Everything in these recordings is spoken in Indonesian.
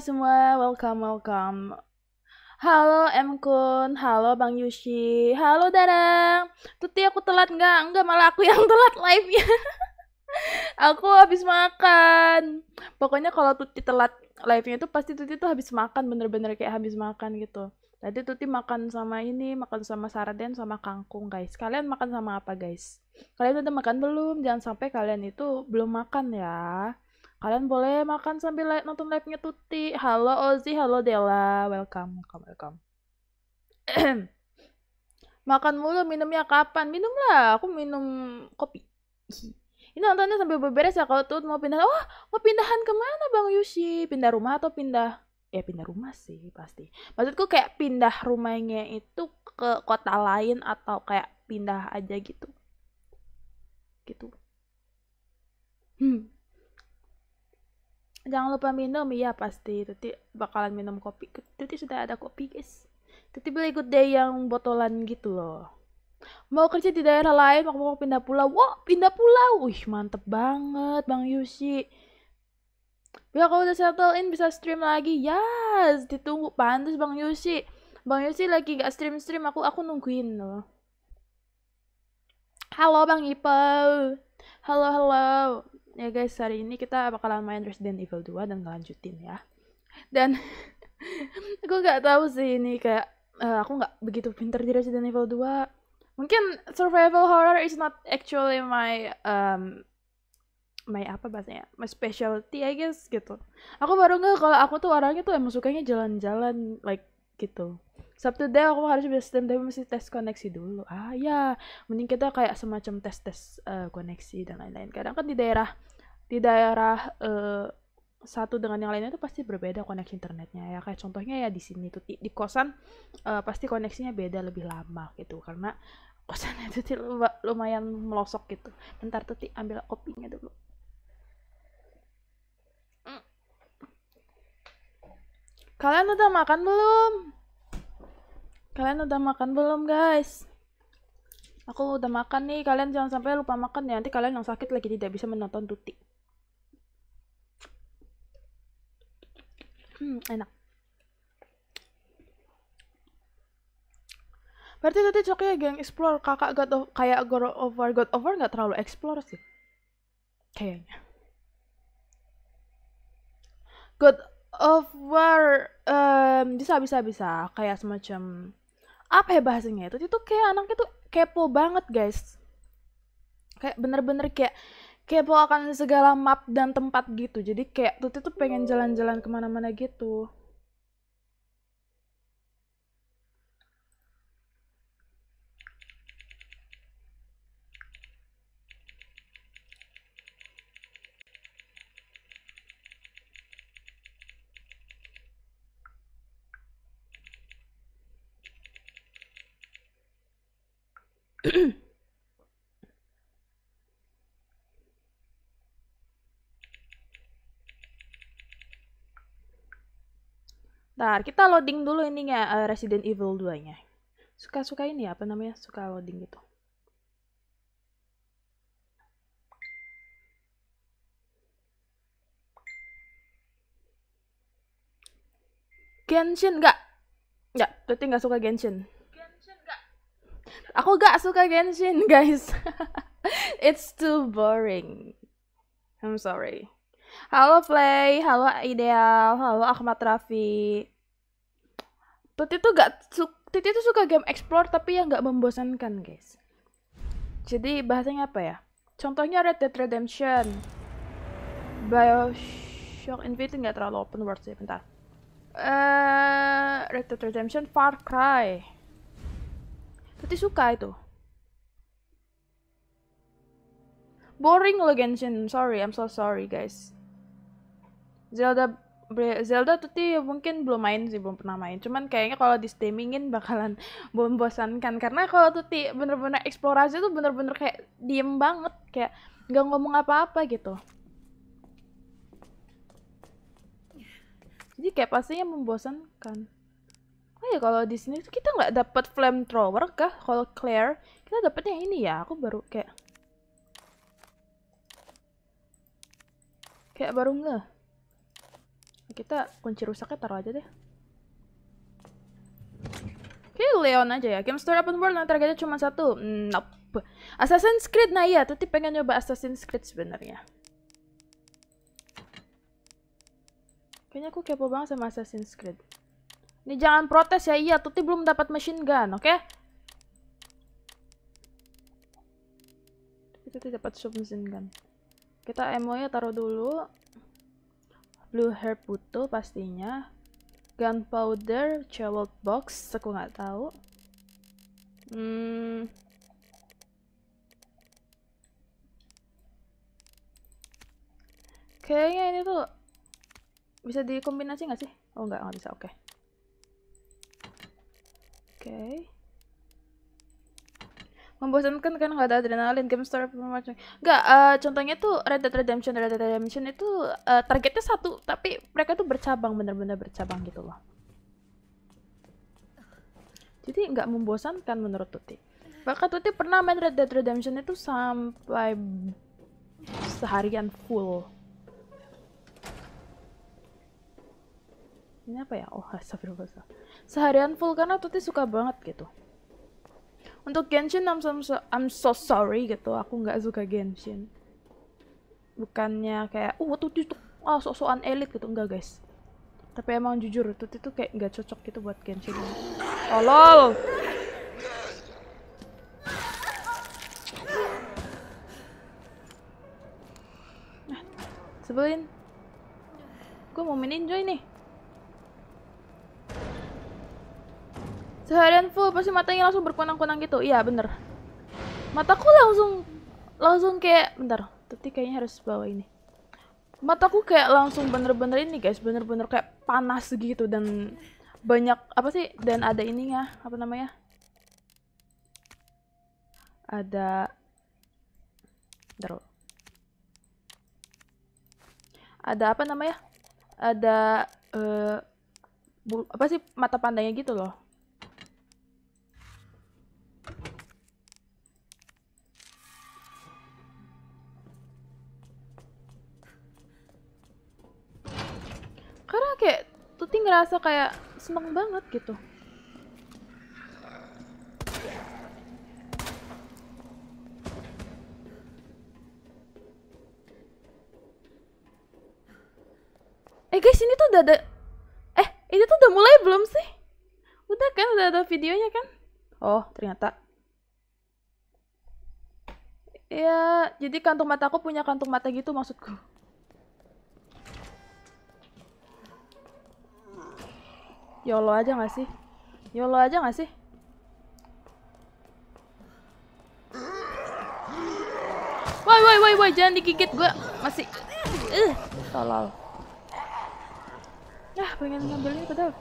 semua, welcome, welcome. Halo M Kun, halo Bang Yushi, halo Dadang. Tuti aku telat nggak? Nggak, malah aku yang telat live-nya. aku habis makan. Pokoknya kalau Tuti telat live-nya itu pasti Tuti tuh habis makan, bener-bener kayak habis makan gitu. Tadi Tuti makan sama ini, makan sama sarden sama kangkung, guys. Kalian makan sama apa, guys? Kalian udah makan belum? Jangan sampai kalian itu belum makan ya. Kalian boleh makan sambil li nonton live-nya Tuti. Halo Ozi, halo Della. Welcome, welcome, welcome. makan mulu, minumnya kapan? Minum lah, aku minum kopi. Ini nontonnya sambil beberes ya kalau tuh mau pindah. Wah, mau pindahan kemana Bang Yushi? Pindah rumah atau pindah? Ya pindah rumah sih pasti. Maksudku kayak pindah rumahnya itu ke kota lain atau kayak pindah aja gitu. Gitu. Hmm jangan lupa minum ya pasti Tuti bakalan minum kopi Tuti sudah ada kopi guys Tuti beli good day yang botolan gitu loh mau kerja di daerah lain aku mau pindah pulau wah pindah pulau wih mantep banget bang Yusi ya kalau udah settle in bisa stream lagi yes ditunggu pantas bang Yusi bang Yusi lagi gak stream stream aku aku nungguin loh halo bang Ipo halo halo ya guys hari ini kita bakalan main Resident Evil 2 dan ngelanjutin ya dan aku nggak tahu sih ini kayak uh, aku nggak begitu pinter di Resident Evil 2 mungkin survival horror is not actually my um, my apa bahasanya my specialty I guess gitu aku baru nggak kalau aku tuh orangnya tuh emang sukanya jalan-jalan like gitu Sabtu deh aku harus bisa STEM tapi mesti tes koneksi dulu. Ah ya, mending kita kayak semacam tes-tes uh, koneksi dan lain-lain. Kadang kan di daerah di daerah uh, satu dengan yang lainnya itu pasti berbeda koneksi internetnya ya kayak contohnya ya di sini tuh di, kosan uh, pasti koneksinya beda lebih lama gitu karena kosannya itu lumayan melosok gitu bentar tuh ambil kopinya dulu mm. Kalian udah makan belum? Kalian udah makan belum, guys? Aku udah makan nih. Kalian jangan sampai lupa makan ya. Nanti kalian yang sakit lagi tidak bisa menonton Tuti. Hmm, enak. Berarti tadi coknya geng explore kakak God of, kayak God of War, God of War nggak terlalu explore sih. Kayaknya. God of War um, bisa bisa bisa kayak semacam apa ya bahasanya itu itu kayak anaknya tuh kepo banget guys kayak bener-bener kayak kepo akan segala map dan tempat gitu jadi kayak tuh tuh pengen jalan-jalan kemana-mana gitu Ntar, kita loading dulu ya uh, Resident Evil 2-nya. Suka-suka ini ya, apa namanya? Suka loading gitu. Genshin nggak? Nggak, berarti nggak suka Genshin. Aku gak suka Genshin, guys. It's too boring. I'm sorry. Halo Play, halo Ideal, halo Ahmad Rafi. Titi tuh gak su Titi tuh suka game explore tapi yang gak membosankan, guys. Jadi bahasanya apa ya? Contohnya Red Dead Redemption. Bioshock Infinite gak terlalu open world sih, bentar. Uh, Red Dead Redemption, Far Cry. Pasti suka itu. Boring lo Genshin. Sorry, I'm so sorry guys. Zelda Zelda tuh mungkin belum main sih, belum pernah main. Cuman kayaknya kalau di streamingin bakalan membosankan karena kalau Tuti bener-bener eksplorasi tuh bener-bener kayak diem banget, kayak nggak ngomong apa-apa gitu. Jadi kayak pastinya membosankan oh ya kalau di sini tuh kita nggak dapat flamethrower kah kalau Claire kita dapatnya ini ya aku baru kayak kayak baru nggak kita kunci rusaknya taruh aja deh Oke, okay, Leon aja ya. Game Store Open World, nah targetnya cuma satu. Nope. Assassin's Creed, nah iya. Tuti pengen nyoba Assassin's Creed sebenarnya. Kayaknya aku kepo banget sama Assassin's Creed. Ini jangan protes ya. Iya, Tuti belum dapat machine gun, oke? Okay? Kita dapat sub machine gun. Kita emo-nya taruh dulu. Blue hair butuh pastinya. Gunpowder, jewel box, aku nggak tahu. Hmm. Kayaknya ini tuh bisa dikombinasi nggak sih? Oh nggak, nggak bisa. Oke. Okay okay. membosankan kan nggak ada adrenalin game story apa macam Enggak, uh, eh, contohnya tuh Red Dead Redemption Red Dead Redemption itu uh, targetnya satu tapi mereka tuh bercabang bener-bener bercabang gitu loh jadi nggak membosankan menurut Tuti bahkan Tuti pernah main Red Dead Redemption itu sampai seharian full ini apa ya oh astagfirullah seharian full karena Tuti suka banget gitu untuk Genshin I'm so, I'm so sorry gitu aku nggak suka Genshin bukannya kayak oh Tuti tuh oh, sok-sokan elit gitu enggak guys tapi emang jujur Tuti tuh kayak nggak cocok gitu buat Genshin tolol nah, sebelin gue mau main enjoy nih seharian full pasti matanya langsung berkunang-kunang gitu iya bener mataku langsung langsung kayak bentar tapi kayaknya harus bawa ini mataku kayak langsung bener-bener ini guys bener-bener kayak panas gitu dan banyak apa sih dan ada ininya apa namanya ada bentar ada apa namanya ada uh, bu, apa sih mata pandanya gitu loh kayak Tuti ngerasa kayak seneng banget gitu. Eh guys, ini tuh udah ada Eh, ini tuh udah mulai belum sih? Udah kan? Udah ada videonya kan? Oh, ternyata Ya, jadi kantung mataku punya kantung mata gitu maksudku. Yolo aja gak sih? Yolo aja gak sih? Woi woi woi woi jangan digigit gue masih eh uh, tolol. Nah, pengen ngambilnya padahal.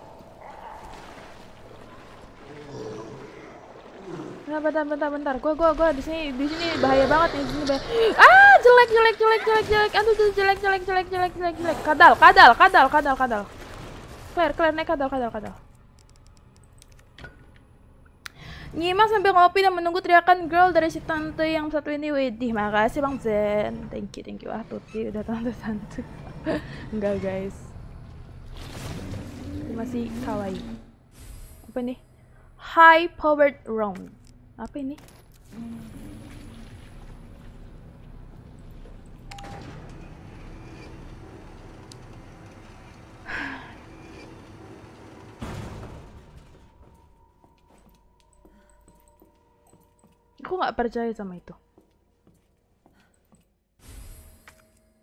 Nah, bentar bentar bentar. Gua gua gua di sini di sini bahaya banget nih di sini bahaya. Ah jelek jelek jelek jelek jelek. Aduh jelek jelek jelek jelek jelek jelek. Kadal kadal kadal kadal kadal. Claire, Claire naik kadal, kadal, kadal. Nyimak sambil ngopi dan menunggu teriakan girl dari si tante yang satu ini Widih, makasih Bang Zen Thank you, thank you Ah, Tuti udah tante-tante Enggak guys Masih kawaii Apa ini High powered round Apa ini? nggak percaya sama itu.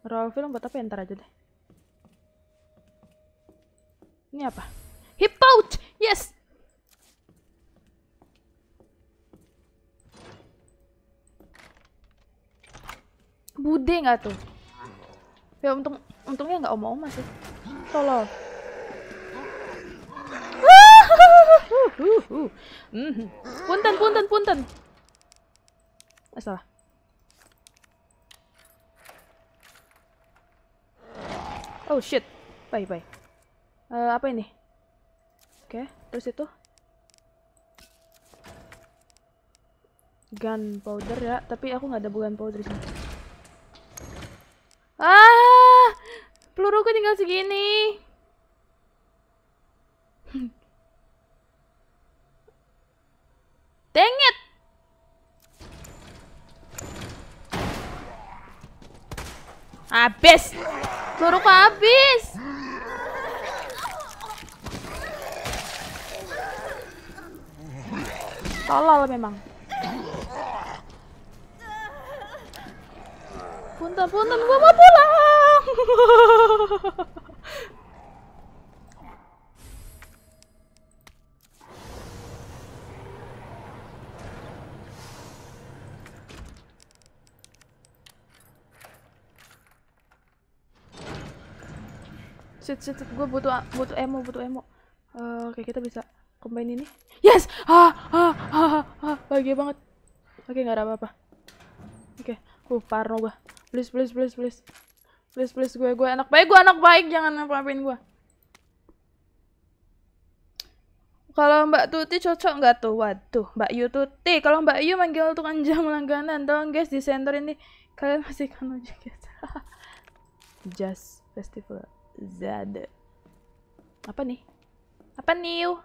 Roll film buat apa? Ya? Ntar aja deh. Ini apa? Hip pouch! Yes! Bude nggak tuh? Ya untung untungnya nggak omong oma sih. Tolol. Mhm. Punten, punten, punten. Eh, Oh, shit. Bye, bye. Uh, apa ini? Oke, okay, terus itu. Gunpowder ya, tapi aku nggak ada powder sih. Ah! Peluruku tinggal segini. Dang it! Habis. Baru habis. Tolol memang. Punten, punten, gua mau pulang. shit shit, shit. gue butuh butuh emo butuh emo uh, oke okay, kita bisa combine ini yes ah ah ah ah, ah. bahagia banget oke okay, nggak ada apa-apa oke okay. uh parno gue please please please please please please gue gue anak baik gue anak baik jangan ngapain gue kalau Mbak Tuti cocok nggak tuh? Waduh, Mbak Yu Tuti. Kalau Mbak Yu manggil untuk anjang langganan, dong guys di center ini. Kalian masih kan juga. Just Festival. Z. Apa nih? Apa new?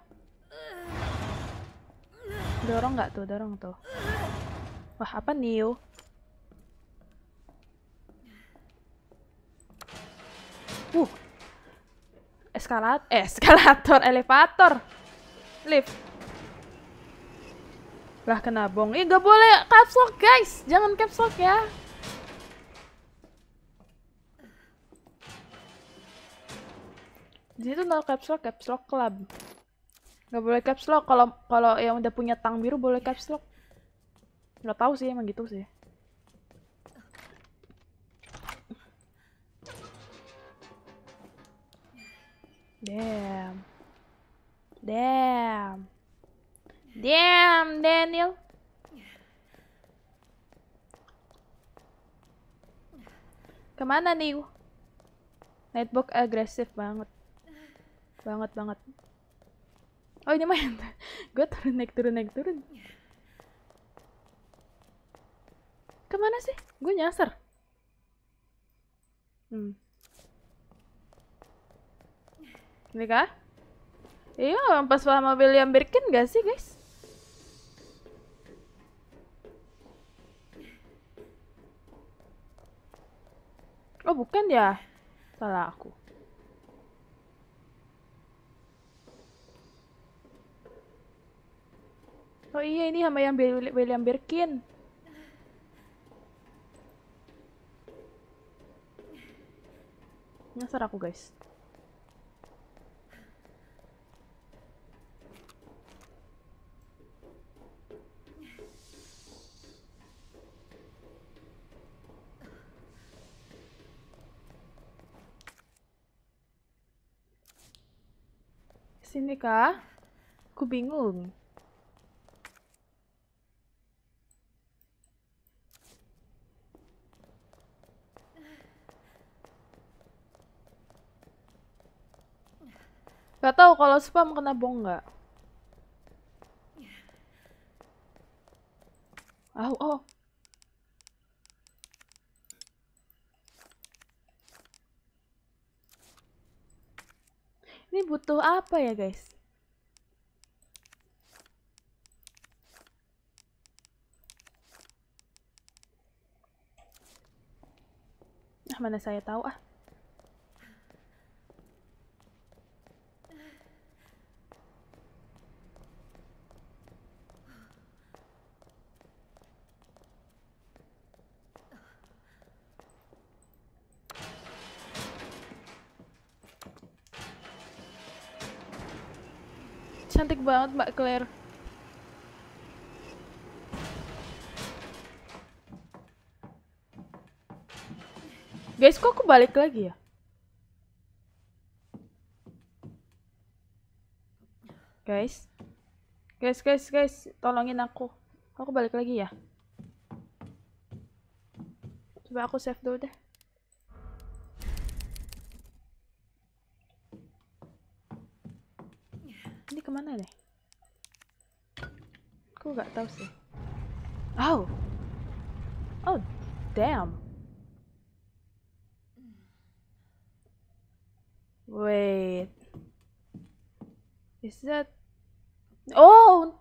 Dorong nggak tuh? Dorong tuh. Wah, apa new? Uh. Eskalat eh, eskalator, elevator. Lift. Lah kena bong. Ih, nggak boleh caps lock, guys. Jangan caps lock ya. Di situ nol caps lock, caps lock club. Gak boleh caps lock. Kalau kalau yang udah punya tang biru boleh caps lock. Gak tahu sih emang gitu sih. Damn. Damn. Damn, Daniel. Kemana nih? Netbook agresif banget banget banget oh ini main gue turun naik turun naik turun kemana sih gue nyasar hmm ini kah iya yang pas sama William Birkin gak sih guys Oh bukan ya Salah aku Oh iya ini sama yang William Birkin. Nyasar aku guys. Sini kah? Aku bingung. Gak tau kalau spam kena bong nggak? Oh, oh. Ini butuh apa ya, guys? nah mana saya tahu ah. banget Mbak Claire. Guys, kok aku balik lagi ya? Guys. Guys, guys, guys, tolongin aku. Aku balik lagi ya. Coba aku save dulu deh. Aku nggak tahu sih. Oh. Oh, damn. Wait. Is that... Oh!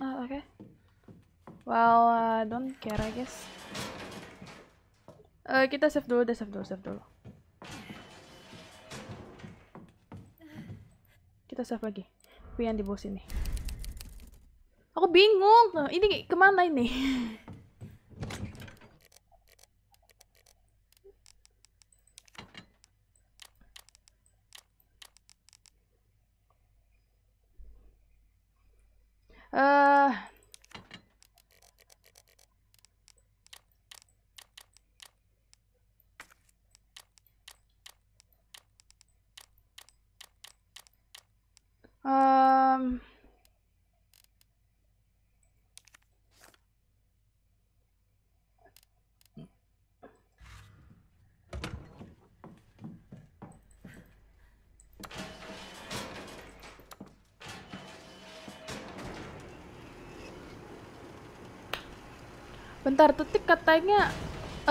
Oh, okay. Well, I uh, don't care, I guess. Uh, kita save dulu, deh, save dulu, save dulu. kita save lagi tapi yang di bawah sini aku bingung ini kemana ini Bentar, Tuti katanya...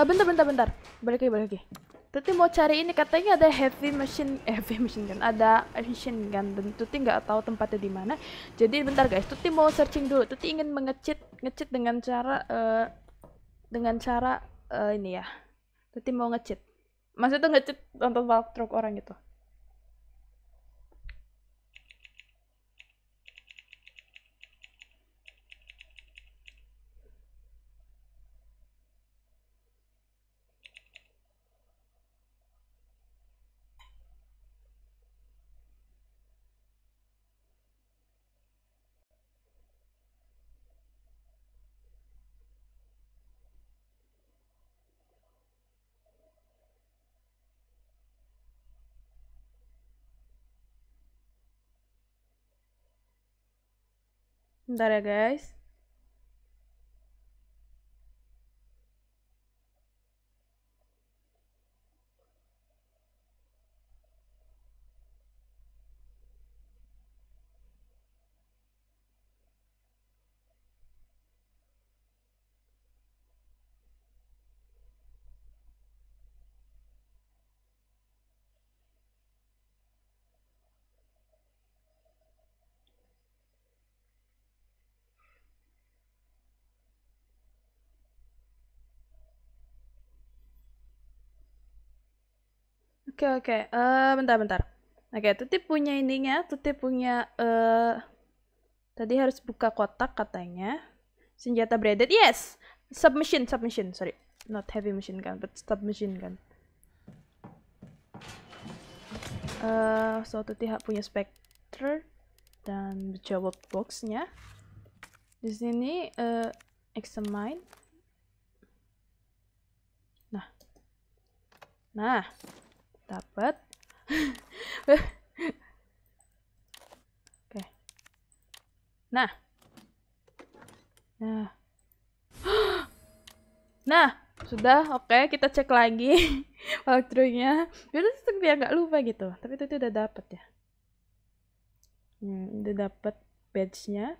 Uh, bentar, bentar, bentar. Balik lagi, balik lagi. Tuti mau cari ini, katanya ada heavy machine... Eh, heavy machine gun. Ada machine gun. Dan Tuti nggak tahu tempatnya di mana. Jadi bentar guys, Tuti mau searching dulu. Tuti ingin mengecit ngecit dengan cara... Uh, dengan cara... Uh, ini ya. Tuti mau ngecit. Maksudnya tuh ngecit nonton walkthrough orang gitu. Bentar ya guys. Oke oke, okay. uh, eh, bentar bentar. Oke, okay, Tuti punya ininya, Tuti punya uh, tadi harus buka kotak katanya. Senjata braided, yes. Submachine, submachine. sorry, not heavy machine gun, but submachine gun. Uh, eh, so Tuti punya spectre dan jawab boxnya. Di sini uh, examine. Nah, nah dapat oke nah nah nah sudah oke okay, kita cek lagi waktunya biar biar nggak lupa gitu tapi itu, itu udah dapat ya hmm, udah dapat badge nya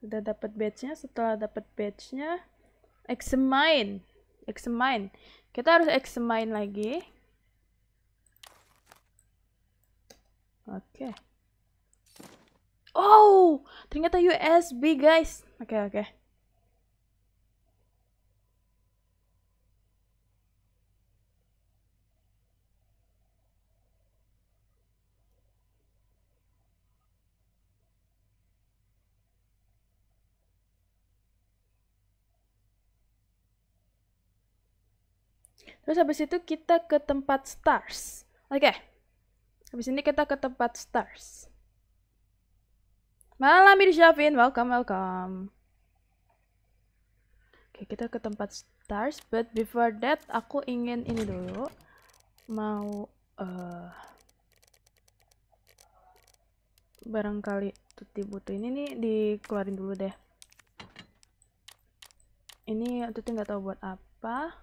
udah dapat badge-nya, setelah dapat badge-nya examine. Examine. Kita harus examine lagi. Oke. Okay. Oh, ternyata USB, guys. Oke, okay, oke. Okay. Terus habis itu kita ke tempat stars. Oke. Okay. Habis ini kita ke tempat stars. Malam Syafin, welcome, welcome. Oke, kita ke tempat stars. But before that, aku ingin ini dulu. Mau... Uh, barangkali Tuti butuh ini nih dikeluarin dulu deh. Ini Tuti nggak tahu buat apa.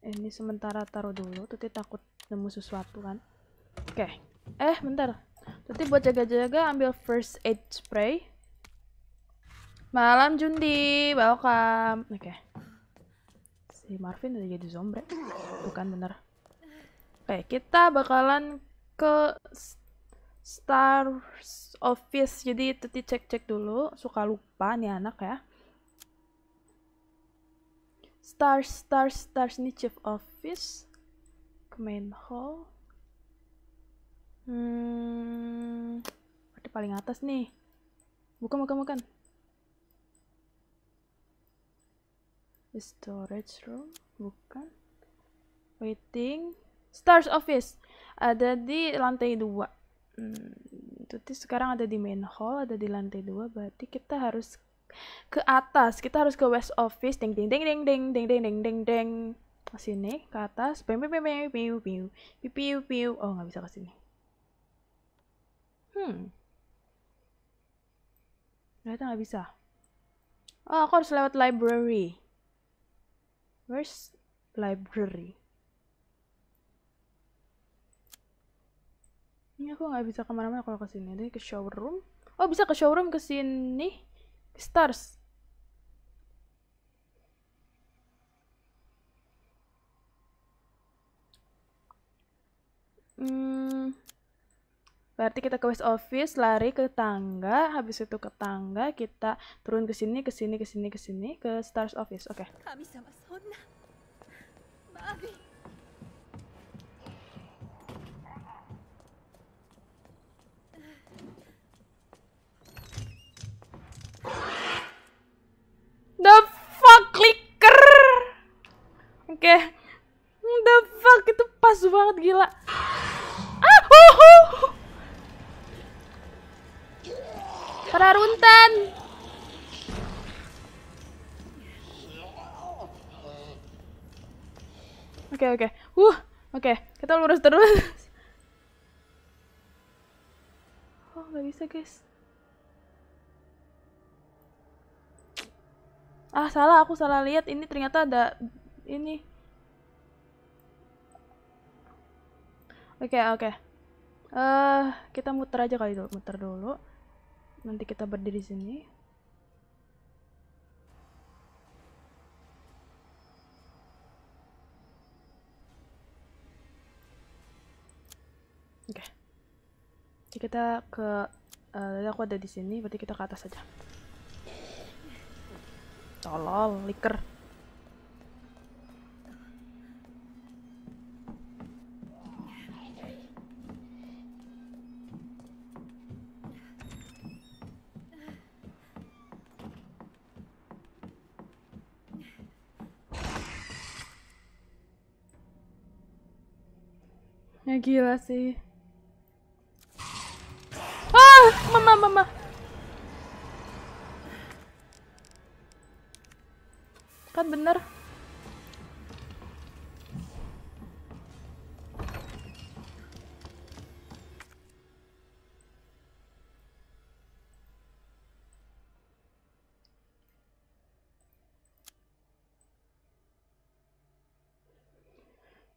ini sementara taruh dulu tuti takut nemu sesuatu kan oke okay. eh bentar tuti buat jaga-jaga ambil first aid spray malam Jundi welcome oke okay. si Marvin udah jadi zombie bukan bener oke okay, kita bakalan ke Star Office jadi tuti cek-cek dulu suka lupa nih anak ya Stars, stars, stars. Ini chief office. main hall. Hmm, ada paling atas nih. Bukan, bukan, bukan. The storage room, bukan. Waiting. Stars office. Ada di lantai dua. Hmm, itu sekarang ada di main hall, ada di lantai dua. Berarti kita harus ke atas. Kita harus ke west office. Ding ding ding ding ding ding ding ding ding ding. Ke sini, ke atas. Piu piu piu piu piu piu piu. Oh, nggak bisa ke sini. Hmm. Ternyata nggak bisa. Oh, aku harus lewat library. Where's library? Ini aku nggak bisa kemana-mana kalau ke sini. Jadi ke showroom. Oh, bisa ke showroom ke sini stars. Hmm, berarti kita ke West Office, lari ke tangga, habis itu ke tangga, kita turun ke sini, ke sini, ke sini, ke sini, ke Stars Office. Oke. Okay. Oke, the fuck itu pas banget gila ah oh, oh. para runtan oke okay, oke okay. uh oke okay. kita lurus terus oh nggak bisa guys ah salah aku salah lihat ini ternyata ada ini Oke, okay, oke. Okay. Uh, eh, kita muter aja kali dulu, muter dulu. Nanti kita berdiri sini. Oke. Okay. kita ke uh, aku ada di sini, berarti kita ke atas aja. Tolol, liker. Ya gila sih. Ah, mama, mama. Kan bener.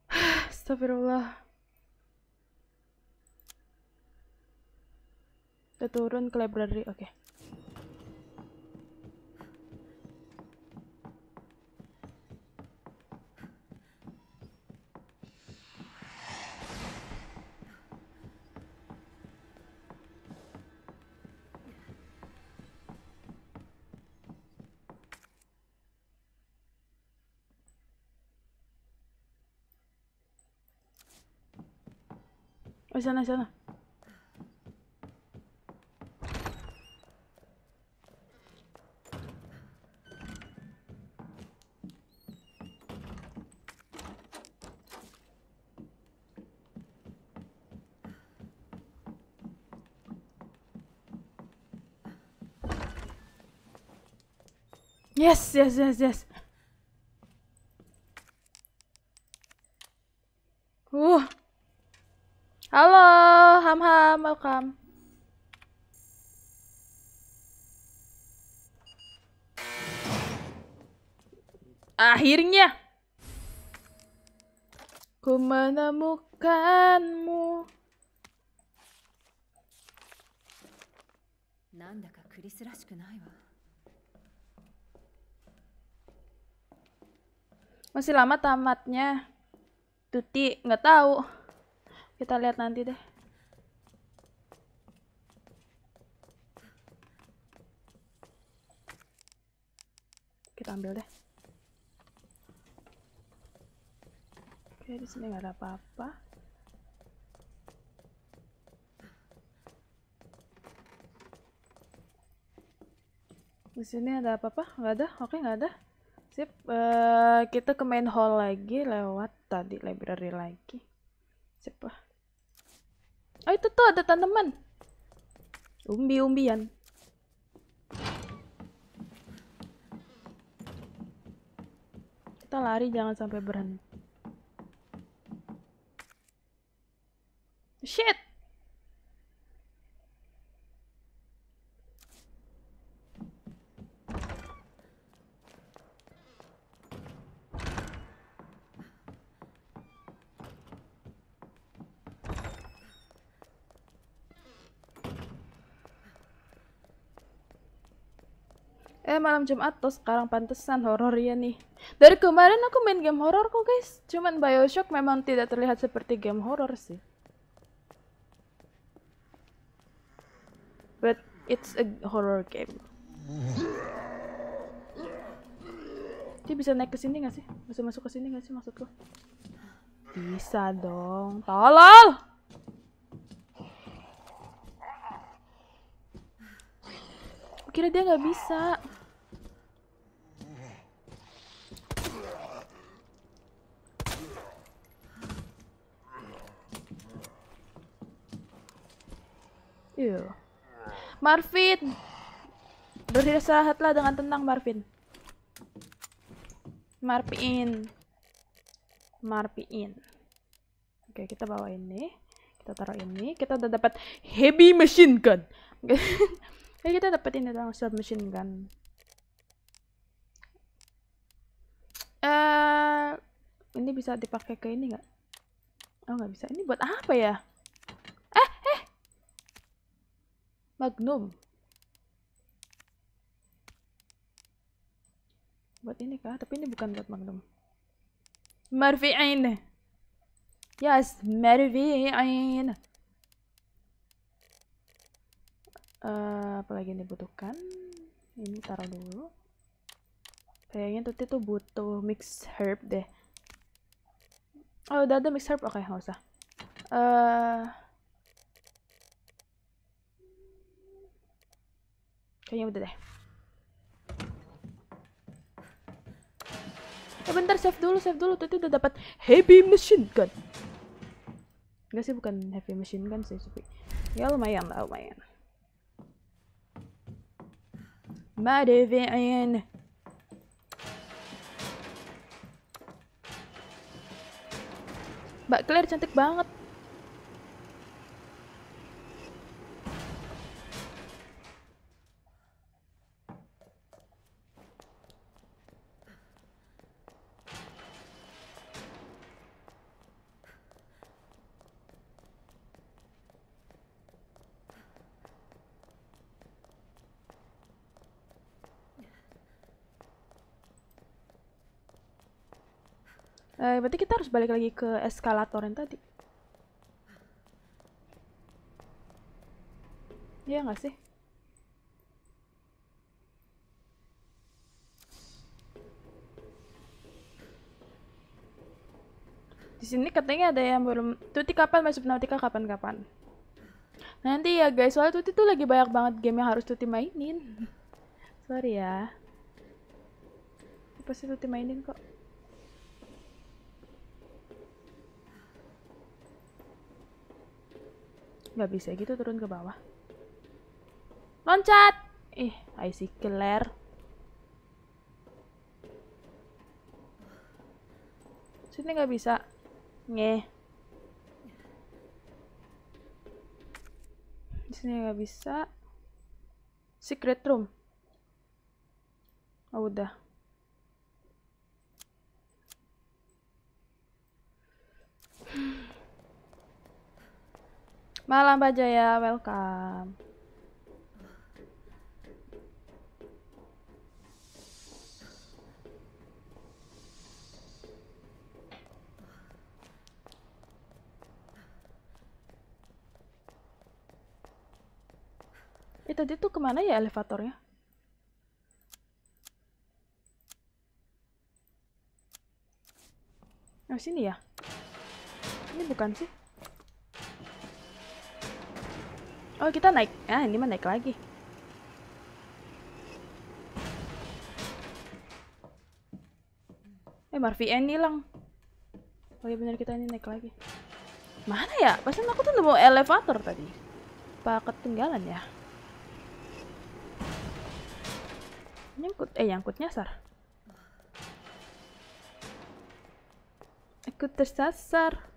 Astagfirullah. Kita turun ke library. Oke. Okay. Oh, sana sana. Yes, yes, yes, yes. Uh. Halo, Ham Ham, welcome. Akhirnya ku menemukanmu. Nanda ka Chris らしくないわ。Masih lama tamatnya. Tuti nggak tahu. Kita lihat nanti deh. Kita ambil deh. Oke, di sini nggak ada apa-apa. Di sini ada apa-apa? Nggak ada? Oke, nggak ada. Sip, uh, kita ke main hall lagi lewat tadi library lagi. Sip lah. Oh itu tuh ada tanaman. Umbi-umbian. Kita lari jangan sampai berhenti. Shit! Eh malam Jumat tuh sekarang pantesan horor ya nih. Dari kemarin aku main game horor kok guys. Cuman Bioshock memang tidak terlihat seperti game horor sih. But it's a horror game. Dia bisa naik ke sini gak sih? Bisa masuk ke sini gak sih maksudku? Bisa dong. Tolol! kira dia nggak bisa Iya. Marvin. Beristirahatlah dengan tenang, Marvin. Marvin. Marvin. Oke, kita bawa ini. Kita taruh ini. Kita udah dapat heavy machine gun. Oke, kita dapat ini dong, sub machine gun. Eh, ini bisa dipakai ke ini nggak? Oh, nggak bisa. Ini buat apa ya? Magnum. Buat ini kah? Tapi ini bukan buat Magnum. Marvin. Yes, Marvin. Uh, eh, apalagi yang dibutuhkan? Ini taruh dulu. Kayaknya Tuti tuh butuh mix herb deh. Oh, udah ada mix herb? Oke, okay, nggak usah. Uh, Kayaknya udah deh. Eh bentar save dulu, save dulu. Tadi udah dapat heavy machine gun. Enggak sih bukan heavy machine gun sih, tapi ya lumayan lah, lumayan. Madevin. Mbak Claire cantik banget. Eh, berarti kita harus balik lagi ke eskalator yang tadi. Iya nggak sih? Di sini katanya ada yang belum... Tuti kapan masuk Nautika kapan-kapan? Nanti ya guys, soalnya Tuti tuh lagi banyak banget game yang harus Tuti mainin. Sorry ya. Pasti Tuti mainin kok. Nggak bisa gitu turun ke bawah. Loncat! Ih, eh, IC killer. Sini nggak bisa. nge, Sini nggak bisa. Secret room. Oh, udah. Hmm. Malam Pak Jaya, welcome. Eh tadi tuh kemana ya elevatornya? Oh sini ya? Ini bukan sih? Oh kita naik, ah ini mah naik lagi. Eh Marvin hilang. Oh iya benar kita ini naik lagi. Mana ya? Pasan aku tuh nemu elevator tadi. Pak ketinggalan ya? Nyangkut, eh nyangkut nyasar. Aku tersasar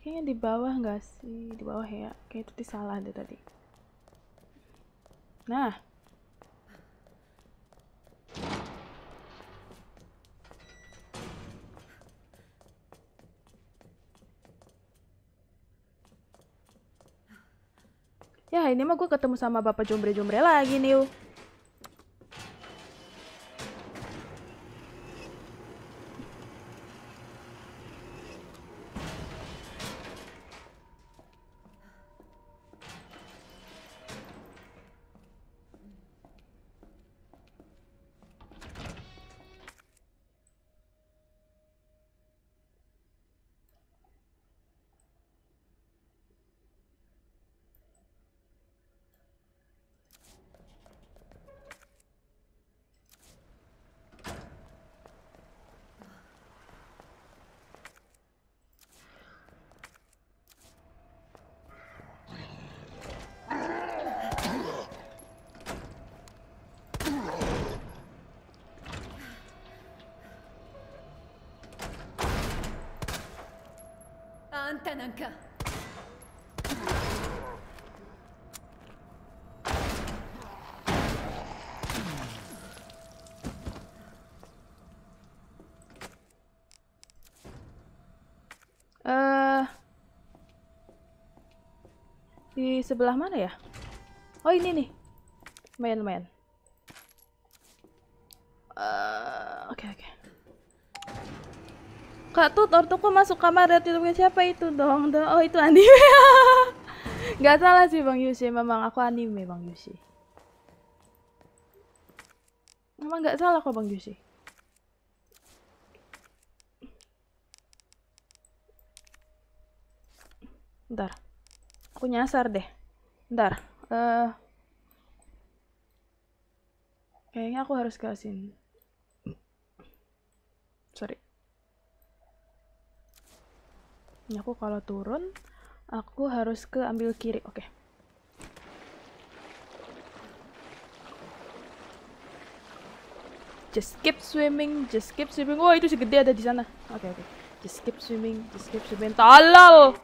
kayaknya di bawah nggak sih di bawah ya kayak itu salah deh tadi nah Ya, ini mah gue ketemu sama bapak jombre-jombre lagi nih. Eh, di sebelah mana ya? Oh ini nih, lumayan lumayan. buka tuh kok masuk kamar lihat itu siapa itu dong dong oh itu anime nggak salah sih bang Yusi memang aku anime bang Yusi memang nggak salah kok bang Yusi ntar aku nyasar deh ntar uh, eh, kayaknya aku harus ke sini aku kalau turun aku harus ke ambil kiri oke okay. just keep swimming, just keep swimming. Wah, itu segede ada di sana. Oke, okay, oke. Okay. Just keep swimming, just keep swimming. Tolol.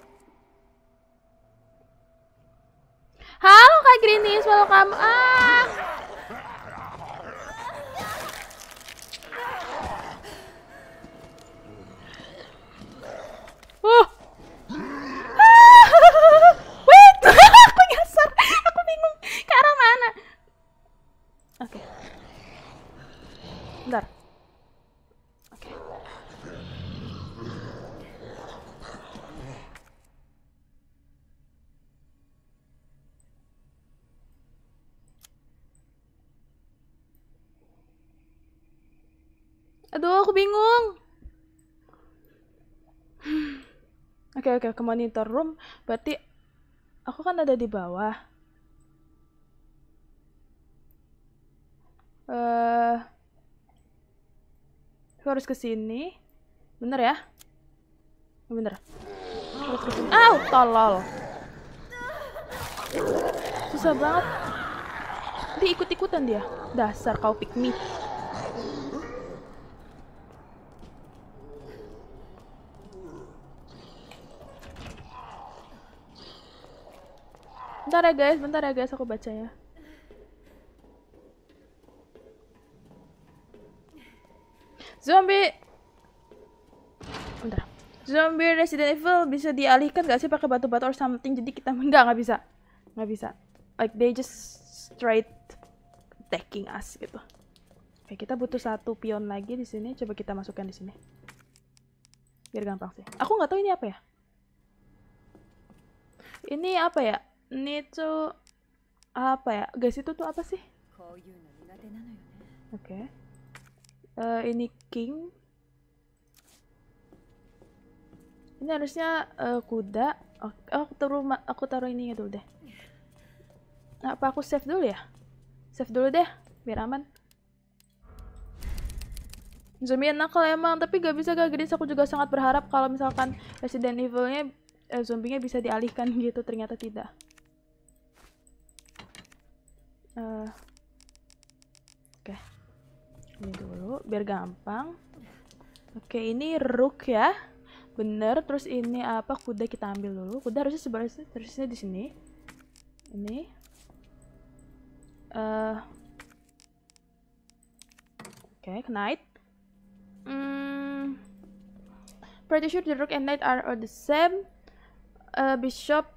Halo Kak Grinis, welcome. Ah. bingung. Oke, oke, okay, ke monitor room. Berarti aku kan ada di bawah. Eh, uh, aku harus ke sini. Bener ya? Bener. ah ke tolol. Susah banget. Dia ikut-ikutan dia. Dasar kau piknik. Bentar ya guys, bentar ya guys aku baca ya. Zombie Bentar. Zombie Resident Evil bisa dialihkan gak sih pakai batu-batu or something jadi kita enggak nggak bisa. Nggak bisa. Like they just straight attacking us gitu. Oke, kita butuh satu pion lagi di sini. Coba kita masukkan di sini. Biar gampang sih. Aku nggak tahu ini apa ya. Ini apa ya? Nitsu apa ya? Guys itu tuh apa sih? Oke. Okay. Uh, eh, ini king. Ini harusnya uh, kuda. Oh, aku taruh aku taruh ini dulu deh. Apa aku save dulu ya? Save dulu deh, biar aman. Zombie enak kalau emang, tapi gak bisa gak gede. Aku juga sangat berharap kalau misalkan Resident Evil-nya eh, zombie-nya bisa dialihkan gitu, ternyata tidak. Eh, oke okay. ini dulu biar gampang oke okay, ini rook ya bener terus ini apa kuda kita ambil dulu kuda harusnya sebenarnya terusnya di sini ini uh, oke okay, knight Hmm, pretty sure the rook and knight are the same uh, bishop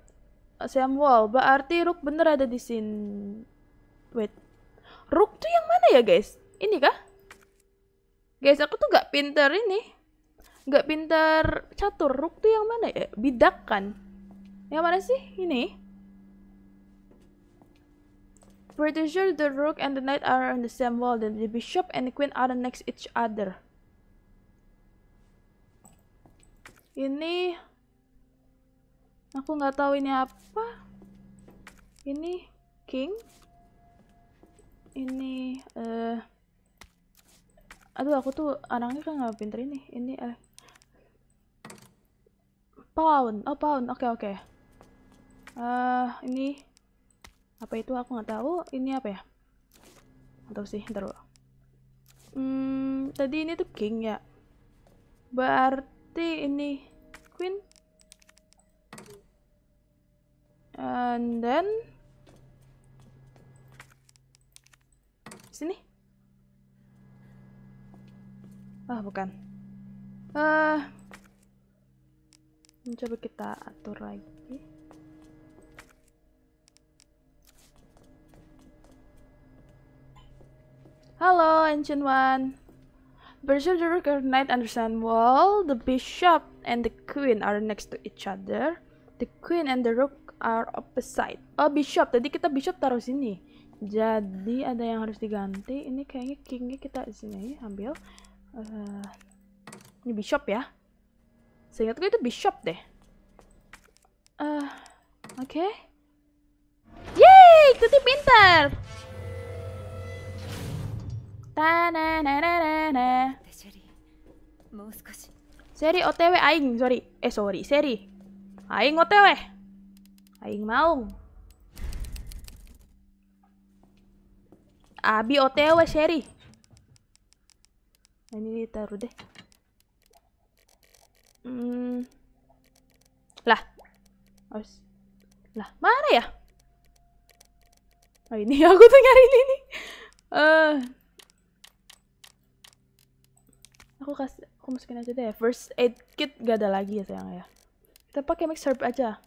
Sam Wall berarti rook bener ada di sini Wait. Rook tuh yang mana ya, guys? Ini kah? Guys, aku tuh nggak pinter ini. Nggak pinter catur. Rook tuh yang mana ya? Bidak kan? Yang mana sih? Ini. Pretty sure the rook and the knight are on the same wall. Then the bishop and the queen are next each other. Ini aku nggak tahu ini apa. Ini king ini uh, aduh aku tuh anaknya kan nggak pinter ini ini eh uh, pound oh pound oke okay, oke okay. uh, eh, ini apa itu aku nggak tahu ini apa ya atau sih ntar dulu hmm, tadi ini tuh king ya berarti ini queen eh, and then Sini. Ah, bukan. Ah. Coba kita atur lagi. halo Ancient One. Berserker Knight understand well. The bishop and the queen are next to each other. The queen and the rook are opposite. Oh, bishop. Tadi kita bishop taruh sini jadi ada yang harus diganti ini kayaknya kingnya kita di sini ambil uh, ini bishop ya seingatku itu bishop deh uh, oke okay. yeay ikuti pinter na Seri OTW aing, sorry. Eh sorry, seri. Aing OTW. Aing mau. Abi OTW Sherry. Nah, ini taruh deh. Hmm. Lah. Harus. Lah, mana ya? Oh, ini aku tuh nyari ini. Eh. Uh. Aku kasih aku masukin aja deh. First aid kit gak ada lagi ya sayang ya. Kita pakai mix herb aja.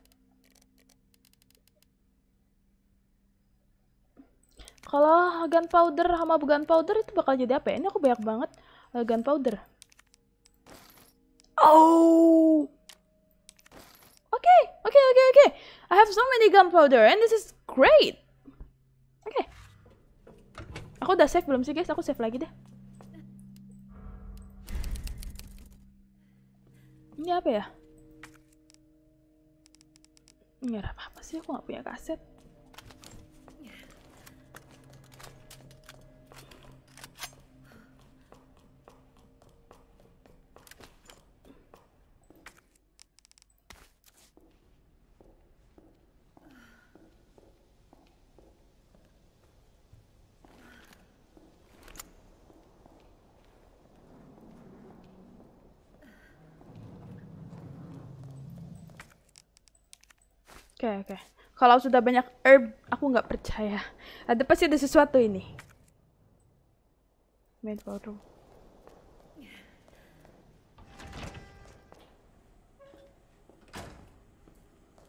Kalau gunpowder sama gunpowder itu bakal jadi apa ya? Ini aku banyak banget uh, eh, gunpowder. Oh. Oke, oke, oke, oke. I have so many gunpowder and this is great. Oke. Okay. Aku udah save belum sih guys? Aku save lagi deh. Ini apa ya? Ini apa-apa sih, aku nggak punya kaset. Kalau sudah banyak herb, aku nggak percaya. Ada pasti ada sesuatu ini. Main baru.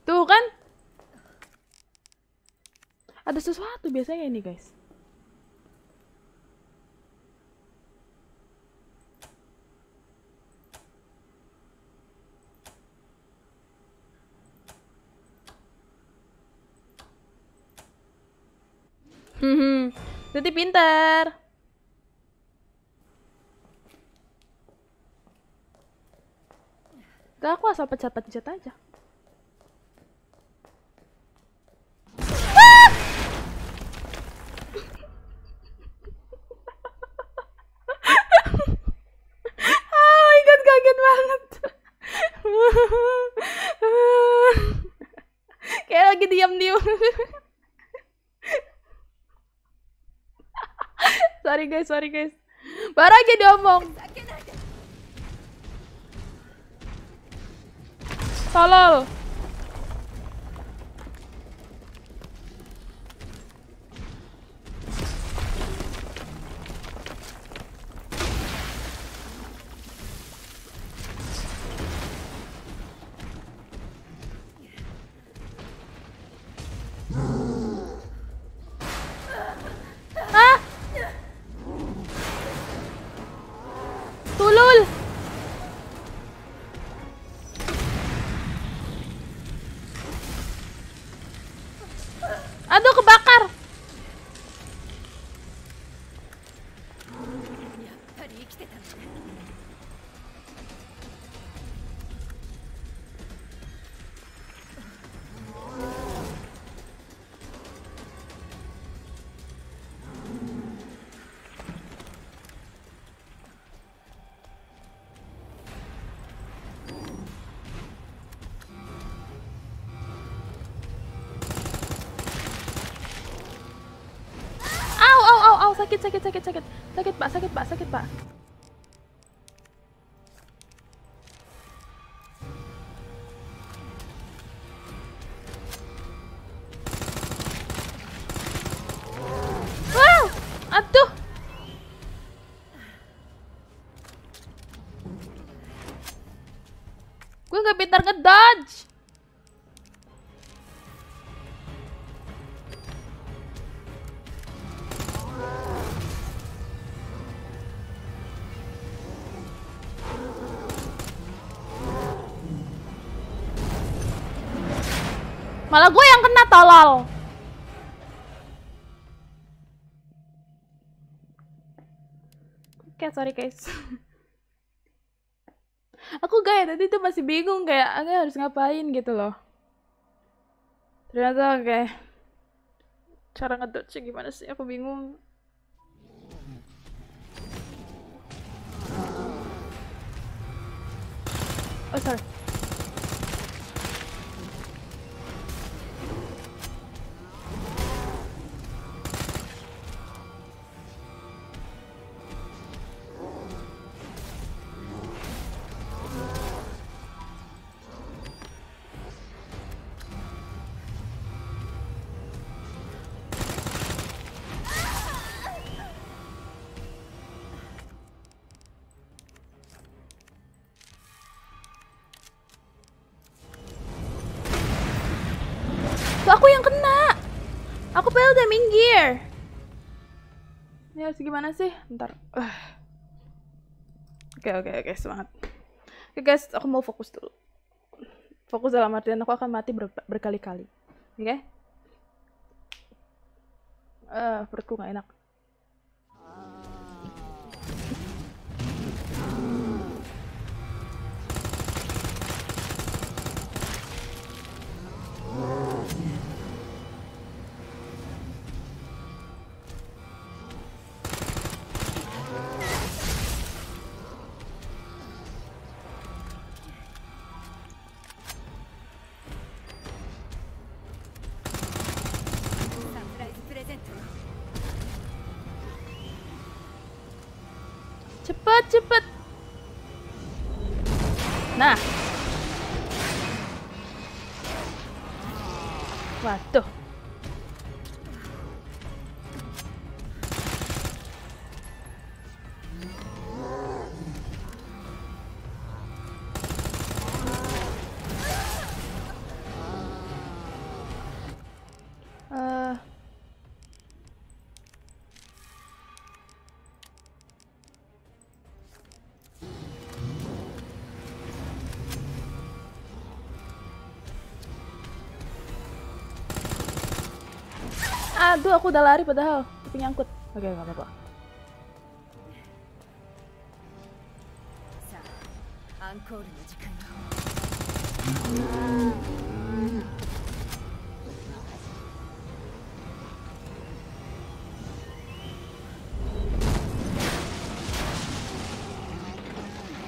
Tuh kan? Ada sesuatu biasanya ini guys. berarti pinter. Gak aku asal pencet-pencet aja. Ah! oh my god, kaget banget. Kayak lagi diam-diam. sorry guys, sorry guys. Baru aja diomong. Tolol. sakit sakit sakit sakit sakit pak sakit pak sakit pak tolol. Oke, sorry guys. Aku kayak ya, tadi tuh masih bingung kayak aku harus ngapain gitu loh. Ternyata kayak cara ngedotnya gimana sih? Aku bingung. harus gimana sih? Ntar. Ah. Oke, oke, oke, semangat. Oke guys, aku mau fokus dulu. Fokus dalam artian aku akan mati ber berkali-kali. Oke? Okay? Uh, eh, perutku nggak enak. principal Aduh, aku udah lari padahal. Tapi nyangkut. Oke, nggak apa-apa.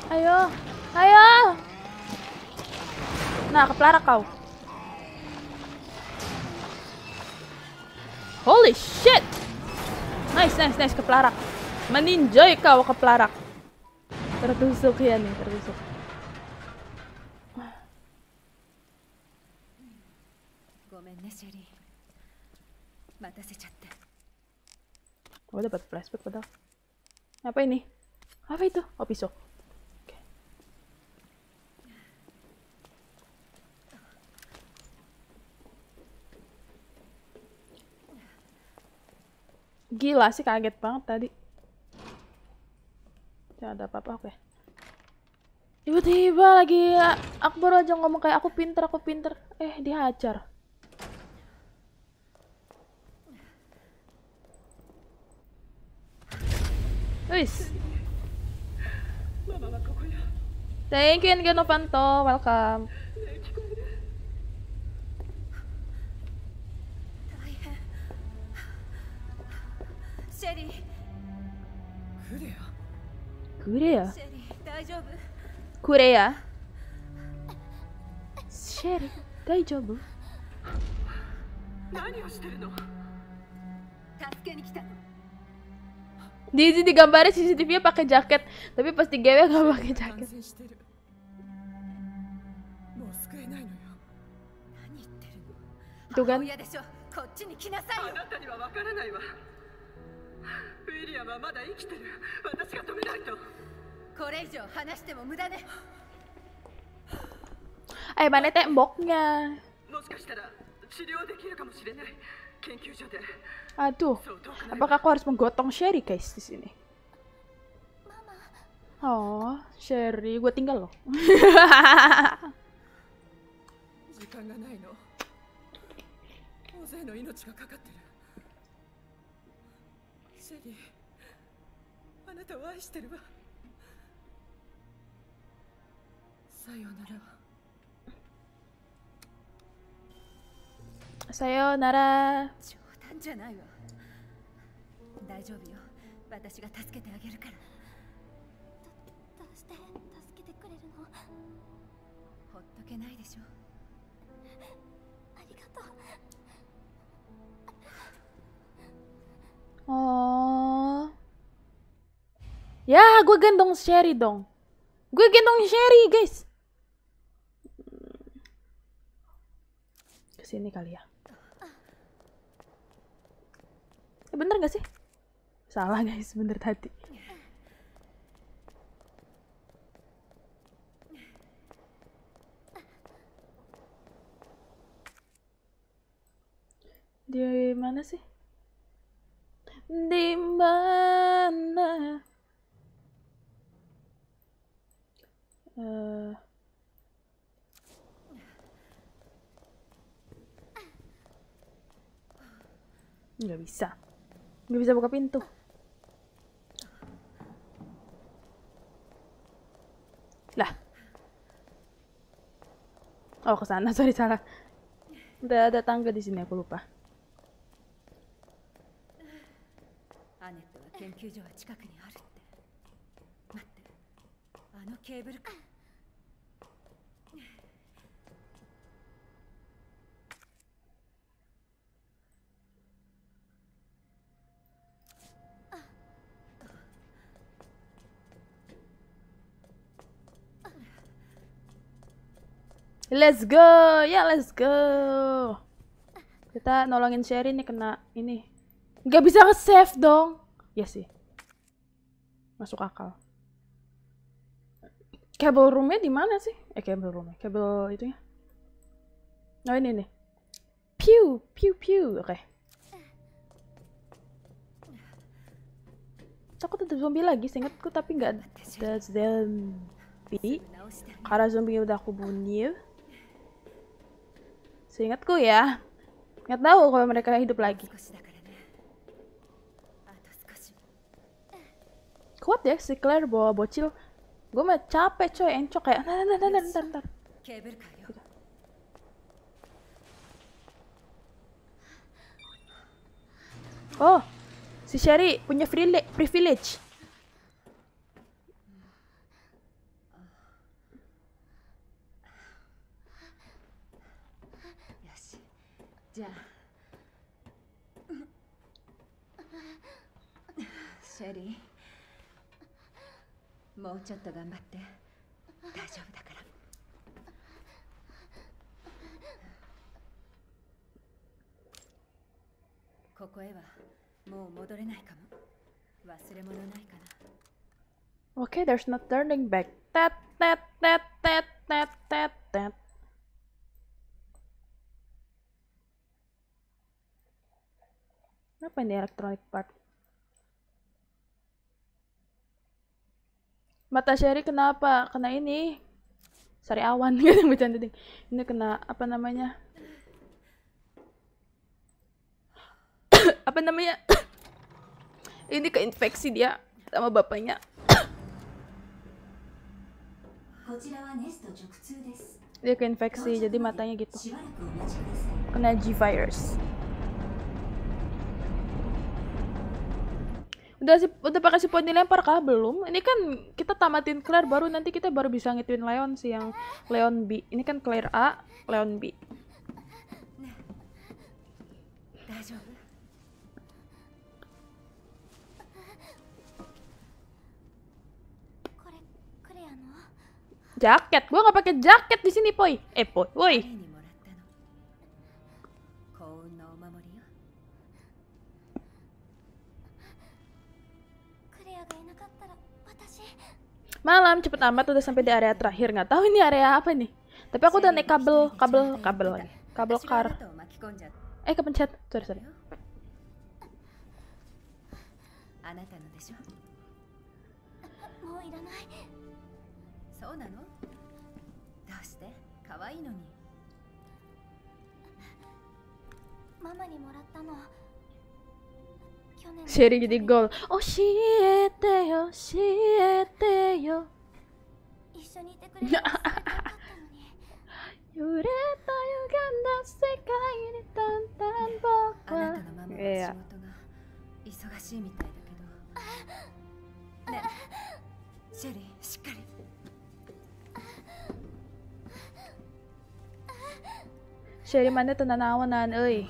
Ayo, ayo. Nah, kepelarak kau. keplarak meninjoy kau keplarak Tertusuk ya nih, tertusuk. Gue dapat flashback padahal. Apa ini? Apa itu? Oh, pisau. Gila sih kaget banget tadi. Tidak ada apa-apa, oke. Tiba-tiba lagi Akbar aja ngomong kayak aku pinter, aku pinter. Eh, dihajar. Wis. Thank you, Engen Novanto. Welcome. レアクレアシェリー大丈夫クレアシェリー大丈夫何をしてるの助けに来たディズニーガンバレシティフィアパケジャケットピパスティゲベガバケジャケットもう救えないのよ何言ってるのドガンこっちに来なさいあなたにはわからないわはまだ生きてる私が止めないとこれ以上話しても無駄ね temboknya? Aduh, apakah aku harus menggotong Sherry guys di sini? Oh, Sherry, gue tinggal loh. なたを愛してるわさようならさようなら冗談じゃないわ大丈夫よ私が助けてあげるからどどうして助けてくれるのほっとけないでしょありがとうあ Ya, gue gendong Sherry dong. Gue gendong Sherry, guys. Kesini kali ya. Eh, bener gak sih? Salah, guys. Bener tadi. Di mana sih? Di mana? Uh, nggak bisa nggak bisa buka pintu lah oh ke sana sorry salah udah ada tangga di sini aku lupa Let's go, ya yeah, let's go. Kita nolongin Sherry nih kena ini. Gak bisa nge-save dong. Ya sih. Masuk akal. Kabel roomnya di mana sih? Eh kabel roomnya, kabel ya. Oh ini nih. Pew, pew, pew. Oke. Okay. Takut ada zombie lagi, seingatku tapi nggak ada zombie. Karena zombie udah aku bunuh. Seingatku ya. Nggak tahu kalau mereka hidup lagi. Kuat ya si Claire bawa bocil. Gue mah capek coy, encok kayak. Ntar, ntar, ntar, nah, nah, ntar, ntar. Oh, si Sherry punya privilege. シェリーもうちょっと頑張って大丈夫だからここへはもう戻れないかも忘れ物ないかな Okay, there's no turning back. That, that, that, that, that, that, that. Apa ini electronic part? mata Sherry kenapa kena ini sari awan gitu bercanda ding ini kena apa namanya apa namanya ini keinfeksi dia sama bapaknya dia keinfeksi jadi matanya gitu kena G virus udah si, udah pakai si Pony lempar kah belum ini kan kita tamatin Claire baru nanti kita baru bisa ngituin Leon sih yang Leon B ini kan Claire A Leon B jaket gua nggak pakai jaket di sini poi eh poi woi malam cepet amat udah sampai di area terakhir nggak tahu ini area apa nih tapi aku udah naik kabel kabel kabel lagi kabel kar eh kepencet sorry sorry Mama Sharing di gol. Oshiete yo, oshiete yo. Yureta yuganda sekai ni tantan boku. Iya. Isogashii mitai da Sherry, mana tuh nanawanan, ui.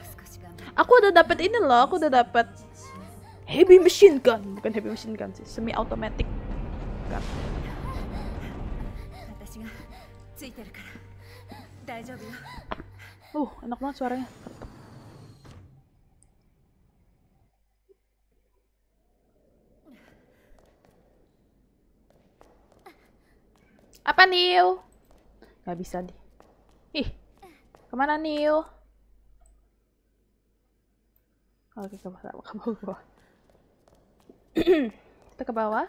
Aku udah dapet ini loh, aku udah dapet heavy machine gun bukan heavy machine gun sih semi automatic gun uh enak banget suaranya apa Neil Gak bisa deh ih kemana Neil oke kabar bawah kabar Kita ke bawah.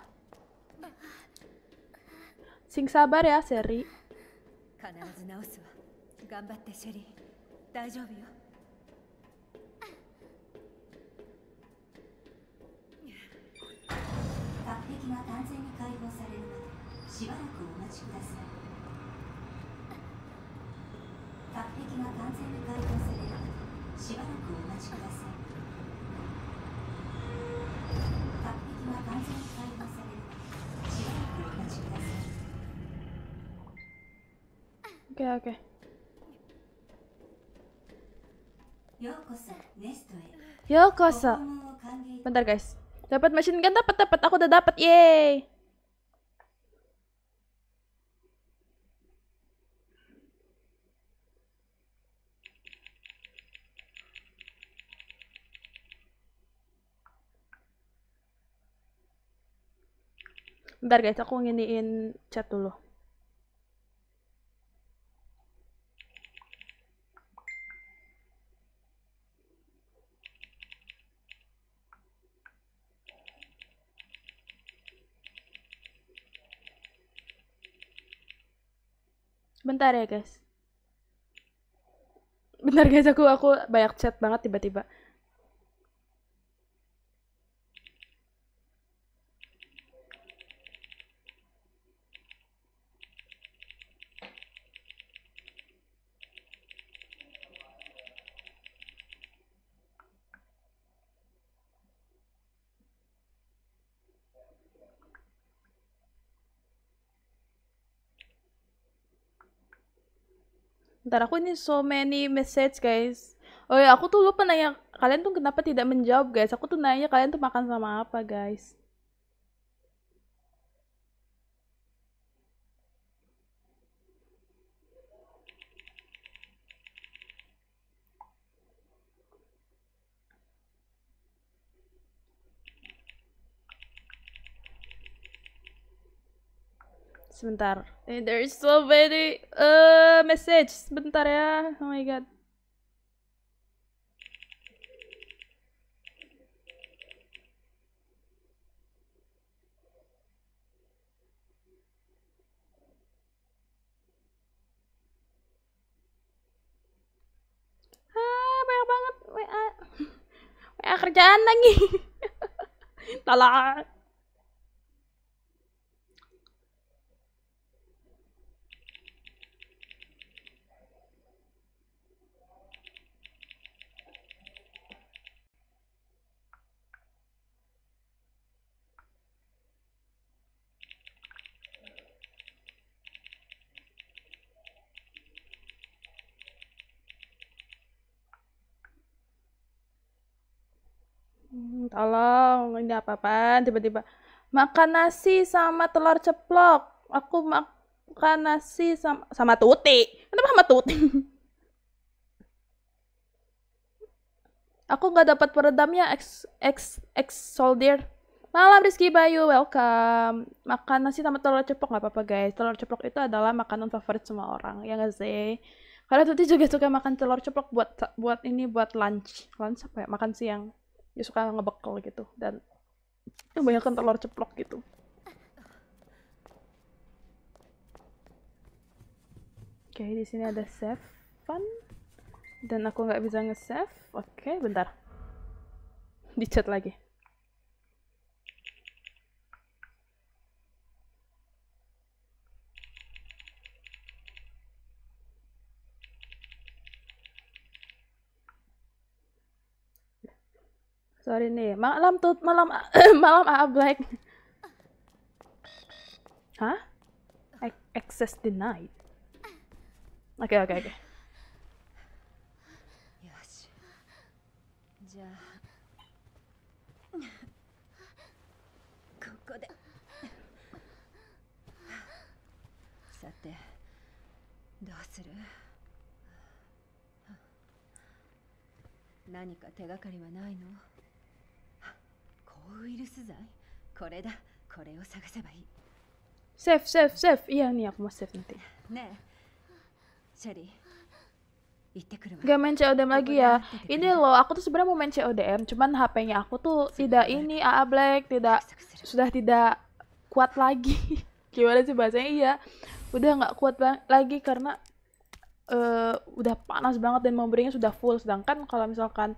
Sing sabar ya, s e r r y Thank you. Oke oke. kosa. Bentar guys. Dapat mesin gun kan? dapat dapat aku udah dapat. Yeay. Bentar guys, aku nginiin chat dulu. Bentar ya guys. Bentar guys, aku aku banyak chat banget tiba-tiba. Ntar aku ini so many message guys. Oh ya, aku tuh lupa nanya kalian tuh kenapa tidak menjawab guys. Aku tuh nanya kalian tuh makan sama apa guys. Sebentar. Eh, there is so many uh, message. Sebentar ya. Oh my god. Ah, banyak banget WA. WA kerjaan lagi. Tolong. tolong ini apa apaan tiba-tiba makan nasi sama telur ceplok aku makan nasi sama sama tuti kenapa sama tuti aku nggak dapat peredamnya ex ex ex soldier Malam Rizky Bayu, welcome. Makan nasi sama telur ceplok nggak apa-apa guys. Telur ceplok itu adalah makanan favorit semua orang, ya nggak sih? Karena Tuti juga suka makan telur ceplok buat buat ini buat lunch. Lunch apa ya? Makan siang dia suka ngebekel gitu dan banyak kan telur ceplok gitu Oke, okay, di sini ada save fun dan aku nggak bisa nge-save. Oke, okay, bentar. Dicat lagi. Sorry nih, malam tut malam malam AA Black. Hah? Access denied. Oke o k a oke okay, oke. Okay. じゃあここでさてどうする何か手がかりはないのウイルス剤これだこれを探せばいい Safe, safe, safe. Iya aku mau Gak main CODM lagi ya. Ini loh, aku tuh sebenarnya mau main CODM, cuman HP-nya aku tuh tidak ini AA Black, tidak sudah tidak kuat lagi. Gimana sih bahasanya? Iya, udah nggak kuat lagi karena uh, udah panas banget dan memberinya sudah full. Sedangkan kalau misalkan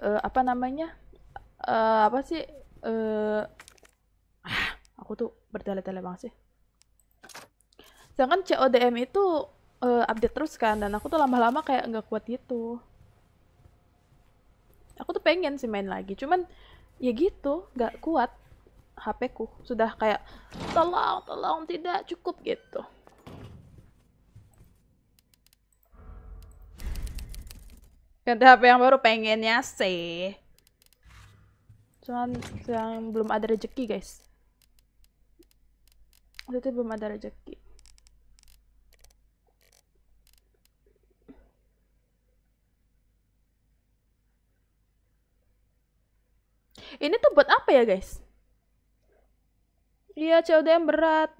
uh, apa namanya uh, apa sih uh, aku tuh bertele-tele banget sih sedangkan CODM itu uh, update terus kan dan aku tuh lama-lama kayak nggak kuat gitu aku tuh pengen sih main lagi cuman ya gitu nggak kuat HP ku sudah kayak tolong tolong tidak cukup gitu ganti HP yang baru pengennya sih cuman yang belum ada rezeki guys waktu itu belum ada rezeki ini tuh buat apa ya guys iya yang berat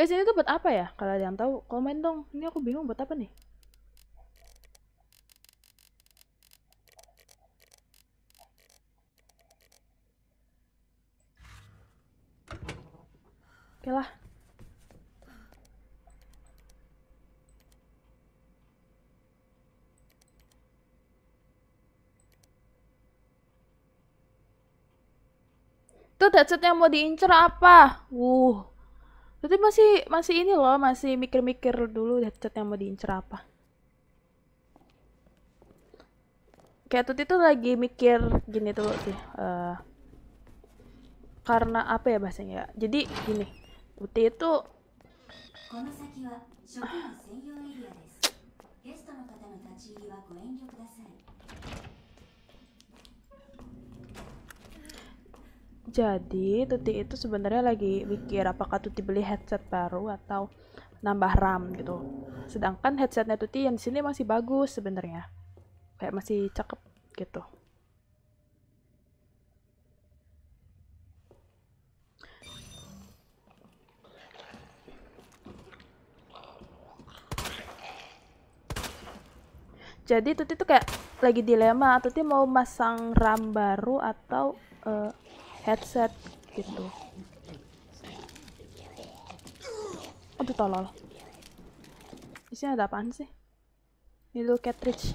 guys ini tuh buat apa ya kalau ada yang tahu komen dong ini aku bingung buat apa nih Oke lah. Itu headset yang mau diincer apa? Wuh. Berarti masih masih ini loh, masih mikir-mikir dulu headset yang mau diincer apa. Kayak Tuti itu lagi mikir gini tuh sih. Eh, uh, karena apa ya bahasanya ya? Jadi gini putih itu jadi Tuti itu sebenarnya lagi mikir apakah Tuti beli headset baru atau nambah RAM gitu. Sedangkan headsetnya Tuti yang di sini masih bagus sebenarnya. Kayak masih cakep gitu. jadi Tuti tuh kayak lagi dilema Tuti mau masang RAM baru atau uh, headset gitu aduh tolol isinya ada apaan sih needle cartridge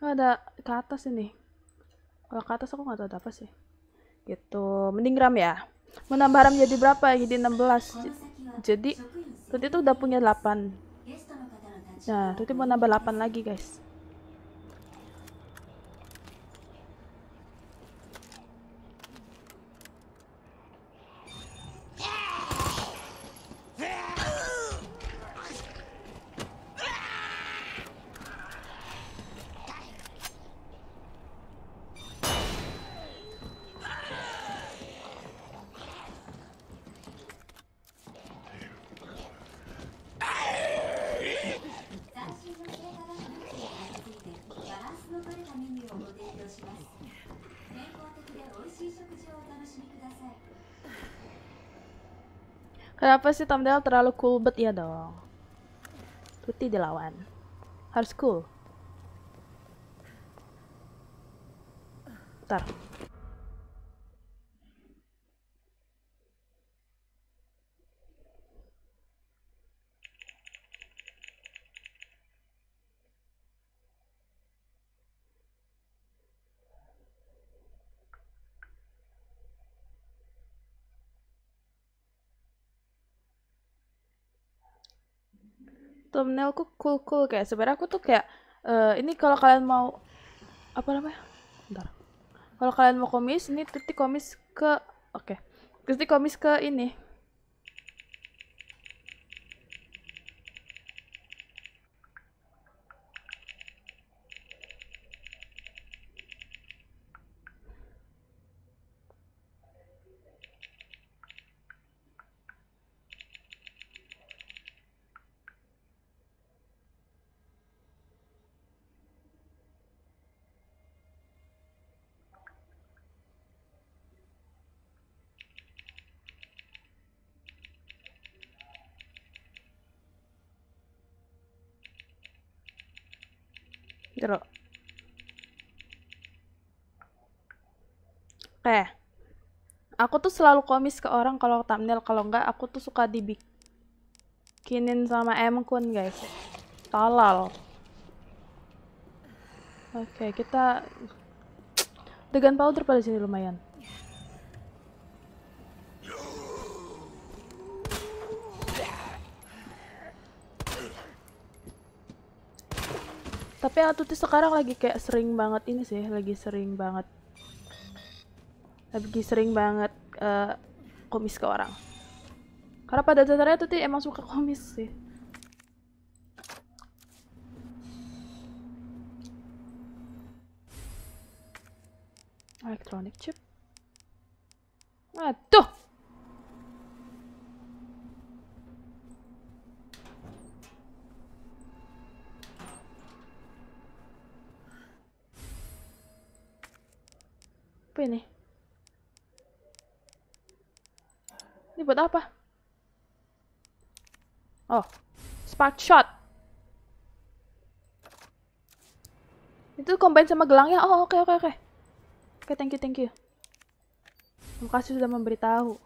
ada ke atas ini kalau ke atas aku nggak tahu ada apa sih gitu mending ram ya menambah ram jadi berapa jadi 16 jadi Tuti tuh udah punya 8 nah Tuti mau nambah 8 lagi guys Kenapa sih thumbnail terlalu cool bet ya dong? Putih dilawan. Harus cool. Bentar. thumbnailku cool cool kayak sebenarnya aku tuh kayak uh, ini kalau kalian mau apa namanya ntar kalau kalian mau komis ini titik komis ke oke okay. titik komis ke ini Zero. Oke. Aku tuh selalu komis ke orang kalau thumbnail. Kalau enggak, aku tuh suka dibikinin sama M Kun, guys. Tolol. Oke, kita... dengan powder pada sini lumayan. Tapi aku tuh sekarang lagi kayak sering banget ini sih, lagi sering banget lagi sering banget uh, komis ke orang. Karena pada dasarnya tuh emang suka komis sih. Electronic chip. Aduh! Apa ini? Ini buat apa? Oh, spark shot. Itu combine sama gelangnya. Oh, oke okay, oke okay, oke. Okay. Oke, okay, thank you thank you. Terima kasih sudah memberitahu.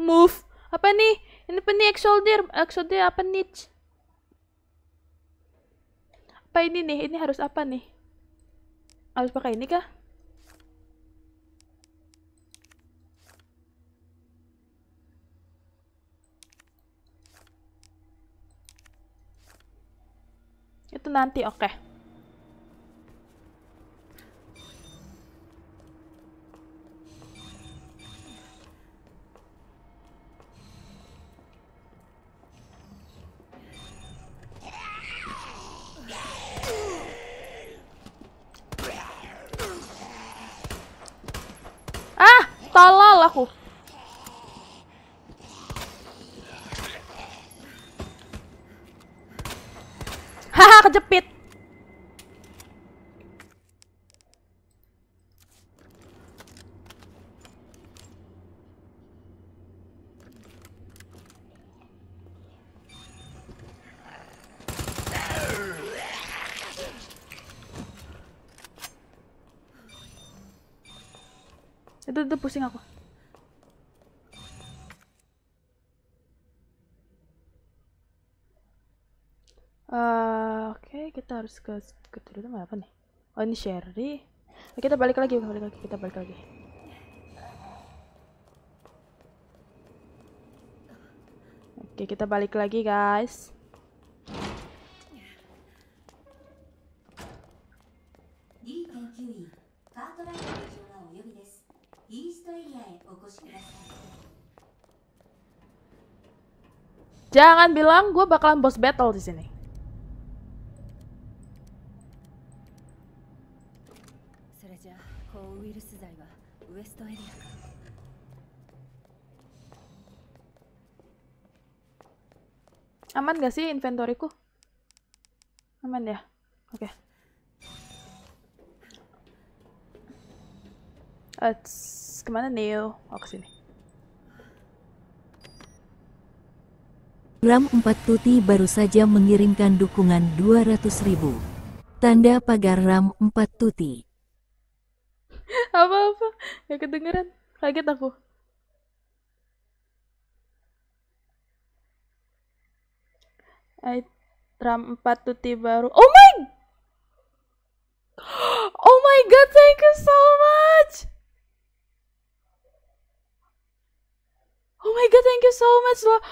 Move. Apa nih? Ini apa nih? Exolder. Exolder apa niche? Apa ini nih? Ini harus apa nih? harus pakai ini kah? Itu nanti, oke. Okay. pusing aku. Uh, Oke, okay, kita harus ke ke dulu apa nih? Oh, ini Sherry. Nah, kita balik lagi, balik lagi, kita balik lagi. Oke, okay, kita balik lagi, guys. Jangan bilang gue bakalan boss battle di sini. Aman gak sih inventoriku? Aman ya? Oke. Okay. kemana Neo? Oh, kesini. sini. Ram 4 Tuti baru saja mengirimkan dukungan 200 ribu. Tanda pagar Ram 4 Tuti. Apa-apa, gak kedengeran. Kaget aku. I, eh, Ram 4 Tuti baru. Oh my! Oh my god, thank you so much! Oh my god, thank you so much loh.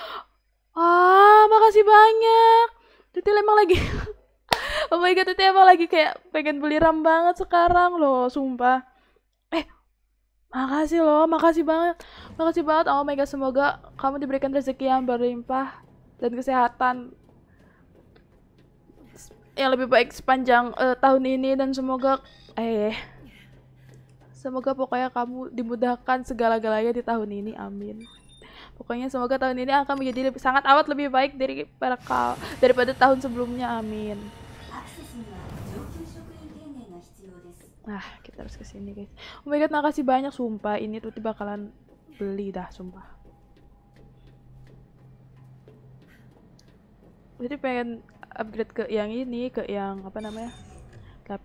Wah, makasih banyak. Titil emang lagi Oh my god, Titil emang lagi kayak pengen beli ram banget sekarang loh, sumpah. Eh, makasih loh, makasih banget. Makasih banget. Oh my god, semoga kamu diberikan rezeki yang berlimpah dan kesehatan yang lebih baik sepanjang uh, tahun ini dan semoga eh semoga pokoknya kamu dimudahkan segala-galanya di tahun ini. Amin. Pokoknya semoga tahun ini akan menjadi lebih, sangat awet lebih baik dari daripada tahun sebelumnya. Amin. Nah, kita harus kesini guys. Oh my god, makasih banyak sumpah. Ini tuh tiba bakalan beli dah, sumpah. Jadi pengen upgrade ke yang ini, ke yang apa namanya? 8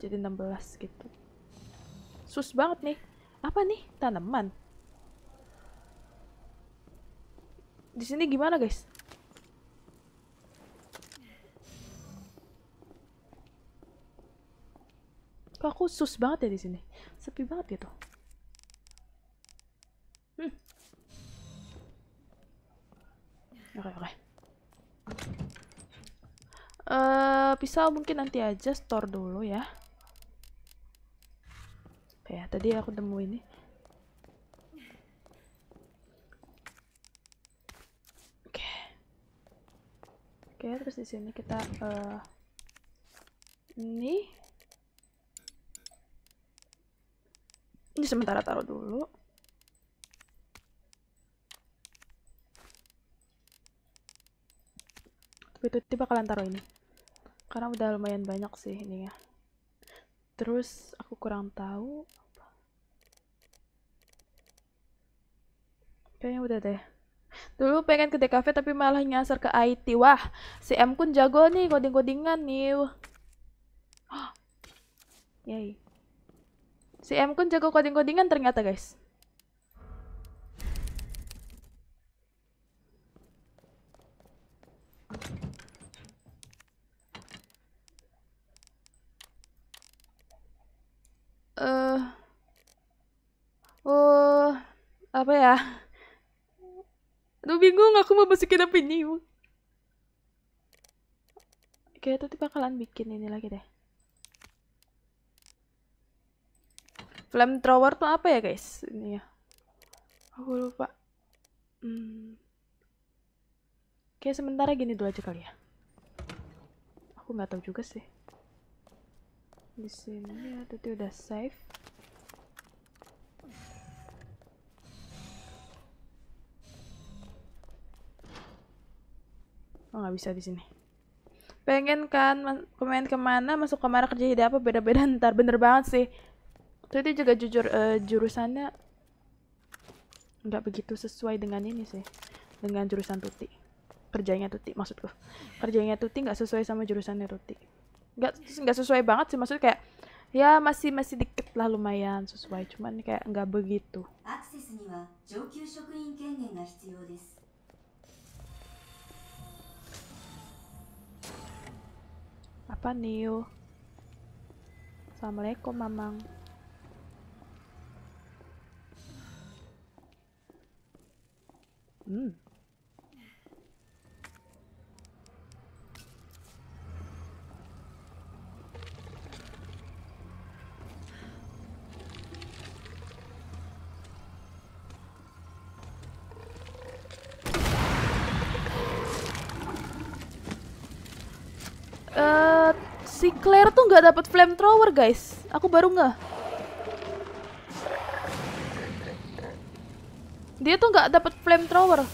jadi 16 gitu. Sus banget nih. Apa nih? Tanaman. di sini gimana guys? Kok aku sus banget ya di sini? Sepi banget gitu. Hmm. Oke, okay, oke. Okay. Uh, eh, pisau mungkin nanti aja store dulu ya. ya, tadi aku temu ini. Oke, terus di sini kita uh, ini ini sementara taruh dulu. Tapi itu tiba kalian taruh ini. Karena udah lumayan banyak sih ini ya. Terus aku kurang tahu Kayaknya udah deh. Dulu pengen ke DKV tapi malah nyasar ke IT. Wah, si M kun jago nih coding-codingan nih. Yay. Si M kun jago coding-codingan ternyata, guys. masukin apa new oke tadi bakalan bikin ini lagi deh flamethrower tuh apa ya guys ini ya aku lupa hmm. Oke, sementara gini dulu aja kali ya aku nggak tahu juga sih di sini ya tadi udah save Oh nggak bisa di sini. Pengen kan komen kemana, masuk kamar kerja jadi apa beda-beda ntar bener banget sih. Tapi juga jujur uh, jurusannya nggak begitu sesuai dengan ini sih, dengan jurusan tuti. Kerjanya tuti maksudku. Kerjanya tuti nggak sesuai sama jurusannya tuti. Nggak nggak sesuai banget sih maksudnya kayak ya masih masih dikit lah lumayan sesuai cuman kayak nggak begitu. Apa Neo? Assalamualaikum Mamang. Hmm. Si Claire tuh nggak dapat flamethrower, guys. Aku baru nggak. Dia tuh nggak dapat flamethrower.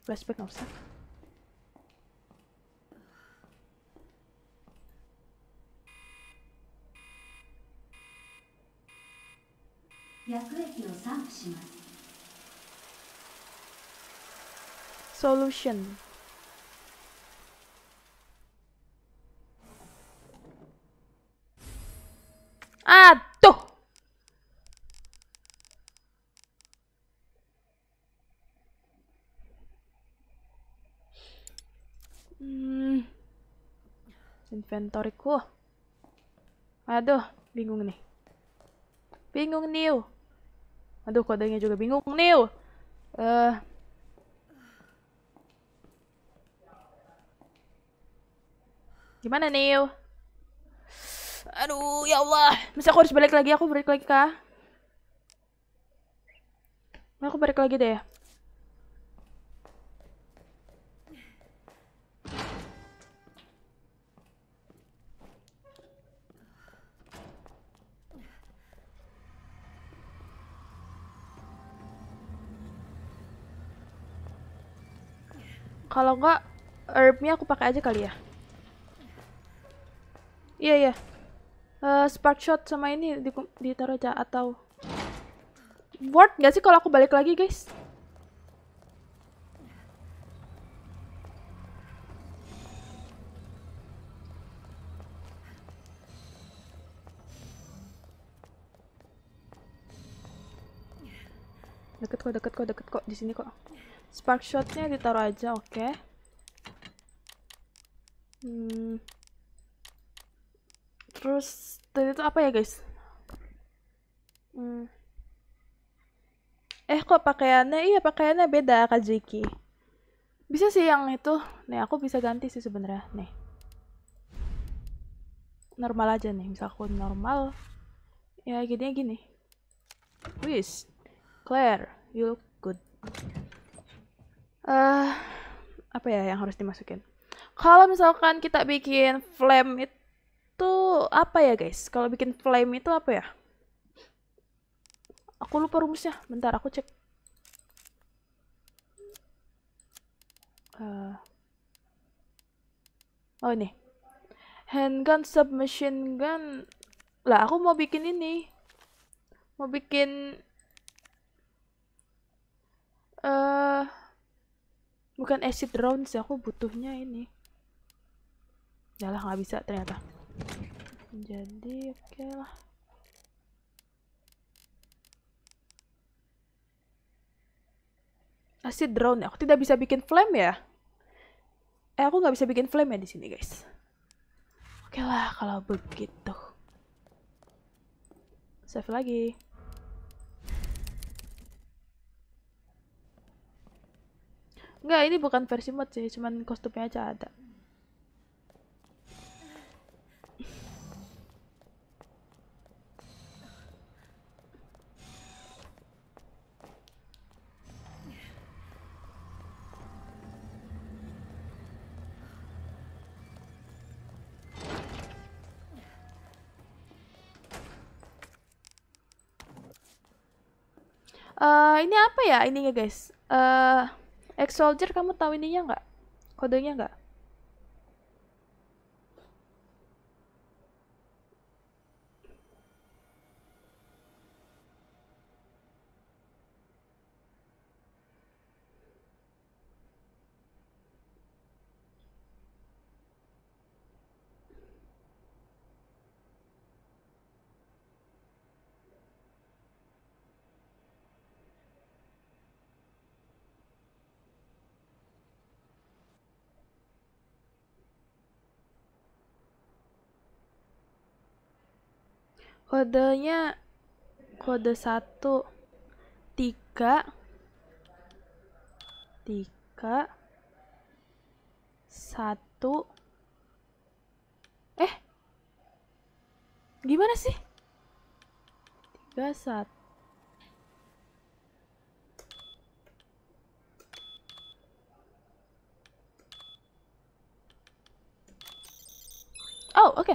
Flashback nggak usah. Solution Aduh hmm. ku. Aduh, bingung nih Bingung nih Aduh, kodenya juga bingung. New! Uh, eh. Gimana Neo? Aduh, ya Allah. Masa aku harus balik lagi? Aku balik lagi kah? Aku balik lagi deh. Kalau enggak, herbnya aku pakai aja kali ya. Iya, iya. Uh, spark shot sama ini ditaruh aja atau worth nggak sih kalau aku balik lagi guys deket kok deket kok deket kok di sini kok Spark shotnya ditaruh aja, oke. Okay. Hmm. Terus tadi itu apa ya guys? Hmm. Eh kok pakaiannya? Iya pakaiannya beda Kak Jiki. Bisa sih yang itu. Nih aku bisa ganti sih sebenarnya. Nih. Normal aja nih. Bisa aku normal. Ya gini gini. Wis. Claire, you look good uh, apa ya yang harus dimasukin kalau misalkan kita bikin flame itu apa ya guys kalau bikin flame itu apa ya aku lupa rumusnya bentar aku cek uh, oh ini handgun submachine gun lah aku mau bikin ini mau bikin eh uh, bukan acid rounds, sih aku butuhnya ini Yalah nggak bisa ternyata jadi oke okay lah acid drone ya aku tidak bisa bikin flame ya eh aku nggak bisa bikin flame ya di sini guys oke okay lah kalau begitu save lagi Enggak, ini bukan versi mod sih, cuman kostumnya aja ada. Uh, ini apa ya ini ininya guys? Uh, Ex Soldier kamu tahu ininya nggak? Kodenya nggak? kodenya kode satu tiga tiga satu eh gimana sih tiga satu Oh, okay.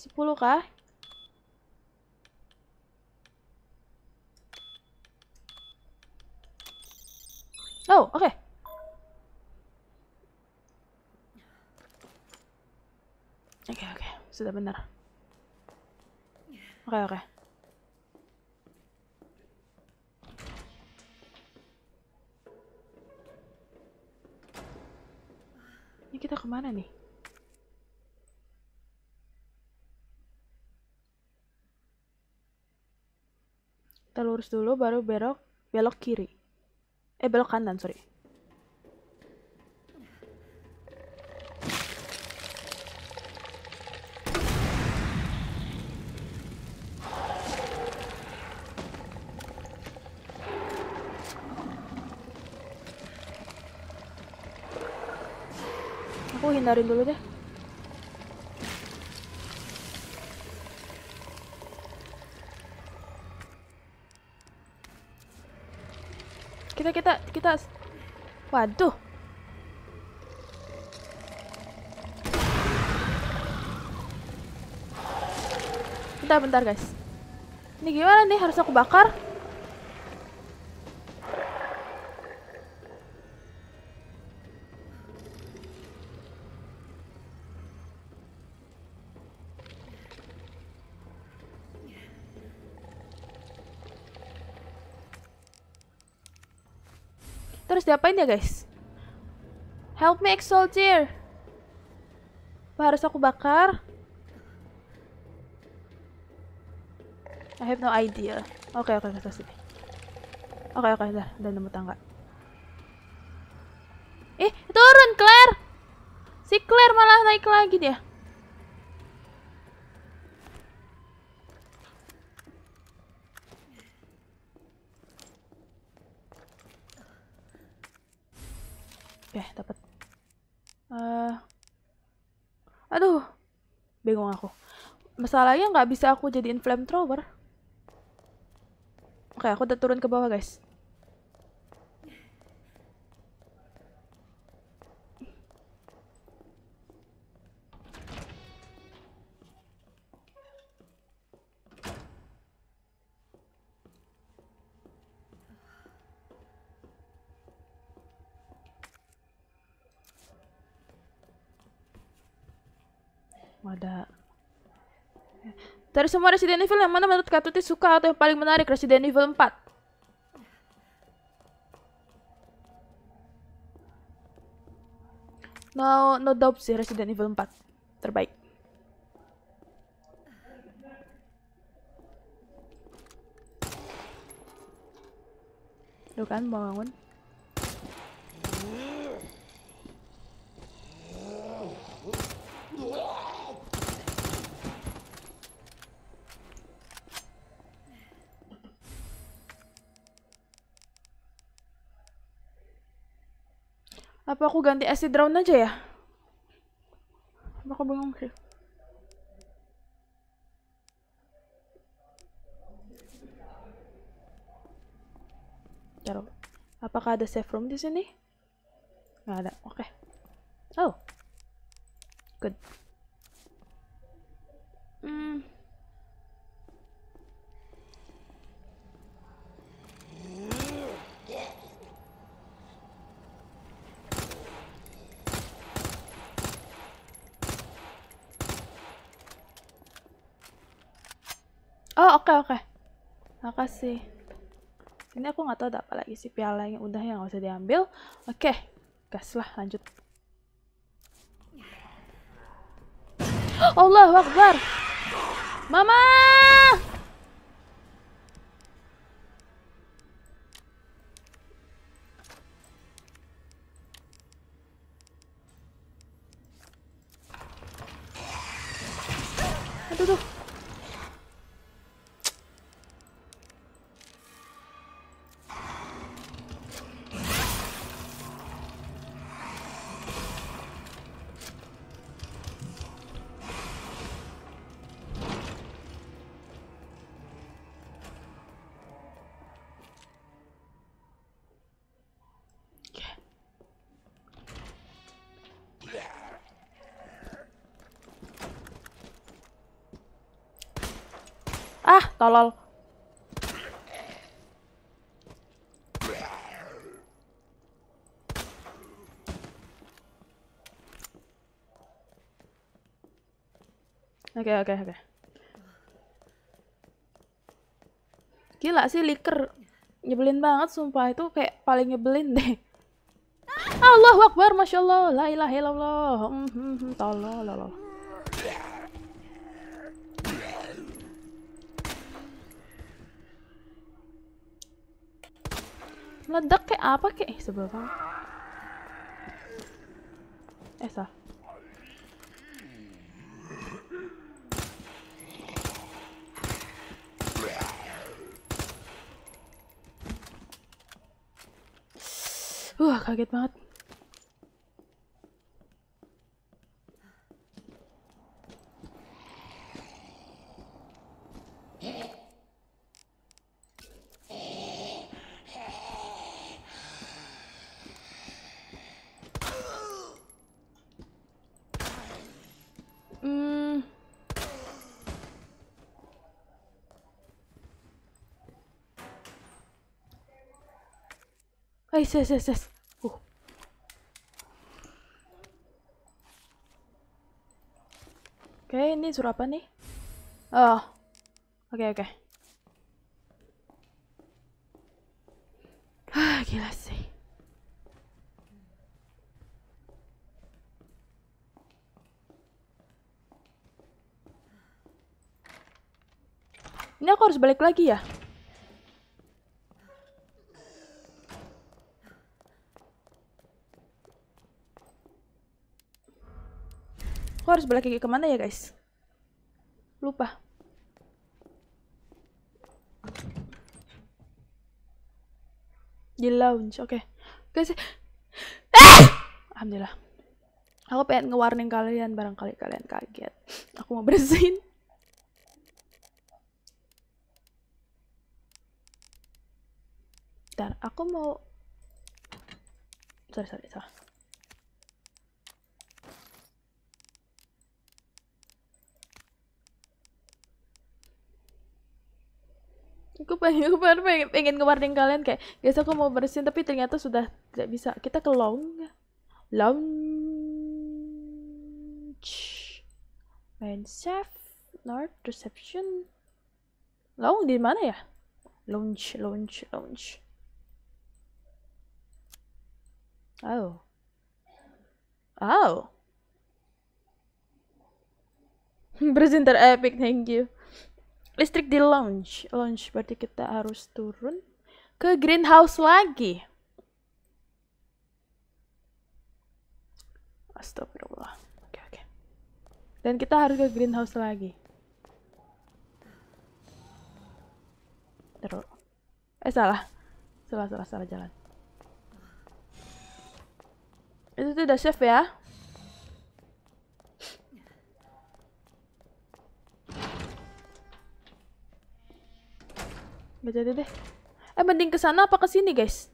10 kah? Oh, oke. Okay. Oke, okay, oke. Okay. Sudah benar. Oke, okay, oke. Okay. Ini kita kemana nih? kita lurus dulu baru belok belok kiri eh belok kanan sorry aku hindarin dulu deh kita kita kita waduh bentar bentar guys ini gimana nih harus aku bakar harus diapain ya guys? Help me, soldier. Apa harus aku bakar? I have no idea. Oke, okay, oke, okay, sini. Oke, okay, oke, okay, dah, dan nemu tangga. Eh, turun, Claire! Si Claire malah naik lagi dia. aduh bingung aku masalahnya nggak bisa aku jadiin flamethrower oke aku udah turun ke bawah guys Dari semua Resident Evil yang mana menurut Kak Tuti suka atau yang paling menarik Resident Evil 4? No, no doubt sih Resident Evil 4 terbaik. Duh kan mau bangun. Apa aku ganti acid round aja ya? Apa aku bingung sih? Taruh. Apakah ada safe room di sini? Gak ada. Oke. Okay. Oh. Good. Hmm. Oh, oke okay, oke. Okay. Makasih. Ini aku nggak tahu ada apa lagi sih piala yang udah yang nggak usah diambil. Oke, okay. gas lah lanjut. Allah wakbar, Mama! tolol Oke okay, oke okay, oke. Okay. Gila sih liker nyebelin banget sumpah itu kayak paling nyebelin deh. Allah Akbar, masya Allah, la ilaha illallah, -hmm, hmm, hmm. tolol, meledak kayak apa kayak eh sebelah kamu eh sah. Wah, uh, kaget banget. Guys, guys, guys, guys. Uh. Oke, ini suruh apa nih? Ah. Oh. Oke, okay, oke. Okay. Ah, gila sih. Ini aku harus balik lagi ya? Aku harus balik lagi mana ya guys? Lupa. Di lounge, oke. Okay. Guys, ah! Alhamdulillah. Aku pengen ngewarning kalian, barangkali kalian kaget. Aku mau bersihin. dan aku mau... Sorry, sorry, salah. aku pengen aku pengen, pengen ngewarning kalian kayak guys aku mau bersin tapi ternyata sudah tidak bisa kita ke long lounge main chef north reception long di mana ya launch launch launch oh oh presenter eh, epic thank you listrik di lounge. Lounge berarti kita harus turun ke greenhouse lagi. Astagfirullah. Oke, okay, oke. Okay. Dan kita harus ke greenhouse lagi. Terus. Eh, salah. Salah, salah, salah jalan. Itu tuh udah chef ya. Gak jadi deh. Eh, mending ke sana apa ke sini, guys?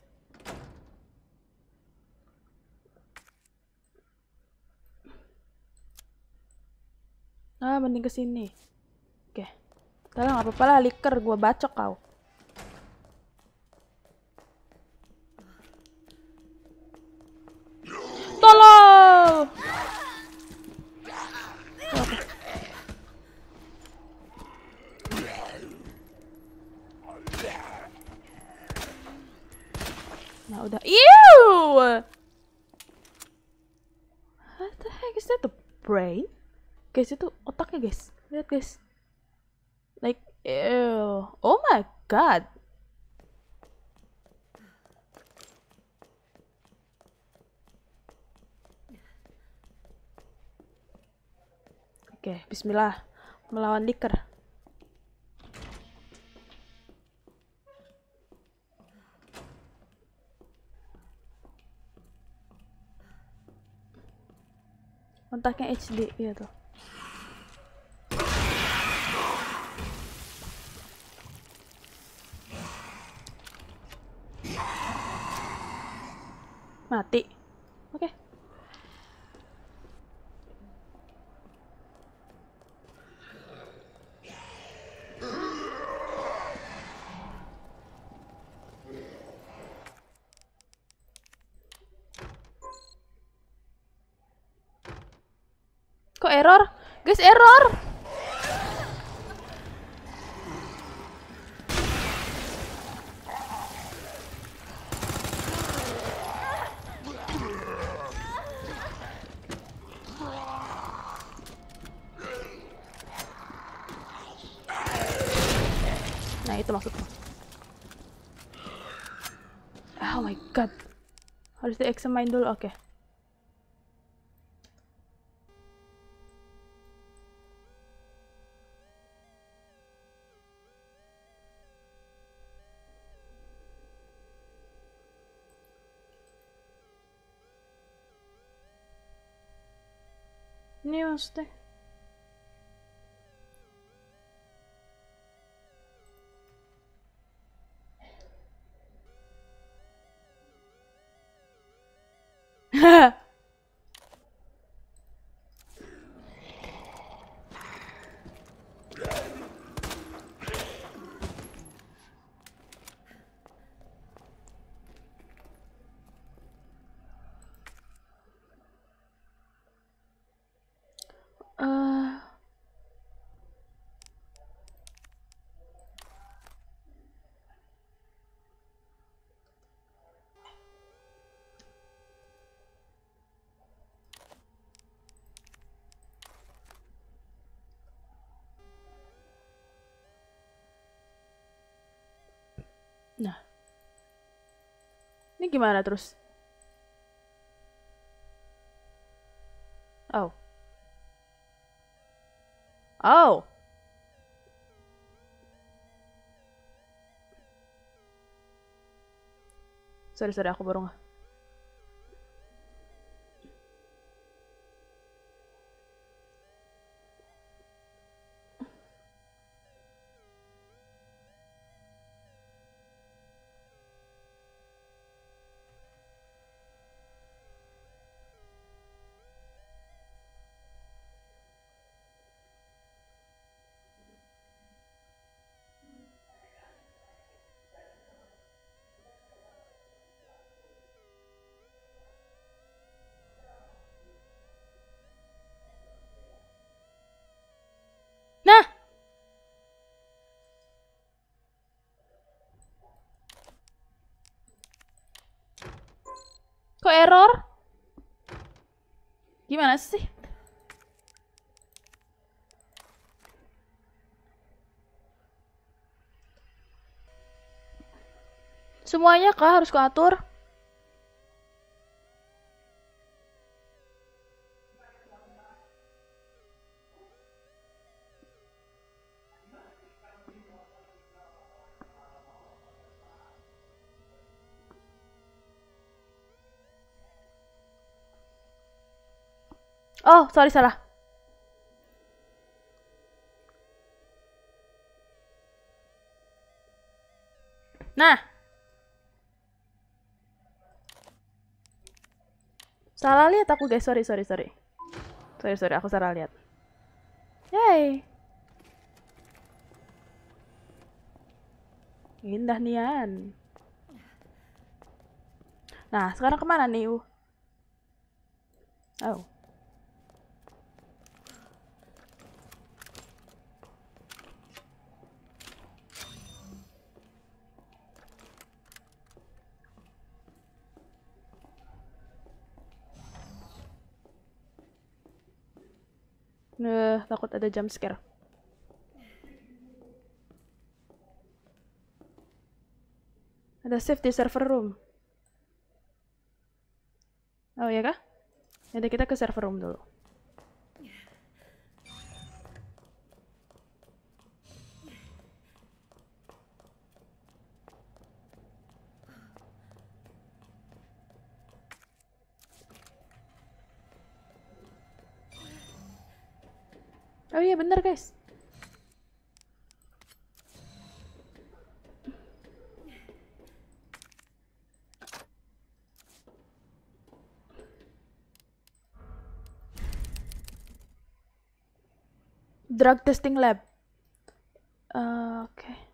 Ah, mending ke sini. Oke. Okay. Tolong apa-apa lah, liker gua bacok kau. Tolong! udah. Ew! What the heck is that the brain? Guys, itu otaknya, guys. Lihat, guys. Like, ew. Oh my god. Oke, okay, bismillah. Melawan liker. kontaknya HD ya tuh mati oke okay. harus main dulu, oke. Okay. Ini niin maksudnya Nah. Ini gimana terus? Oh. Oh. Sorry, sorry, aku baru nggak. Kok error? Gimana sih? Semuanya kah harus kuatur? Oh, sorry salah. Nah. Salah lihat aku guys, sorry sorry sorry. Sorry sorry, aku salah lihat. Yay. Indah nian. Nah, sekarang kemana nih? Oh. Uh, takut ada jump scare. Ada safety server room. Oh ya kah? Jadi kita ke server room dulu. Iya, bener guys drug testing lab. Uh, Oke. Okay.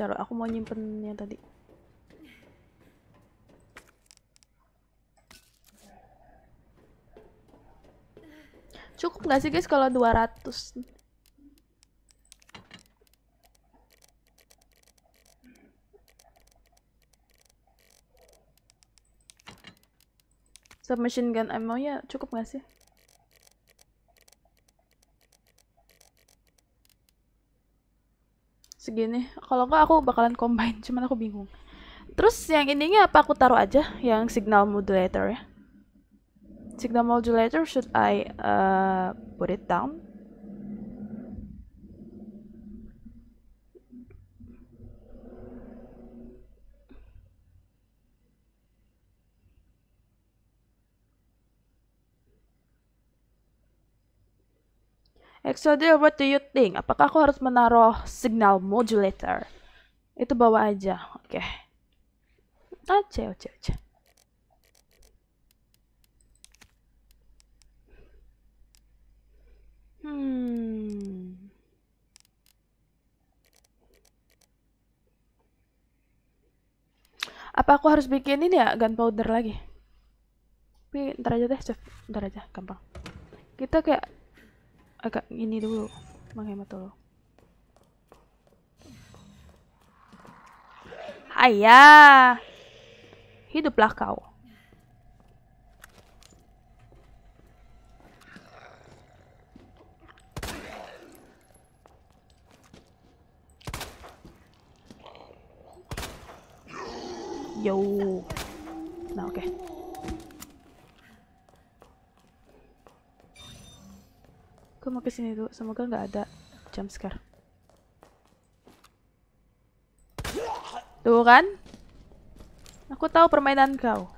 Bentar, aku mau nyimpen yang tadi. Cukup nggak sih guys kalau 200? Submachine gun ammo-nya cukup nggak sih? segini kalau enggak aku bakalan combine cuman aku bingung terus yang ininya apa aku taruh aja yang signal modulator ya signal modulator should I uh, put it down Exodia, what do you think? Apakah aku harus menaruh signal modulator? Itu bawa aja. Oke. Okay. Aja, aja, aja. Hmm. Apa aku harus bikin ini ya gunpowder lagi? Tapi ntar aja deh, Ntar aja, gampang. Kita kayak agak ini dulu menghemat dulu ayah hiduplah kau Yo. Nah, oke. Okay. aku mau kesini dulu, semoga nggak ada jumpscare. Tuh kan? Aku tahu permainan kau.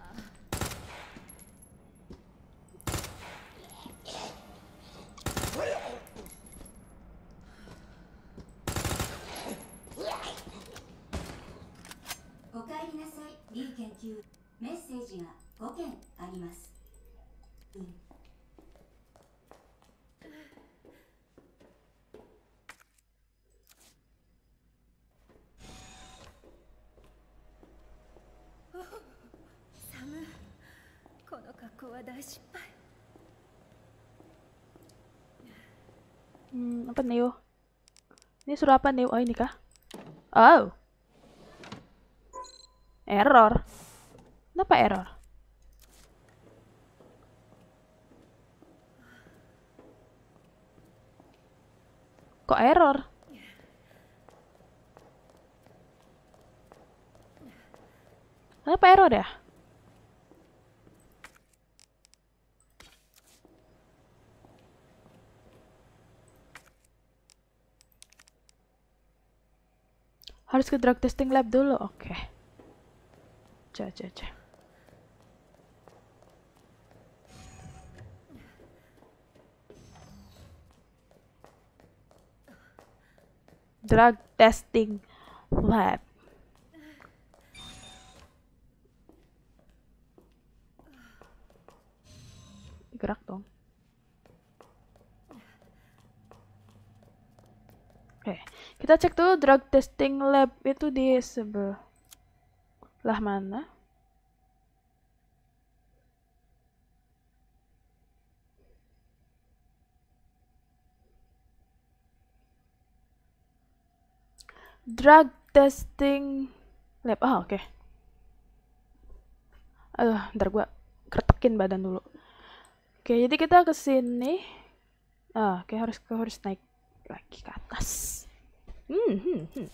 Ini suruh apa nih? Oh, ini kah? Oh. Error. Kenapa error? Kok error? Kenapa error ya? Harus ke drug testing lab dulu. Oke. Okay. Ja, ja, ja. Drug testing lab. gerak dong. Oke. Okay. Kita cek dulu drug testing lab itu di sebelah mana? drug testing lab. Ah, oh, oke. Okay. Aduh, ntar gue kertekin badan dulu. Oke, okay, jadi kita ke sini. Ah, oke okay, harus harus naik lagi ke atas. 嗯哼哼。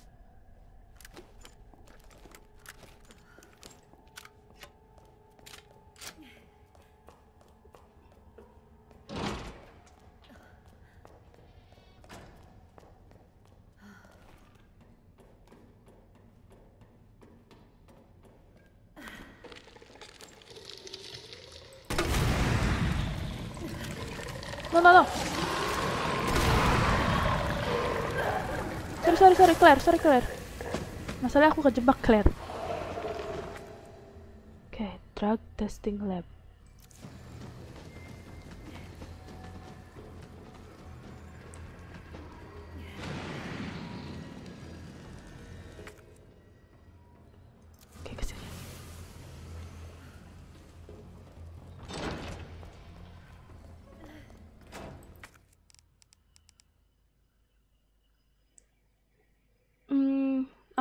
啊！啊！啊！sorry, sorry, Claire, sorry, Claire. Masalahnya aku kejebak, Claire. Oke, okay, drug testing lab.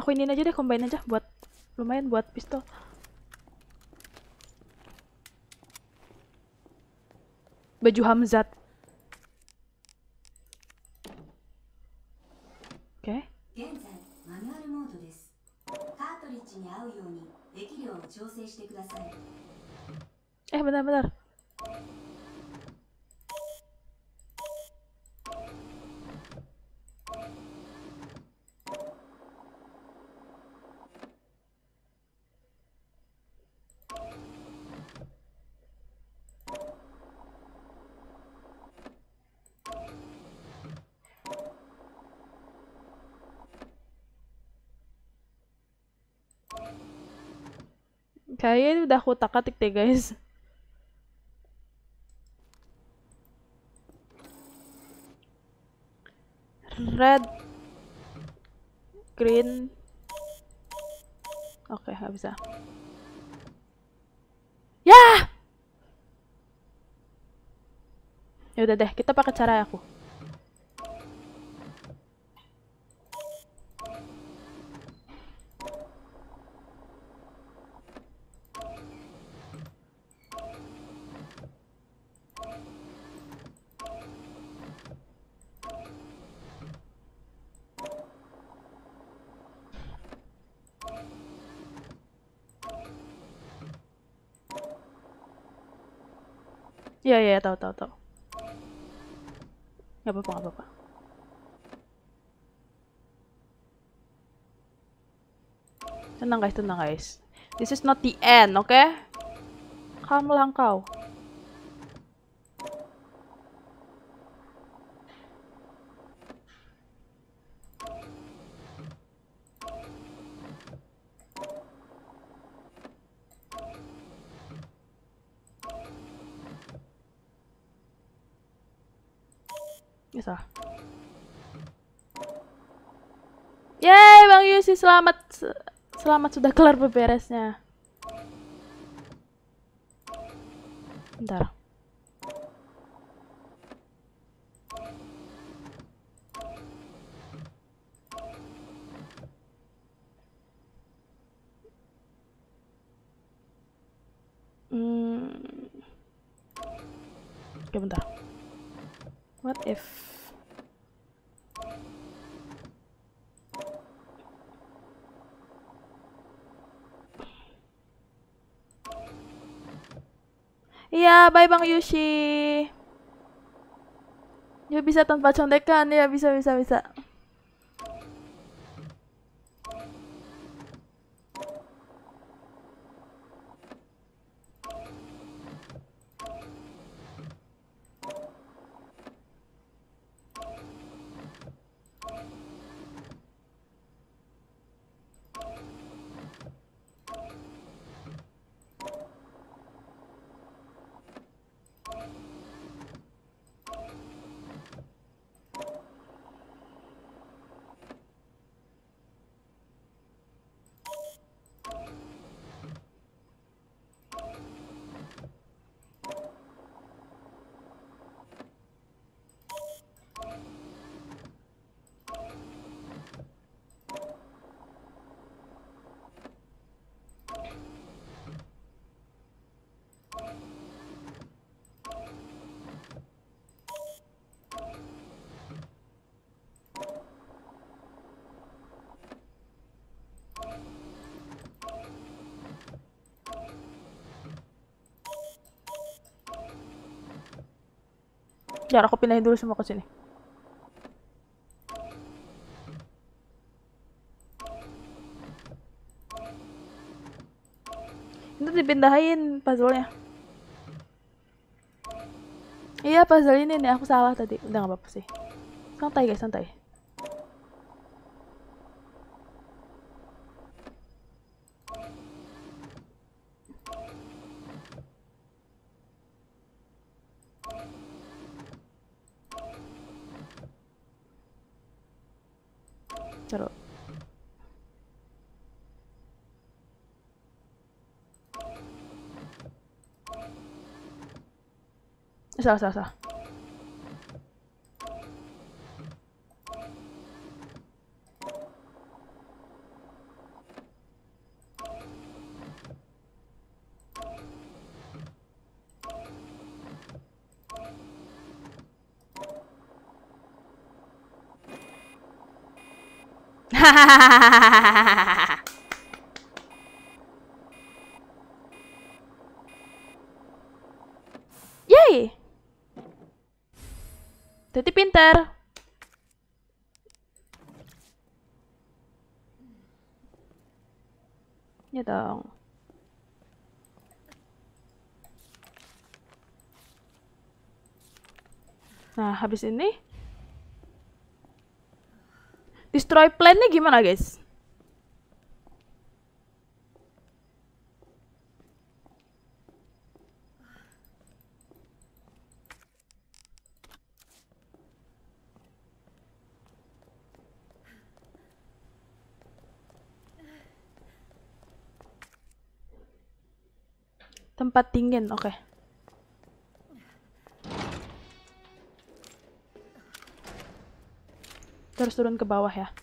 aku ini aja deh combine aja buat lumayan buat pistol baju Hamzat oke okay. eh benar-benar saya ini udah aku atik deh guys red green oke okay, nggak bisa ya ya udah deh kita pakai cara aku Iya, iya iya tahu tahu tahu. Gak apa-apa gak apa-apa. Tenang guys, tenang guys. This is not the end, oke? Okay? Kamu langkau. selamat selamat sudah kelar beberesnya. Bentar. ya bye Bang Yushi. Ya bisa tanpa contekan, ya bisa bisa bisa. share. Aku pindahin dulu semua ke sini. Itu dipindahin puzzle-nya. Iya puzzle ini nih aku salah tadi. Udah gak apa-apa sih. Santai guys, santai. Pero... Está, está, está. Yay! Tadi pinter. Ya dong. Nah, habis ini destroy plan nya gimana, guys? Tempat dingin, oke. Okay. Terus turun ke bawah ya.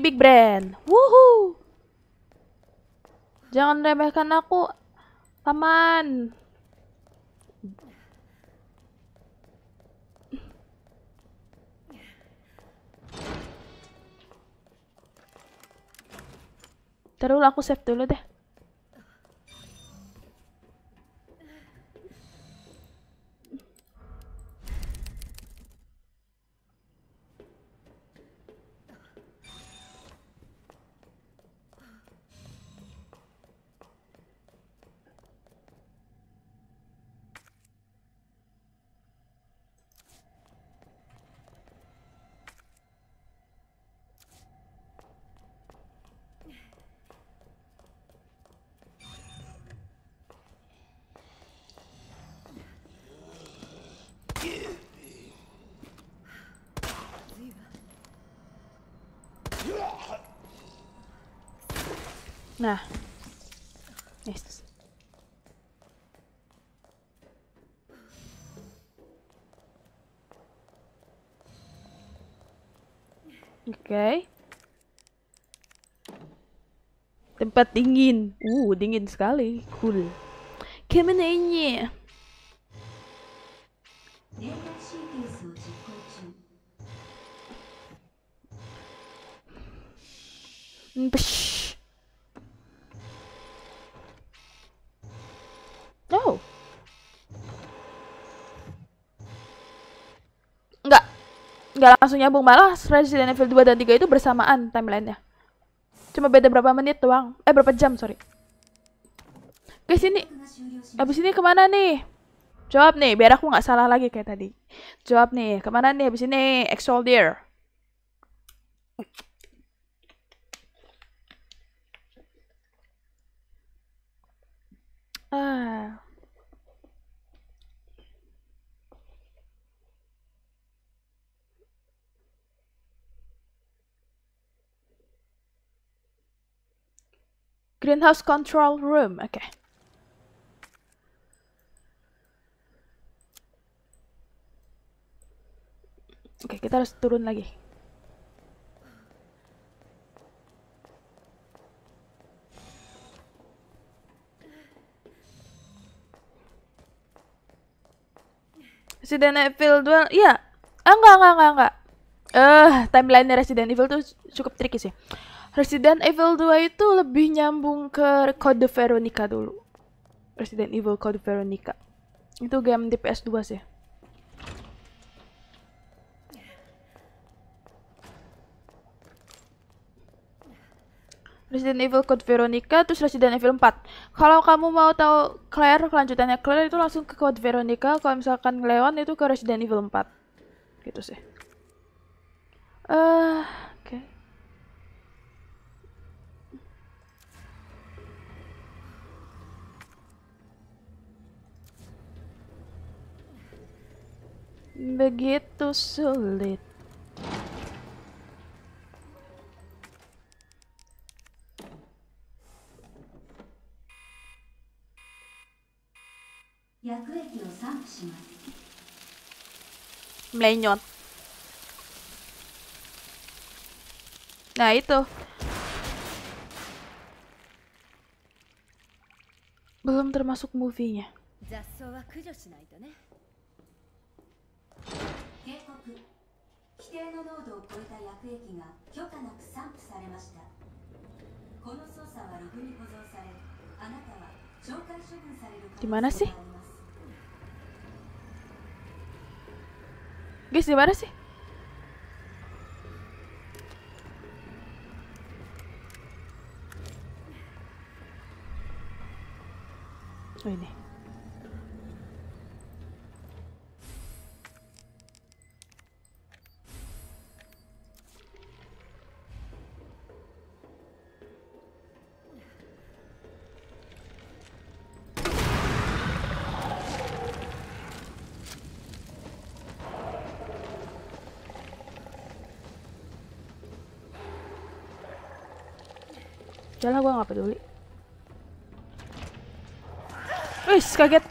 big brand. wuhu, Jangan remehkan aku, paman. Terus aku save dulu deh. Nah, Yes. Oke. Okay. Tempat dingin. Uh, dingin sekali. Cool. ini? nggak langsung nyambung malah Resident Evil 2 dan 3 itu bersamaan timelinenya cuma beda berapa menit doang eh berapa jam sorry ke sini abis ini kemana nih jawab nih biar aku nggak salah lagi kayak tadi jawab nih kemana nih abis ini ex ah Greenhouse control room. Oke. Okay. Oke, okay, kita harus turun lagi. Resident Evil 2, iya. Ah, enggak, enggak, enggak, enggak. Eh, uh, timeline Resident Evil tuh cukup tricky sih. Resident Evil 2 itu lebih nyambung ke Code Veronica dulu. Resident Evil Code Veronica. Itu game di PS2 sih. Resident Evil Code Veronica terus Resident Evil 4. Kalau kamu mau tahu Claire kelanjutannya Claire itu langsung ke Code Veronica, kalau misalkan Leon itu ke Resident Evil 4. Gitu sih. Eh uh, begitu sulit. Melenyot. Nah, itu. Belum termasuk movie-nya. 警告規定の濃度を超えた薬液が許可なく散布されましたこの操作はログに保存されあなたは懲戒処分される可能性があります Guys, di mana sih? Oh ini. janganlah gue nggak peduli. Wih, kaget.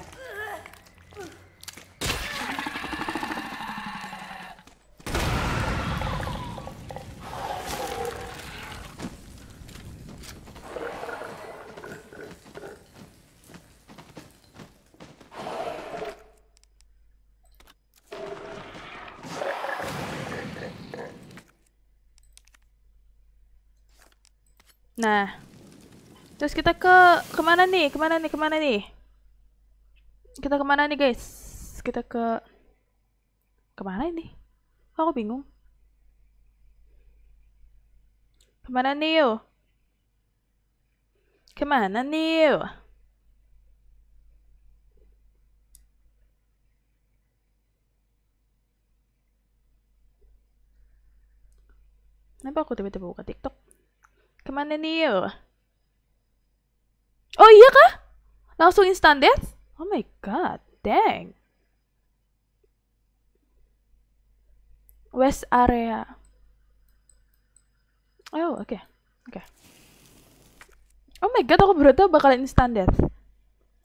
Terus kita ke kemana nih? Kemana nih? Kemana nih? Kita kemana nih guys? Kita ke kemana ini? Aku bingung. Kemana nih yo? Kemana nih yo? Kenapa aku tiba-tiba buka TikTok? Kemana nih yo? Oh iya kah? Langsung instan death? Oh my god, dang. West area. Oh, oke. Okay. Oke. Okay. Oh my god, aku berarti bakal instan death.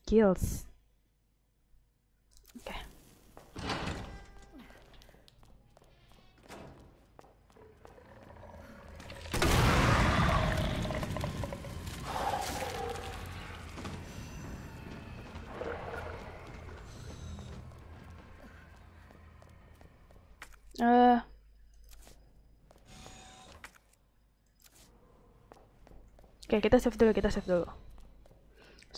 Kills. Eh. Oke, kita save dulu, kita save dulu.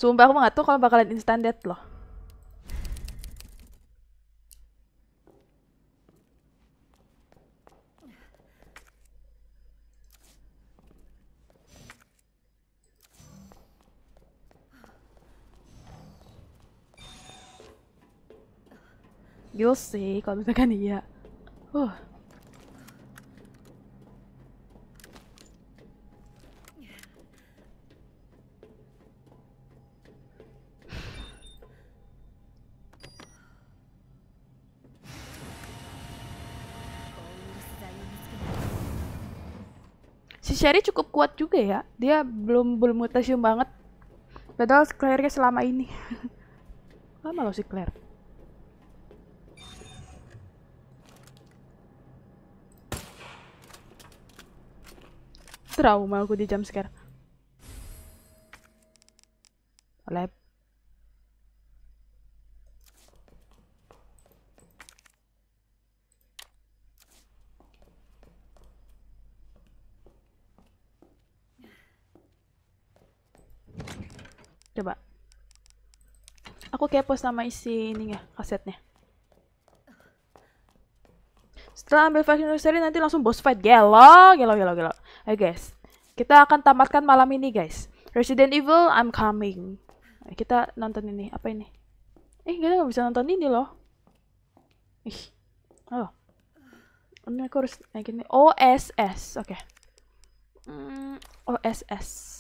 Sumpah aku nggak tahu kalau bakalan instant death loh. You'll see kalau misalkan iya. Huh. Si Sherry cukup kuat juga ya. Dia belum belum mutasium banget. Padahal Claire selama ini. Lama loh si Claire. trauma aku di jam jumpscare lab coba aku kepo sama isi ini ya kasetnya setelah ambil vaksin seri nanti langsung boss fight. Gelo, gelo, gelo, gelo. Oke guys, kita akan tamatkan malam ini guys. Resident Evil, I'm coming. Eh, kita nonton ini, apa ini? Eh, kita nggak bisa nonton ini loh. Ih, oh. Ini aku harus kayak gini. OSS, oke. Okay. Mm, OSS.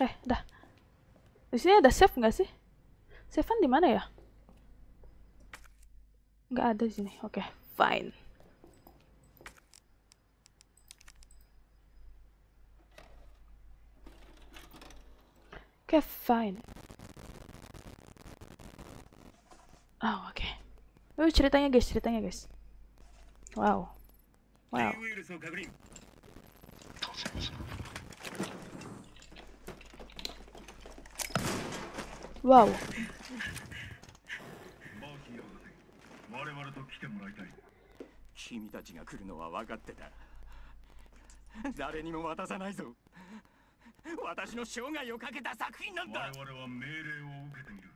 Oke, eh, dah. Di sini ada save nggak sih? Savean di mana ya? Nggak ada di sini. Oke, fine. Oke, fine. Oh, oke. Okay. Oh, ceritanya guys, ceritanya guys. Wow. Wow. わおバキよ我々と来てもらいたい君たちが来るのは分かってた誰にも渡さないぞ私の生涯をかけた作品なんだ我々は命令を受けている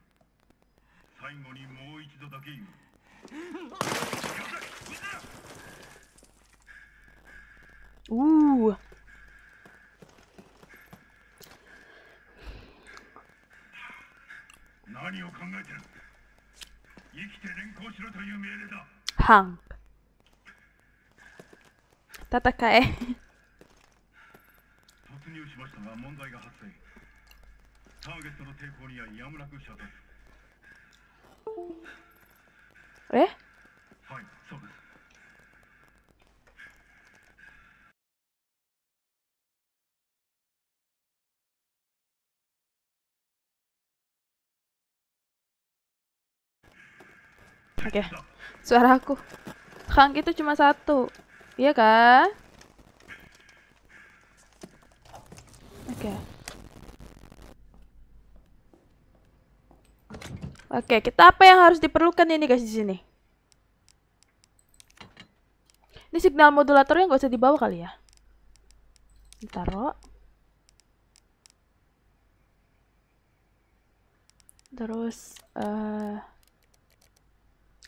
最後にもう一度だけ言う o o 何を考えてる生きて連行しろという命令だハン戦え突入しましたが問題が発生ターゲットの抵抗にはやむなく射殺え Oke. Okay. Suara aku. Kang itu cuma satu. Iya kan? Oke. Okay. Oke, okay, kita apa yang harus diperlukan ini guys di sini? Ini signal yang gak usah dibawa kali ya. Taruh. Terus eh uh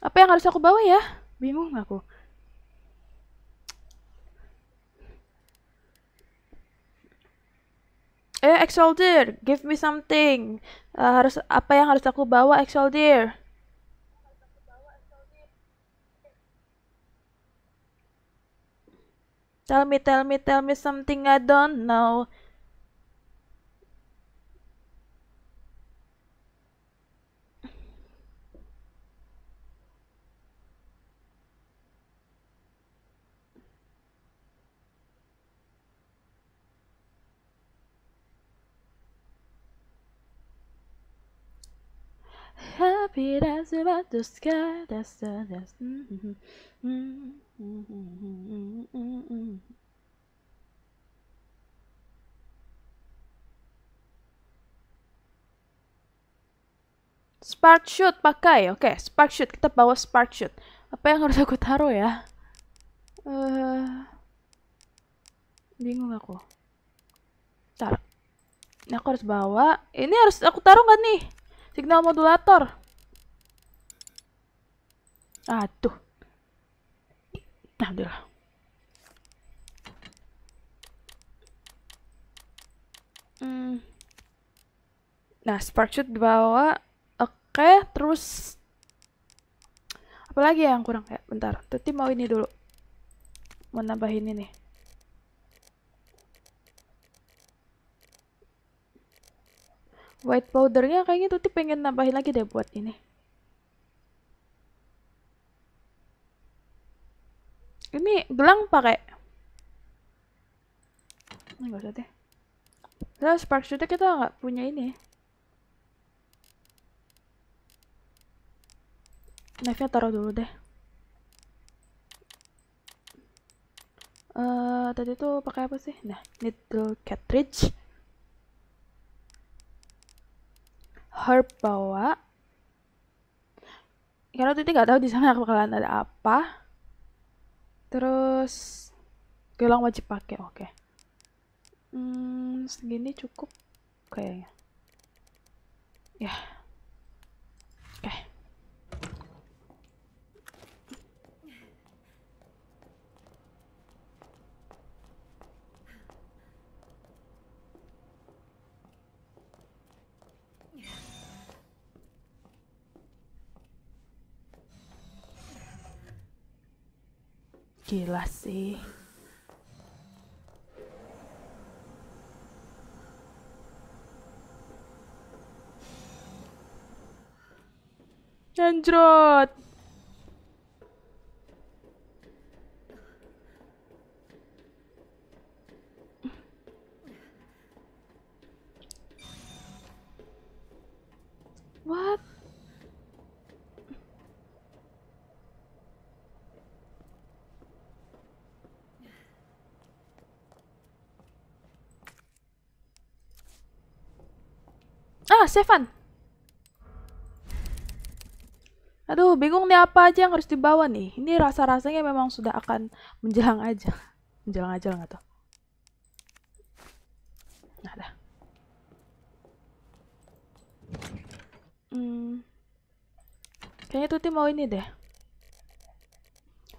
apa yang harus aku bawa ya? Bingung aku. Eh, Exoldier, give me something. Uh, harus apa yang harus aku bawa, Exoldier? Tell me, tell me, tell me something I don't know. tapi mm-hmm. das Spark shoot pakai, oke. Okay, spark shoot kita bawa spark shoot. Apa yang harus aku taruh ya? Uh, bingung aku. Tar. Ini aku harus bawa. Ini harus aku taruh nggak nih? Signal modulator. Aduh. Nah, Hmm. Nah, spark shoot dibawa. Oke, okay, terus apalagi yang kurang ya? Bentar, tuti mau ini dulu. Mau nambahin ini. White powdernya kayaknya Tuti pengen nambahin lagi deh buat ini. Ini gelang pakai. gak usah deh. Nah, spark shooter kita nggak punya ini. Knife-nya taruh dulu deh. Uh, tadi tuh pakai apa sih? Nah, needle cartridge. Herb bawa. Karena tadi nggak tahu di sana bakalan ada apa. Terus gelang wajib pakai, oke. Okay. Hmm, segini cukup kayaknya. Ya. Yeah. Oke. Okay. gila sih Anjrot. What? mana Aduh, bingung nih apa aja yang harus dibawa nih. Ini rasa-rasanya memang sudah akan menjelang aja. menjelang aja nggak tuh. Nah, dah. Hmm. Kayaknya Tuti mau ini deh.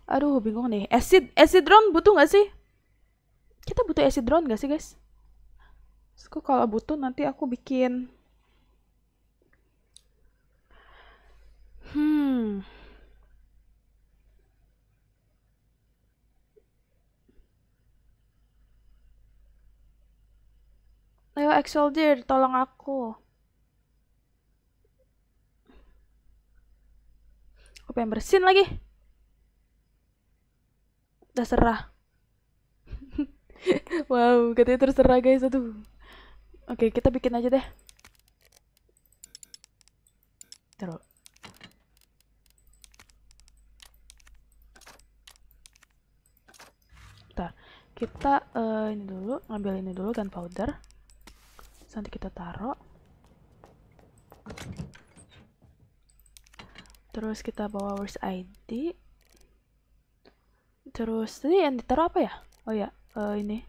Aduh, bingung nih. Acid, acid drone butuh nggak sih? Kita butuh acid drone nggak sih, guys? Terus kalau butuh nanti aku bikin Hmm. Ayo Excel dear tolong aku. Aku pengen bersin lagi. Terserah. wow, katanya terserah guys, aduh. Oke, kita bikin aja deh. Terus. kita uh, ini dulu ngambil ini dulu gunpowder powder nanti kita taruh terus kita bawa worst ID terus ini yang ditaruh apa ya oh ya uh, ini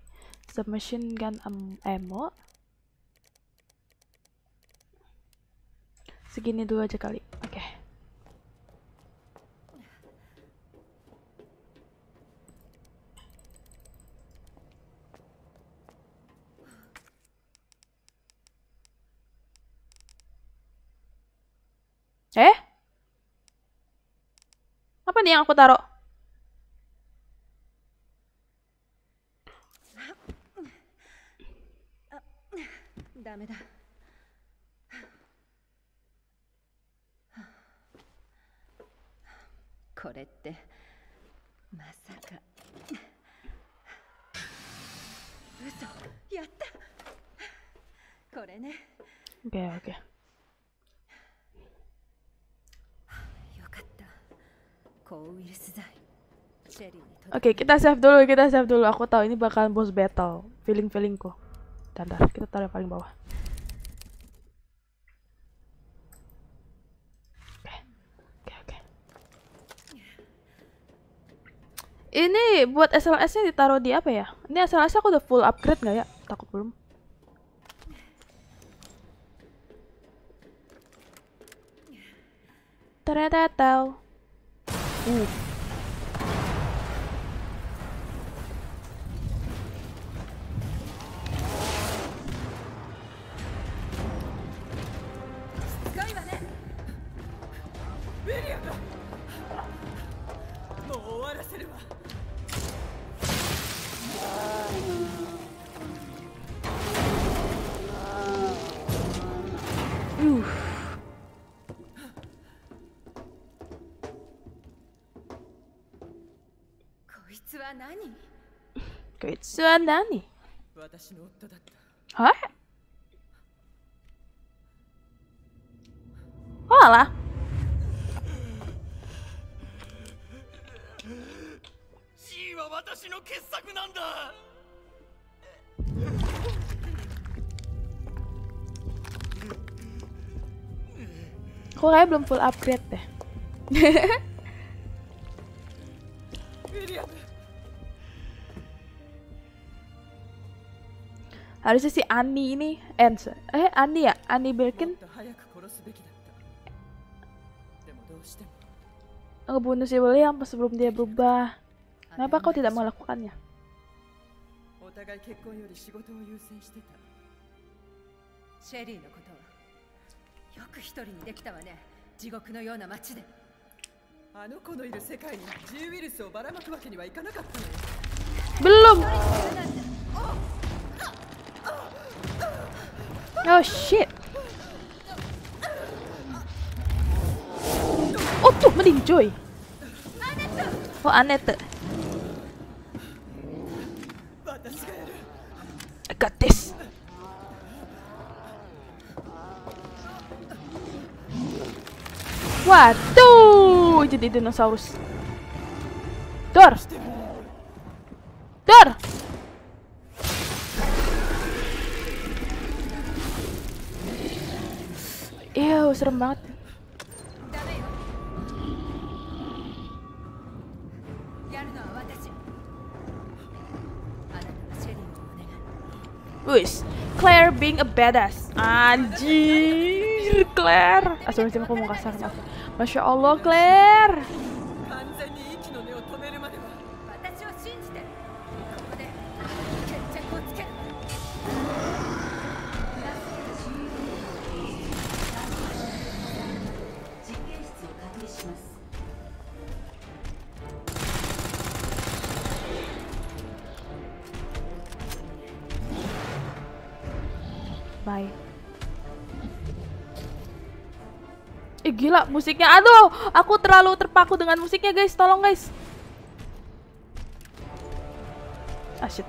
submachine gun um, ammo segini dulu aja kali oke okay. Eh? Apa nih yang aku taruh? Dame da. Kore tte masaka. Uso, yatta. Kore ne. Okay, okay. Oke, kita save dulu, kita save dulu. Aku tahu ini bakalan boss battle. Feeling-feelingku. Dantar, kita taruh paling bawah. Oke oke ini buat SLS-nya ditaruh di apa ya? Ini SLS aku udah full upgrade nggak ya? Takut belum. Ternyata tahu. Ooh. つは何はいあらは私の傑作なんだ Kok kayak belum full upgrade deh. harusnya si Ani ini Ens eh, eh Ani ya Ani Birkin ngebunuh si William sebelum dia berubah kenapa kau tidak melakukannya Belum. Oh shit. Oh tuh mending coy. Oh aneh I got this. Waduh, jadi dinosaurus. Dor. Dor. Wow, serem banget. Wis, Claire being a badass. Anjir, Claire. Astagfirullahaladzim, aku mau kasar. Masya Allah, Claire. gila musiknya. Aduh, aku terlalu terpaku dengan musiknya guys. Tolong guys. Ah shit.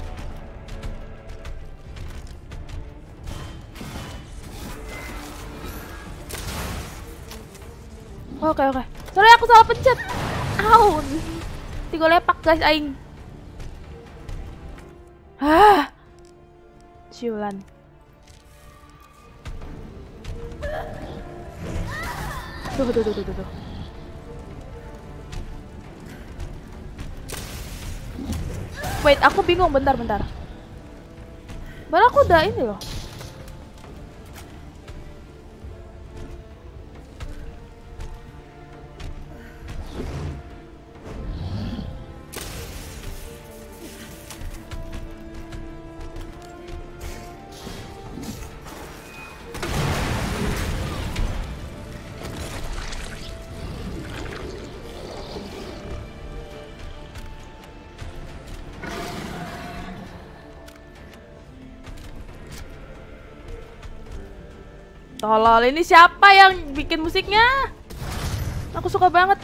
Oke okay, oke. Okay. Sorry aku salah pencet. Au. Tiga lepak guys aing. Ah. Ciulan. Tuh, tuh, tuh, tuh, tuh. Wait, aku bingung bentar, bentar. malah aku udah ini loh. tolol. Ini siapa yang bikin musiknya? Aku suka banget.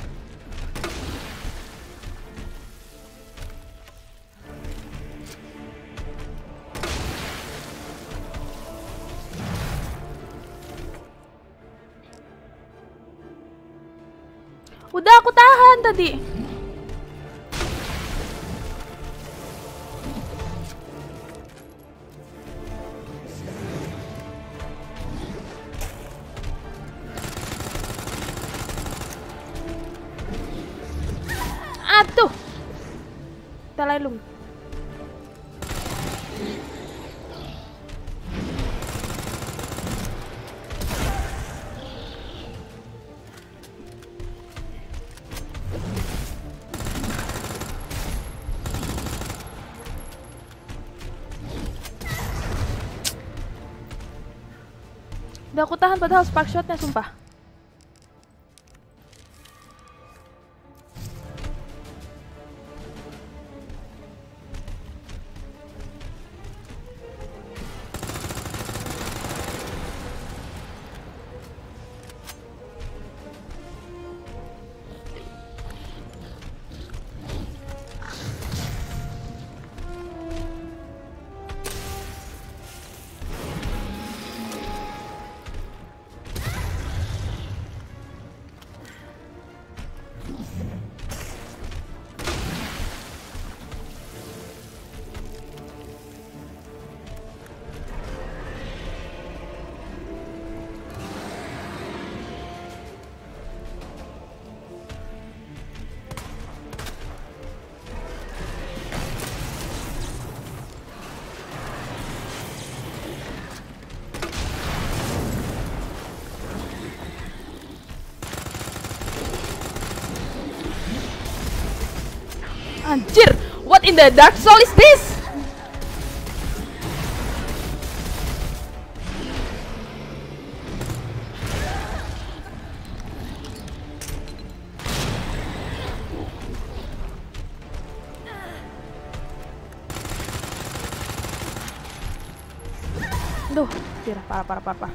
Udah aku tahan tadi. tahan padahal sparkshotnya sumpah in the Dark Soul is this? Duh! Aduh, parah parah parah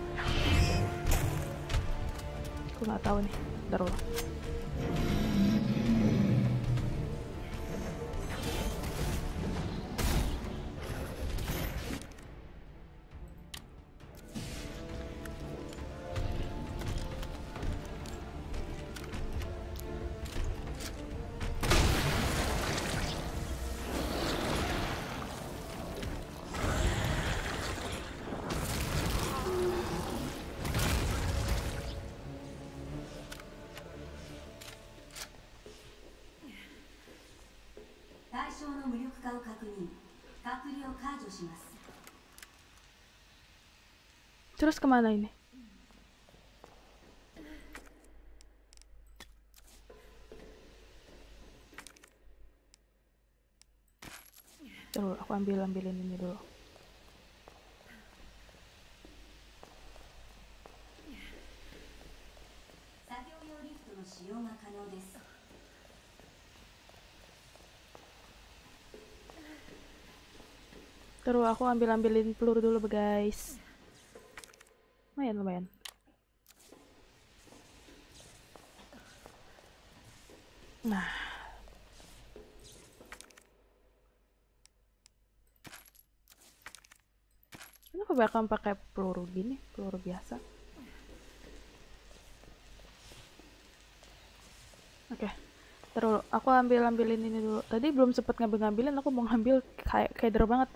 kemana ini? Terus aku ambil ambilin ini dulu. Terus aku ambil ambilin peluru dulu guys. kebanyakan pakai peluru gini peluru biasa oke okay. terus aku ambil ambilin ini dulu tadi belum sempet ngambil ngambilin aku mau ngambil kayak keder banget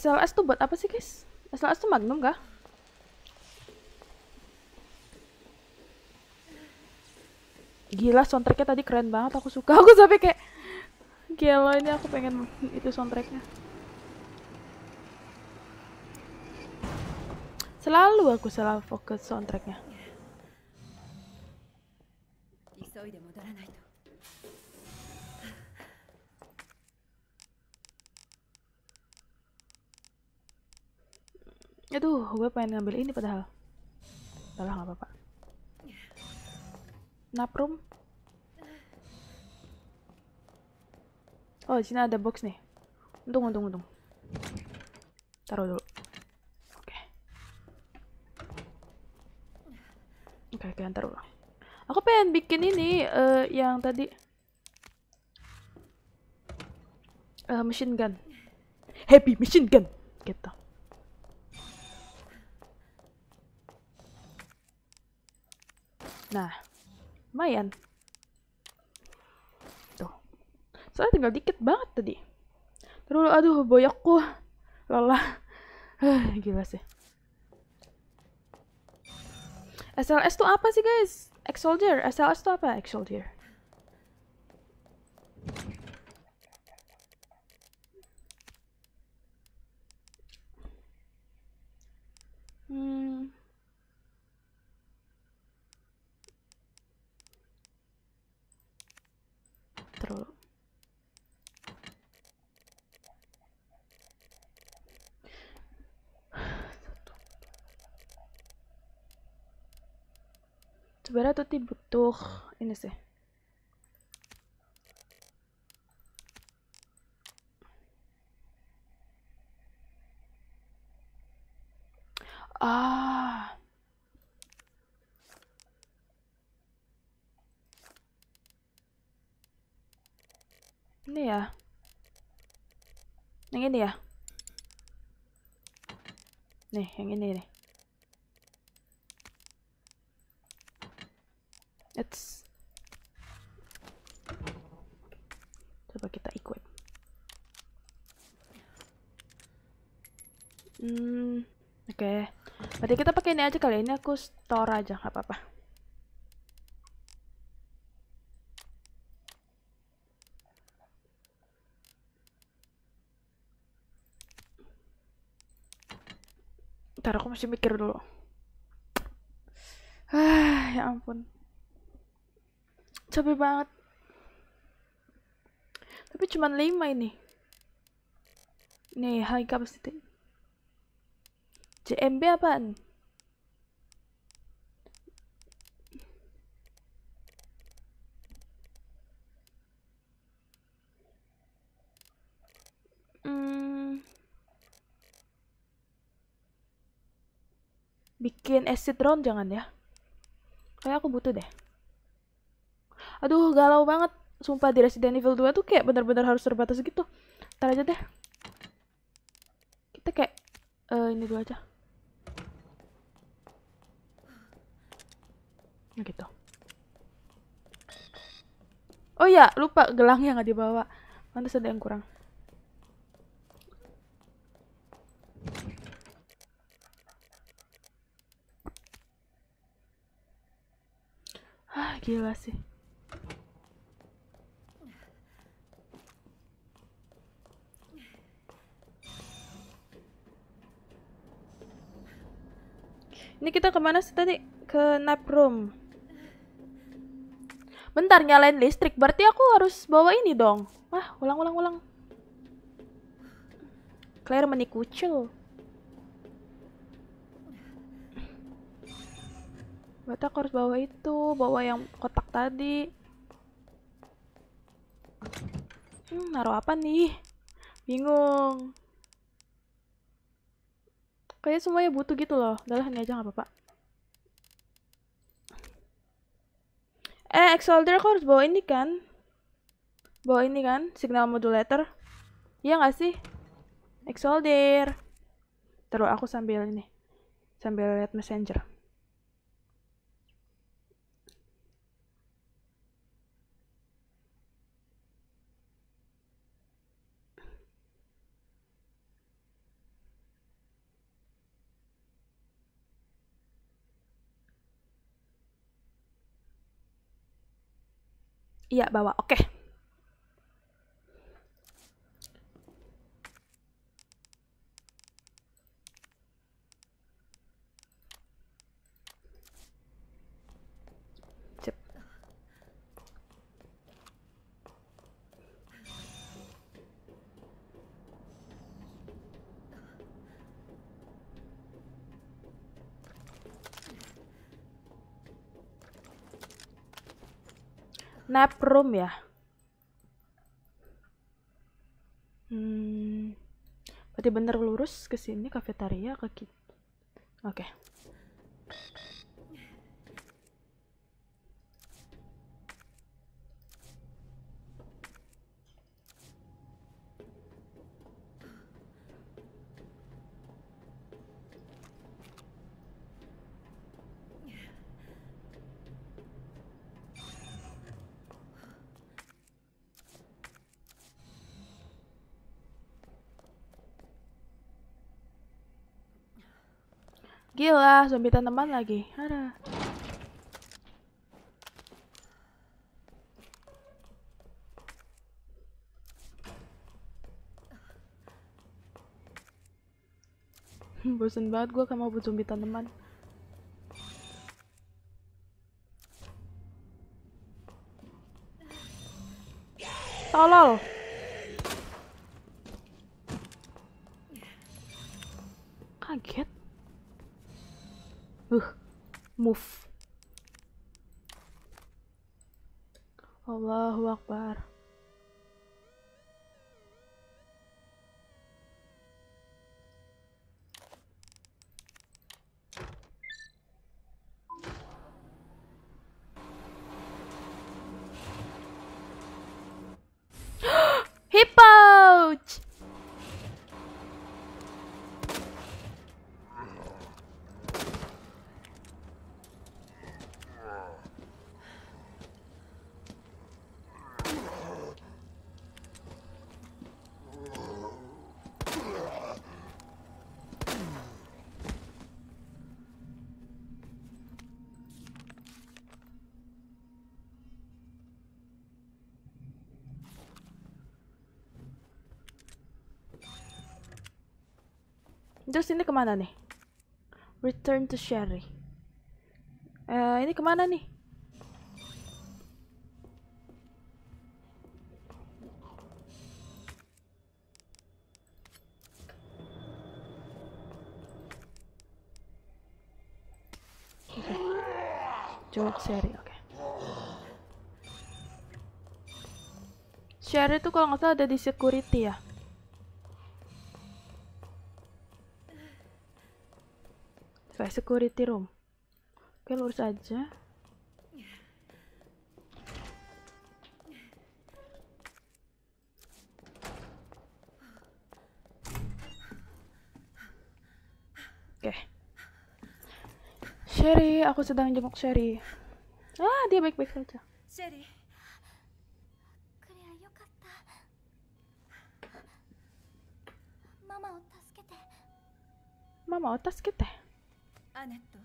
SLS tuh buat apa sih guys? SLS tuh magnum kah? gila soundtracknya tadi keren banget aku suka aku sampai kayak gila ini aku pengen itu soundtracknya selalu aku selalu fokus soundtracknya Aduh, gue pengen ngambil ini padahal. Salah nggak apa-apa naprum oh di sini ada box nih untung untung untung taruh dulu oke okay. oke okay, okay, taruh aku pengen bikin ini uh, yang tadi uh, machine gun happy machine gun gitu nah Lumayan. Tuh. Soalnya tinggal dikit banget tadi. Terus aduh boyokku. Lelah. Eh, gila sih. SLS tuh apa sih guys? Ex-soldier. SLS tuh apa? Ex-soldier. Hmm. sebenarnya Tuti butuh ini sih ah ini ya yang ini ya nih yang ini nih coba kita equip. Hmm, oke. Okay. Berarti kita pakai ini aja kali ya. ini aku store aja nggak apa-apa. Ntar aku masih mikir dulu. Ah, ya ampun capek banget tapi cuma lima ini nih high capacity JMB apaan? Hmm. Bikin acid round jangan ya. Kayak aku butuh deh aduh galau banget sumpah di Resident Evil 2 tuh kayak bener-bener harus terbatas gitu ntar aja deh kita kayak uh, ini dulu aja nah, gitu oh ya lupa gelang gelangnya nggak dibawa nanti ada yang kurang ah gila sih Ini kita kemana sih tadi? Ke nap room. Bentar nyalain listrik, berarti aku harus bawa ini dong. Wah, ulang ulang ulang. Claire menikucil. Berarti aku harus bawa itu, bawa yang kotak tadi. Hmm, naruh apa nih? Bingung. Kayaknya semuanya butuh gitu loh. Udahlah, ini aja gak apa-apa. Eh, exolder kok harus bawa ini kan? Bawa ini kan? Signal modulator. Iya nggak sih? exolder Terus aku sambil ini. Sambil lihat messenger. Iya bawa. Oke. Okay. nap room ya hmm berarti bener lurus ke sini kafetaria ke oke okay. Gila, zombie tanaman lagi. Ada. bosan banget gue sama zombie tanaman. Tolol. move Allahu Akbar Terus ini kemana nih? Return to Sherry. Uh, ini kemana nih? Jawab Sherry, oke. Sherry tuh kalau nggak salah ada di security ya. security room oke lurus aja oke Sherry aku sedang jenguk Sherry ah dia baik-baik saja Sherry Mama, otas kita. アネット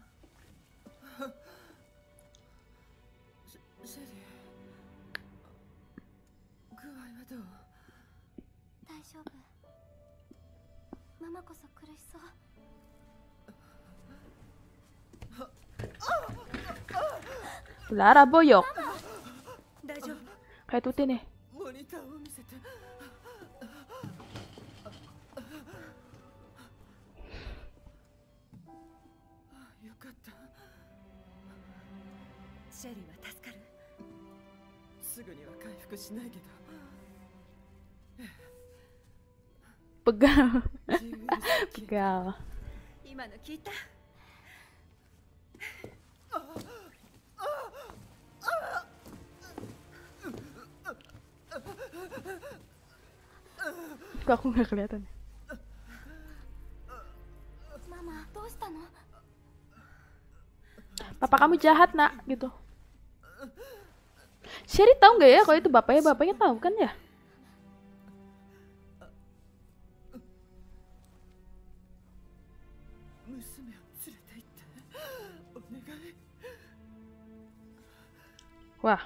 シェリー具合はどう大丈夫ママこそ苦しそう Lara boyok. k a a t u t n Pegal. Pegal. Kok aku nggak kelihatan? Papa kamu jahat nak gitu. Sherry tahu nggak ya kalau itu bapaknya bapaknya tahu kan ya? Wah.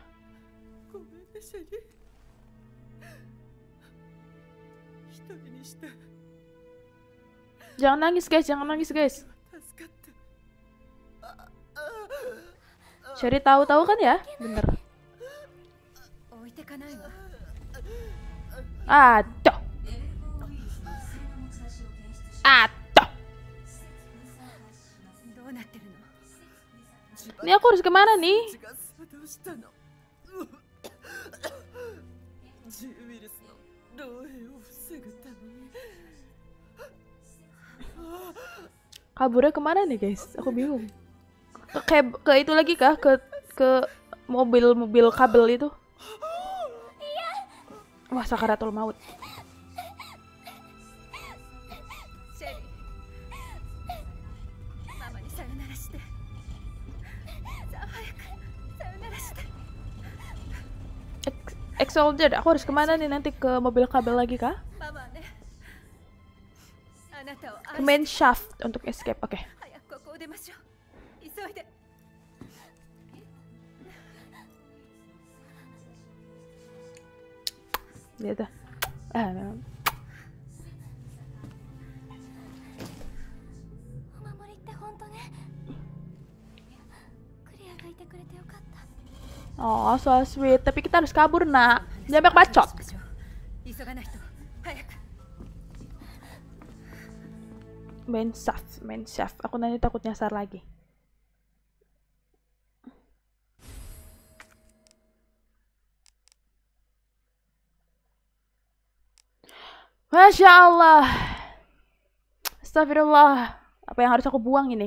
Jangan nangis guys, jangan nangis guys. Sherry tahu-tahu kan ya? Bener. かないわあっとあっと Ini aku harus kemana nih? Kaburnya kemana nih guys? Aku bingung. Ke, ke itu lagi kah? Ke ke mobil-mobil kabel itu? Wah, sakaratul maut. Ex-soldier, aku harus kemana nih nanti ke mobil kabel lagi kah? Ke main shaft untuk escape, oke. Okay. lihat ya dah ah nah. Oh, so sweet. Tapi kita harus kabur, nak. Jangan banyak bacot. main shaft. Aku nanti takut nyasar lagi. Masya Allah. Astagfirullah. Apa yang harus aku buang ini?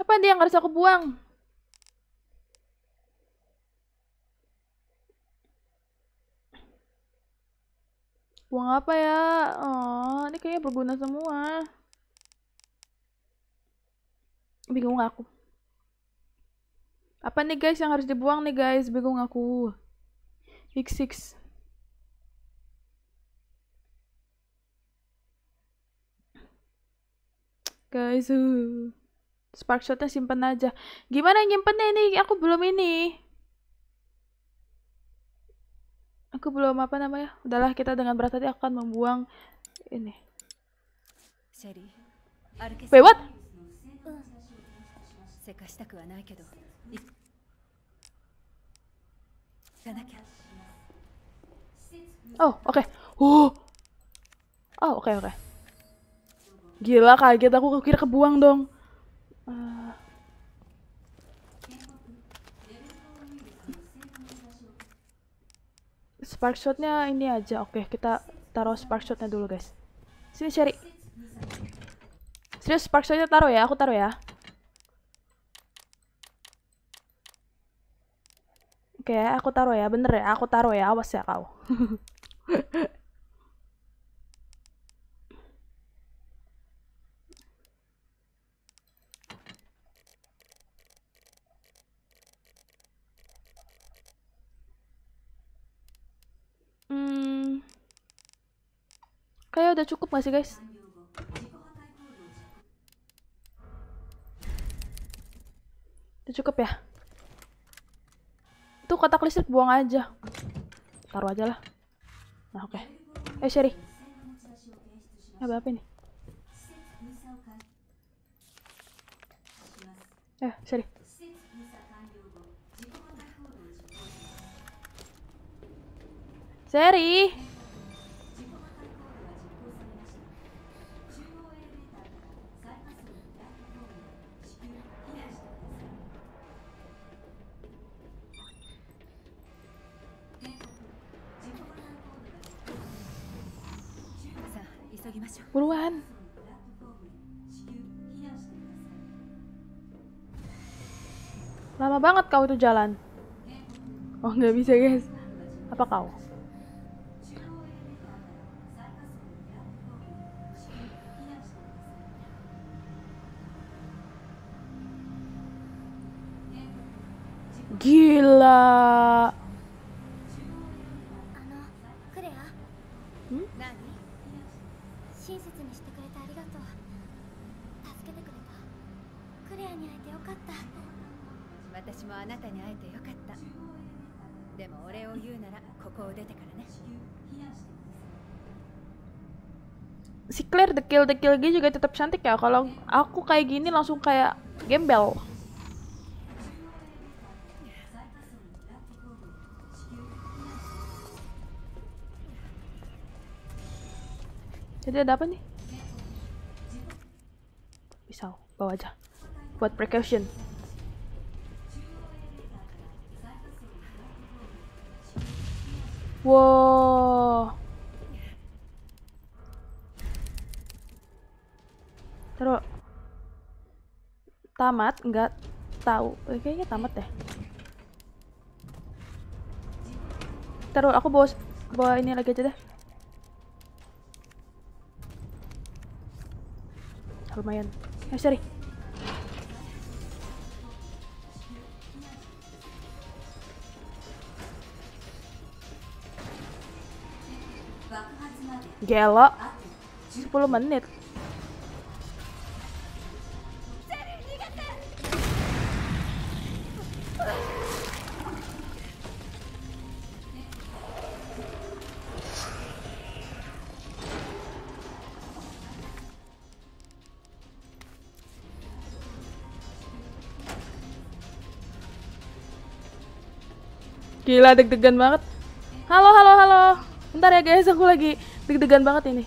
Apa dia yang harus aku buang? Buang apa ya? Oh, ini kayaknya berguna semua. Bingung aku. Apa nih guys yang harus dibuang nih guys? Bingung aku. X6. Guys, uh. Spark shotnya simpen aja. Gimana nyimpennya ini? Aku belum ini. aku belum apa namanya udahlah kita dengan berat hati akan membuang ini wait what Oh, oke. Okay. Oh. oh, oke okay, oke. Okay. Gila kaget aku kira kebuang dong. Eh. Spark shotnya ini aja. Oke, kita taruh spark shotnya dulu, guys. Sini, Sherry. Serius, spark shotnya taruh ya. Aku taruh ya. Oke, aku taruh ya. Bener ya, aku taruh ya. Awas ya kau. udah cukup gak sih guys? Udah cukup ya? Itu kotak listrik buang aja. Taruh aja lah. Nah oke. Okay. Eh Sherry. Apa apa ini? Eh Sherry. Sherry. banget kau itu jalan. Oh, nggak bisa, guys. Apa kau? Gila. Si Claire dekil dekil gini juga tetap cantik ya. Kalau aku kayak gini langsung kayak gembel. Jadi ada apa nih? Pisau, bawa aja. Buat precaution. Wow. Terus tamat nggak tahu. Eh, kayaknya tamat deh. Terus aku bawa bawa ini lagi aja deh. Lumayan. Ya, sorry. Gelo 10 menit Gila deg-degan banget. Halo, halo, halo. Bentar ya guys, aku lagi deg-degan banget ini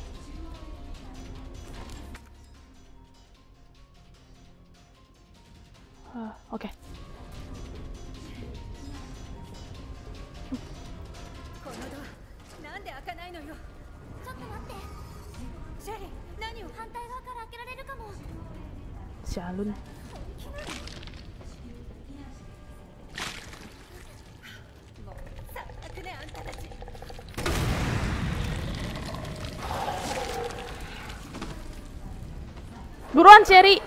Buruan, Cherry! Gue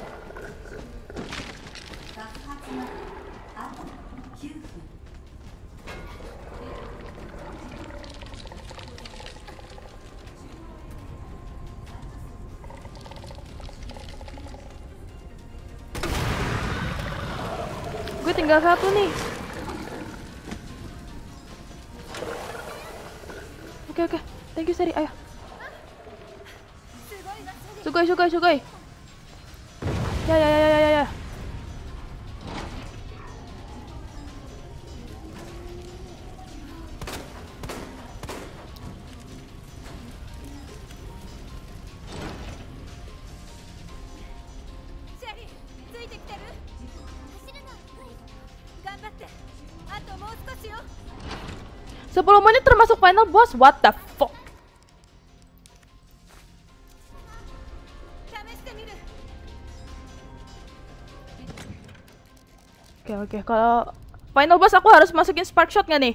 tinggal satu nih. Oke, okay, oke. Okay. Thank you, Seri. Ayo. Sugoi, sugoi, sugoi. Ya, ya, ya, ya, ya. ya. Sepuluh menit termasuk final boss, what the Oke, okay, kalau final boss aku harus masukin spark shot nggak nih?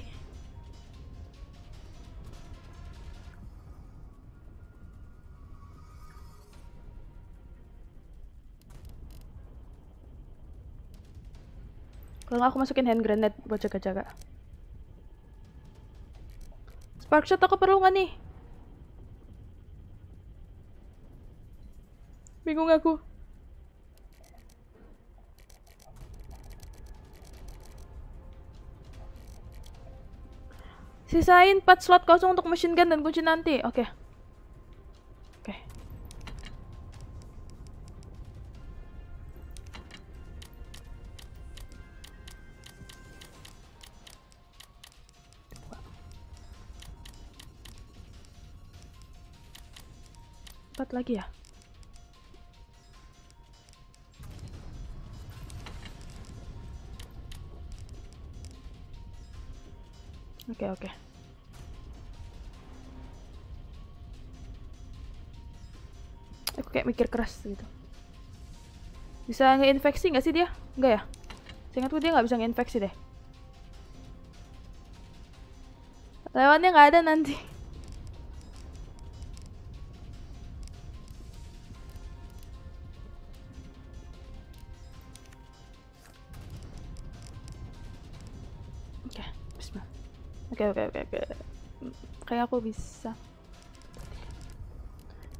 Kalau aku masukin hand grenade buat jaga-jaga. Spark shot aku perlu nggak nih? Bingung aku. Sisain 4 slot kosong untuk machine gun dan kunci nanti. Oke. Okay. Oke. Okay. Empat lagi ya? Oke, okay, oke. Okay. kayak mikir keras gitu bisa ngeinfeksi nggak sih dia nggak ya seingatku dia nggak bisa ngeinfeksi deh lewatnya nggak ada nanti oke bismillah oke oke oke oke kayak aku bisa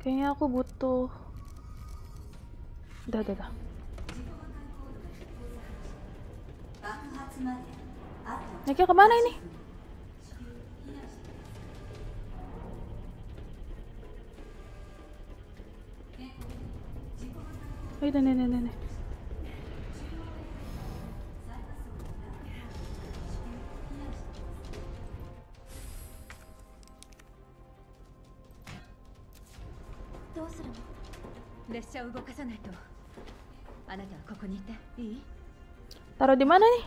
kayaknya aku butuh 誰だ泣きゃ構わないね。はい、ねねねね。どうするの列車を動かさないと。Taruh di mana nih?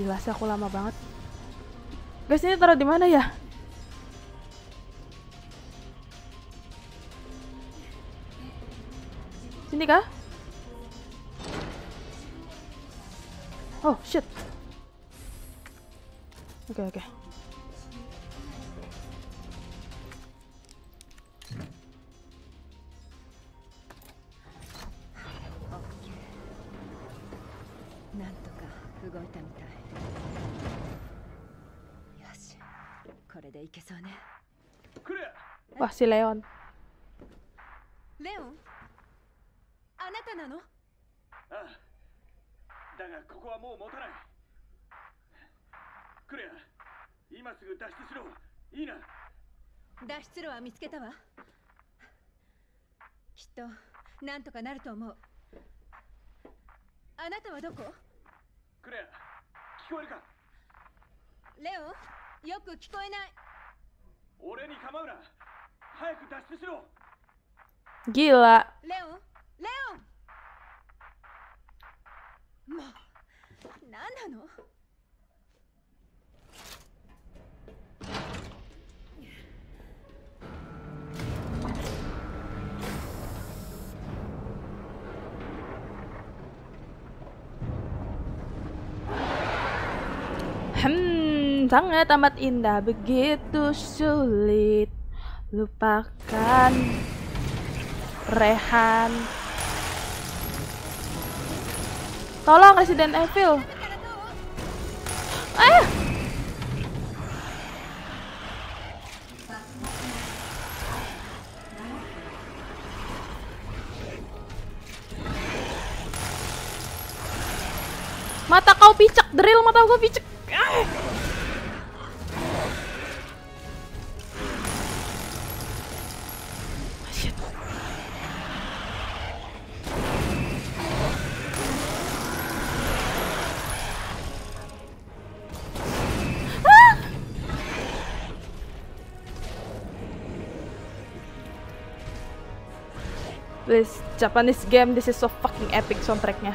Gila sih aku lama banget. Guys, ini taruh di mana ya? Sini kah? Oh shit. Okay, okay. Wah, si Leon. 脱出路は見つけたわきっとなんとかなると思うあなたはどこクレア聞こえるかレオよく聞こえない俺に構うな早く脱出しろギ i l レオ e o n l もう何なの sangat amat indah begitu sulit lupakan Rehan tolong Resident Evil Eh! Mata kau picek, drill mata kau picek. Ah. Japanese game, this is so fucking epic soundtracknya.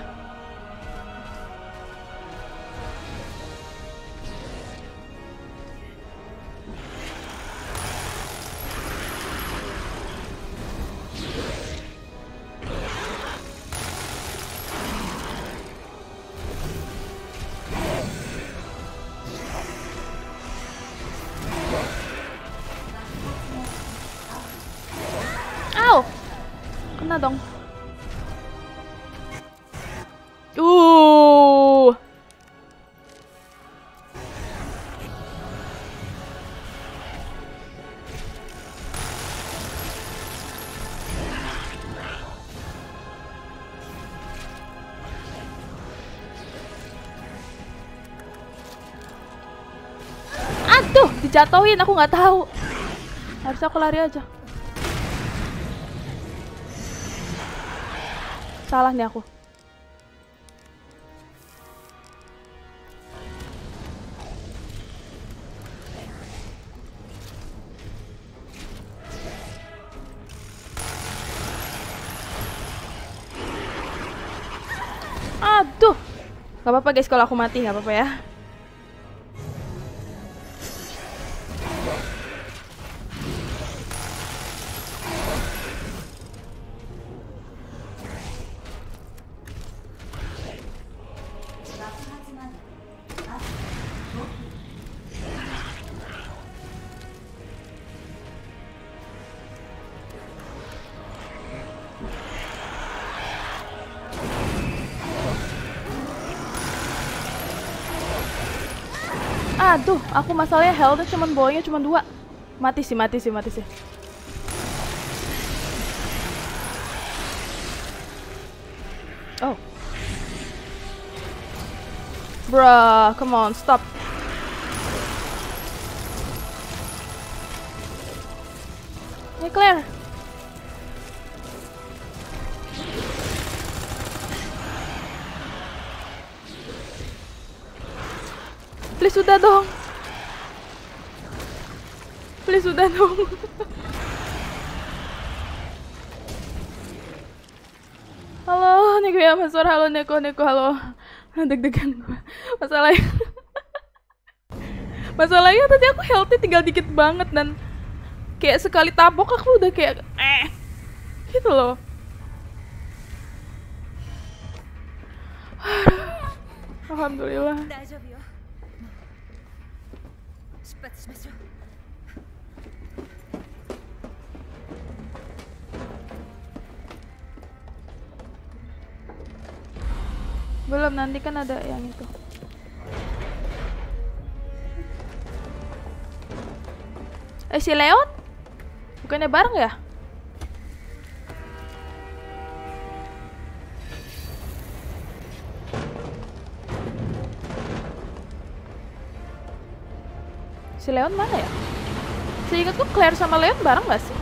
dijatohin aku nggak tahu harusnya aku lari aja salah nih aku Aduh Gak apa-apa guys kalau aku mati gak apa-apa ya Aku masalahnya healthnya cuman bawahnya cuma dua. Mati sih, mati sih, mati sih. Oh. Bruh, come on, stop. Hey Claire. Please sudah dong sudah dong. Halo, ini gue yang Suara. Halo, Neko, Neko, halo. Deg-degan gue. Masalahnya... Masalahnya tadi aku healthy tinggal dikit banget dan... Kayak sekali tabok aku udah kayak... Eh, gitu loh. Alhamdulillah. nanti kan ada yang itu eh si Leon bukannya bareng ya si Leon mana ya Si seingatku Claire sama Leon bareng gak sih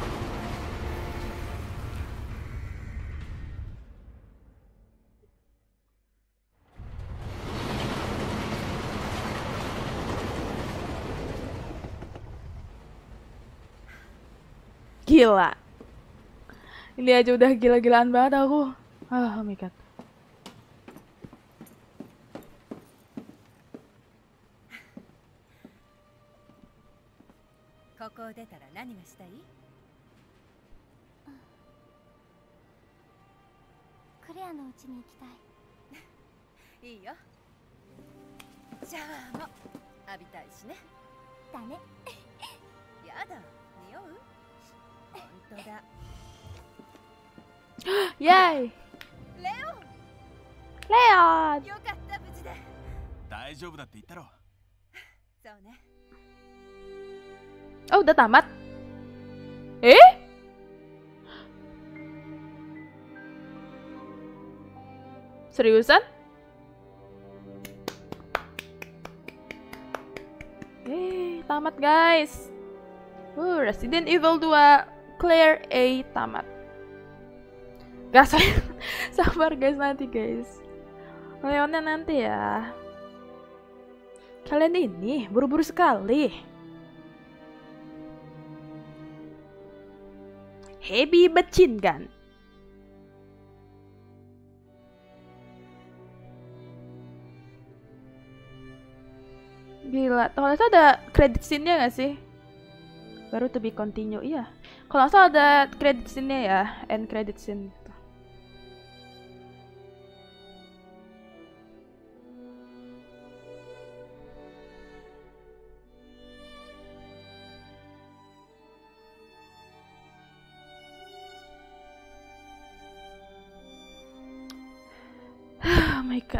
gila ini aja udah gila-gilaan banget aku ah oh my god udah tamat? Eh? Seriusan? Eh, tamat guys. Uh, Resident Evil 2 Claire A tamat. Gak saya sabar guys nanti guys. Leonnya nanti ya. Kalian ini buru-buru sekali. Hebi kan? Gila, kalau itu ada credit scene-nya gak sih? Baru to be continue, iya. Kalau nggak ada credit scene-nya ya, end credit scene.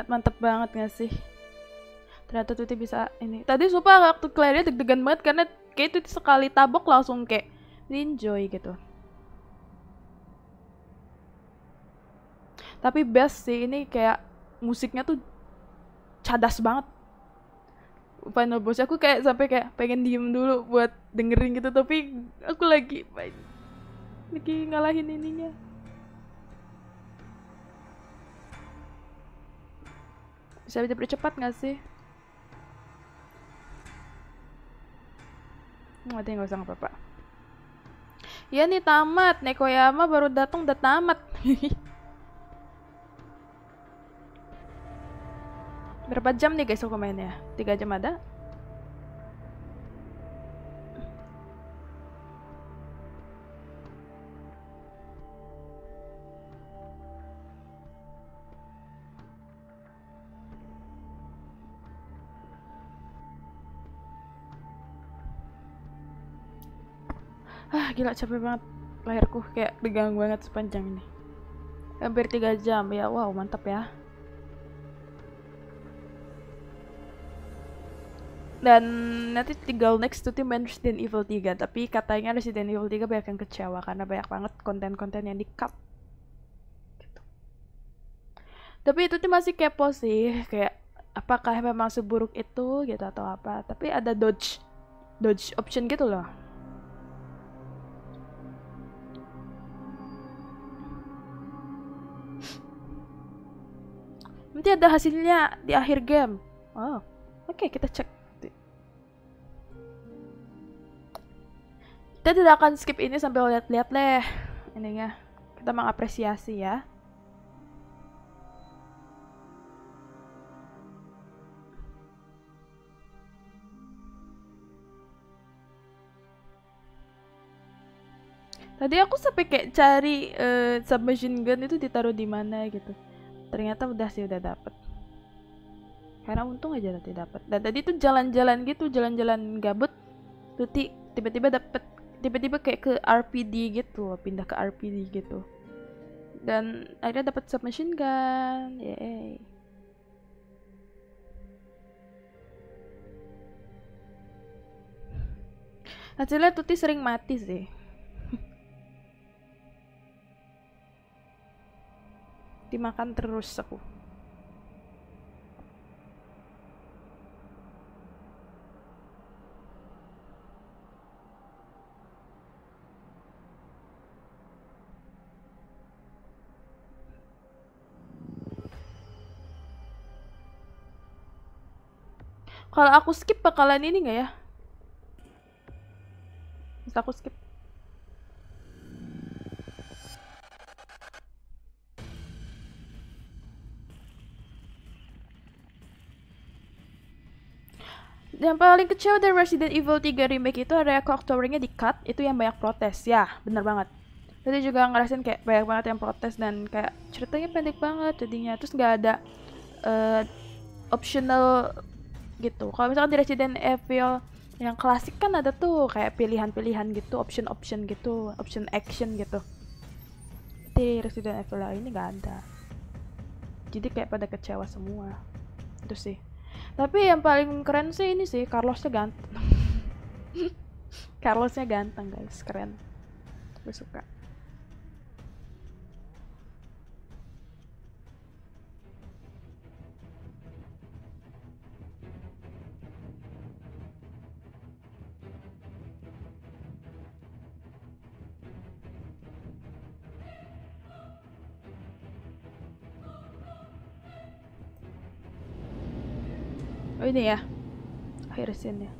banget mantep banget gak sih ternyata Tuti bisa ini tadi sumpah waktu Claire deg-degan banget karena kayak Tuti sekali tabok langsung kayak enjoy gitu tapi best sih ini kayak musiknya tuh cadas banget Final Boss aku kayak sampai kayak pengen diem dulu buat dengerin gitu tapi aku lagi lagi ngalahin ininya Bisa dipercepat nggak sih? Nanti hmm, nggak usah nggak apa-apa. Ya nih tamat, Nekoyama baru datang udah tamat. Berapa jam nih guys aku mainnya? Tiga jam ada? gila capek banget leherku kayak tegang banget sepanjang ini hampir 3 jam ya wow mantap ya dan nanti tinggal next tuh tim Resident Evil 3 tapi katanya Resident Evil 3 banyak yang kecewa karena banyak banget konten-konten yang di cut gitu. tapi itu tuh masih kepo sih kayak apakah memang seburuk itu gitu atau apa tapi ada dodge dodge option gitu loh Nanti ada hasilnya di akhir game. Oh, oke okay, kita cek. Kita tidak akan skip ini sampai lihat-lihat leh. ininya. Kita mengapresiasi ya. Tadi aku sampai kayak cari uh, submachine gun itu ditaruh di mana gitu ternyata udah sih udah dapet karena untung aja tadi dapet dan tadi tuh jalan-jalan gitu jalan-jalan gabut tuti tiba-tiba dapet tiba-tiba kayak ke RPD gitu pindah ke RPD gitu dan akhirnya dapet submachine gun yay hasilnya Tuti sering mati sih dimakan terus aku Kalau aku skip bakalan ini nggak ya? Bisa aku skip? yang paling kecewa dari Resident Evil 3 remake itu ada Clocktowernya di cut itu yang banyak protes ya bener banget jadi juga ngerasain kayak banyak banget yang protes dan kayak ceritanya pendek banget jadinya terus nggak ada uh, optional gitu kalau misalkan di Resident Evil yang klasik kan ada tuh kayak pilihan-pilihan gitu option option gitu option action gitu di Resident Evil ini nggak ada jadi kayak pada kecewa semua itu sih tapi yang paling keren sih ini sih Carlosnya ganteng Carlosnya ganteng guys keren gue suka ini ya akhir scene ya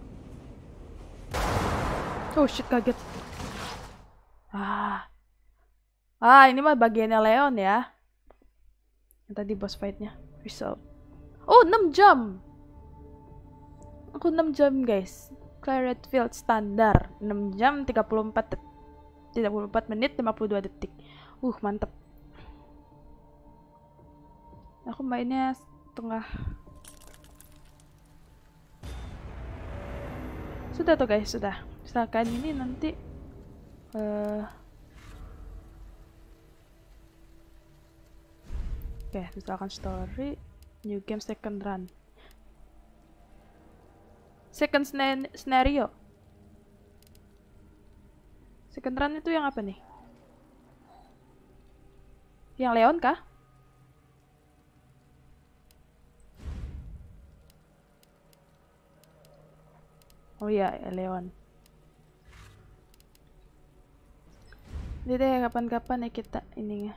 oh shit kaget ah ah ini mah bagiannya Leon ya yang tadi boss fightnya result oh 6 jam aku 6 jam guys Claret Field standar 6 jam 34 detik 34 menit 52 detik uh mantep aku mainnya setengah Sudah tuh guys, sudah. misalkan ini nanti uh, Oke, okay, misalkan story new game second run. Second scenario. Second run itu yang apa nih? Yang Leon kah? Oh iya, Leon. Jadi deh kapan-kapan ya kita ininya.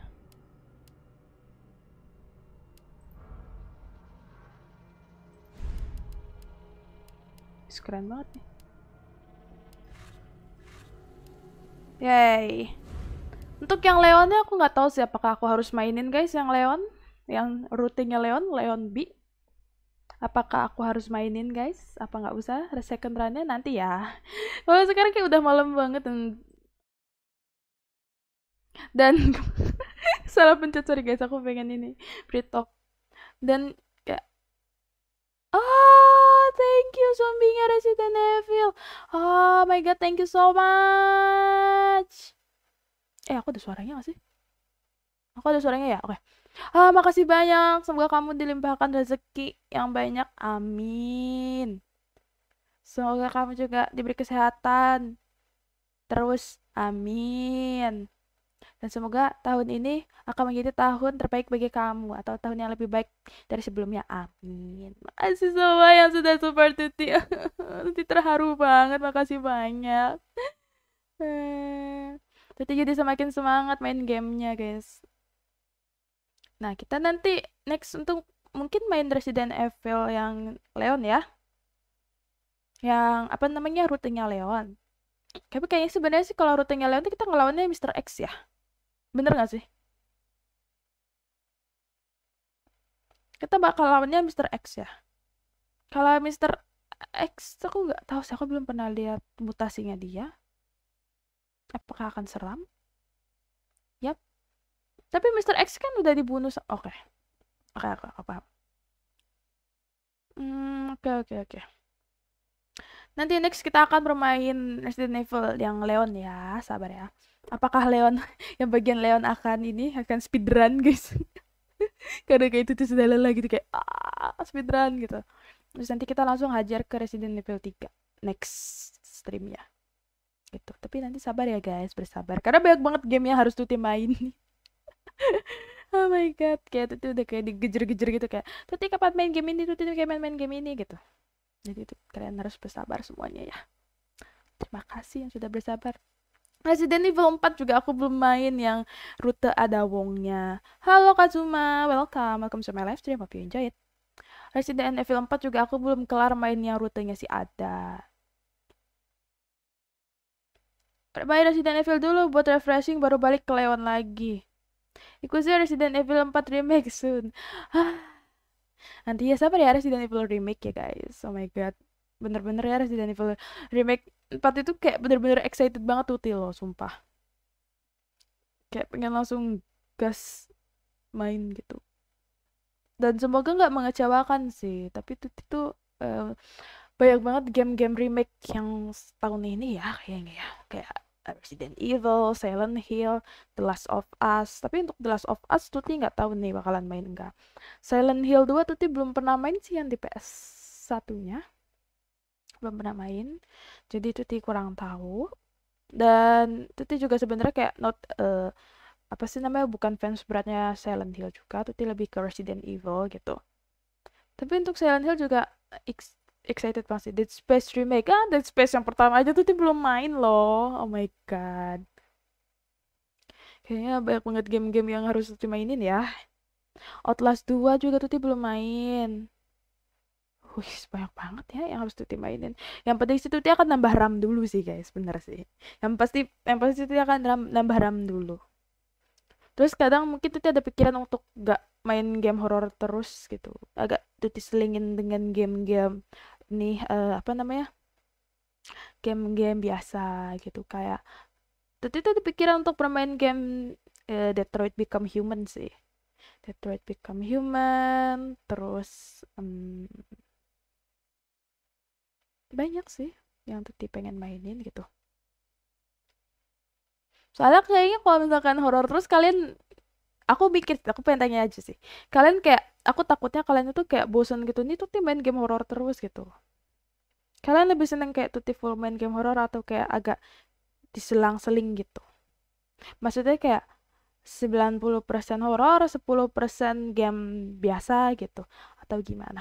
Keren banget nih. Yay. Untuk yang Leonnya aku nggak tahu sih apakah aku harus mainin guys yang Leon, yang rutingnya Leon, Leon B apakah aku harus mainin guys apa nggak usah second runnya nanti ya oh sekarang kayak udah malam banget dan dan salah pencet sorry guys aku pengen ini free talk dan kayak oh thank you zombie Resident Evil oh my god thank you so much eh aku ada suaranya gak sih aku ada suaranya ya oke okay. Ah, makasih banyak. Semoga kamu dilimpahkan rezeki yang banyak. Amin. Semoga kamu juga diberi kesehatan. Terus amin. Dan semoga tahun ini akan menjadi tahun terbaik bagi kamu atau tahun yang lebih baik dari sebelumnya. Amin. Makasih semua yang sudah support Titi. Titi terharu banget. Makasih banyak. Eh, Titi jadi semakin semangat main gamenya, guys. Nah, kita nanti next untuk mungkin main Resident Evil yang Leon ya. Yang apa namanya rutenya Leon. Tapi kayaknya sebenarnya sih kalau rutenya Leon kita ngelawannya Mr. X ya. Bener nggak sih? Kita bakal lawannya Mr. X ya. Kalau Mr. X aku nggak tahu sih, aku belum pernah lihat mutasinya dia. Apakah akan seram? Tapi Mr. X kan udah dibunuh. Oke. Okay. Oke, okay, aku, paham. Hmm, oke, oke, oke. Nanti next kita akan bermain Resident Evil yang Leon ya, sabar ya. Apakah Leon yang bagian Leon akan ini akan speedrun, guys? Karena kayak itu tuh sudah lelah gitu kayak ah, speedrun gitu. Terus nanti kita langsung hajar ke Resident Evil 3 next stream ya. Gitu. Tapi nanti sabar ya guys, bersabar. Karena banyak banget game yang harus tuh main nih. oh my god kayak tuh udah kayak digejer-gejer gitu kayak Tuti kapan main game ini Tuti kayak main-main game ini gitu jadi itu kalian harus bersabar semuanya ya terima kasih yang sudah bersabar Resident Evil 4 juga aku belum main yang rute ada wongnya. Halo Kazuma, welcome. Welcome to my live stream, hope you enjoy it. Resident Evil 4 juga aku belum kelar main yang rutenya si ada. Main Resident Evil dulu buat refreshing baru balik ke Leon lagi sih Resident Evil 4 Remake soon. Ah. Nanti ya sabar ya Resident Evil Remake ya guys. Oh my god. Bener-bener ya Resident Evil Remake 4 itu kayak bener-bener excited banget tuh loh, sumpah. Kayak pengen langsung gas main gitu. Dan semoga nggak mengecewakan sih, tapi itu tuh eh, uh, banyak banget game-game remake yang tahun ini ya kayaknya ya. Kayak Uh, Resident Evil, Silent Hill, The Last of Us. Tapi untuk The Last of Us Tuti nggak tahu nih bakalan main nggak. Silent Hill 2 Tuti belum pernah main sih yang di ps 1 Belum pernah main. Jadi Tuti kurang tahu. Dan Tuti juga sebenarnya kayak not uh, apa sih namanya bukan fans beratnya Silent Hill juga, Tuti lebih ke Resident Evil gitu. Tapi untuk Silent Hill juga eh, excited banget sih Dead Space remake ah Dead Space yang pertama aja tuh dia belum main loh oh my god kayaknya banyak banget game-game yang harus tuh mainin ya Outlast 2 juga tuh tuh belum main Wih, banyak banget ya yang harus tuh mainin. Yang penting sih tuh akan nambah RAM dulu sih guys, bener sih. Yang pasti, yang pasti tuh akan RAM, nambah RAM dulu. Terus kadang mungkin tuh ada pikiran untuk gak main game horor terus gitu. Agak tuh selingin dengan game-game nih uh, apa namanya game-game biasa gitu kayak tapi itu kepikiran untuk bermain game uh, Detroit Become Human sih Detroit Become Human terus um, banyak sih yang tadi pengen mainin gitu soalnya kayaknya kalau misalkan horor terus kalian aku mikir aku pengen tanya aja sih kalian kayak aku takutnya kalian itu kayak bosan gitu nih tuh main game horor terus gitu kalian lebih seneng kayak tuh full main game horor atau kayak agak diselang-seling gitu maksudnya kayak 90% horor 10% game biasa gitu atau gimana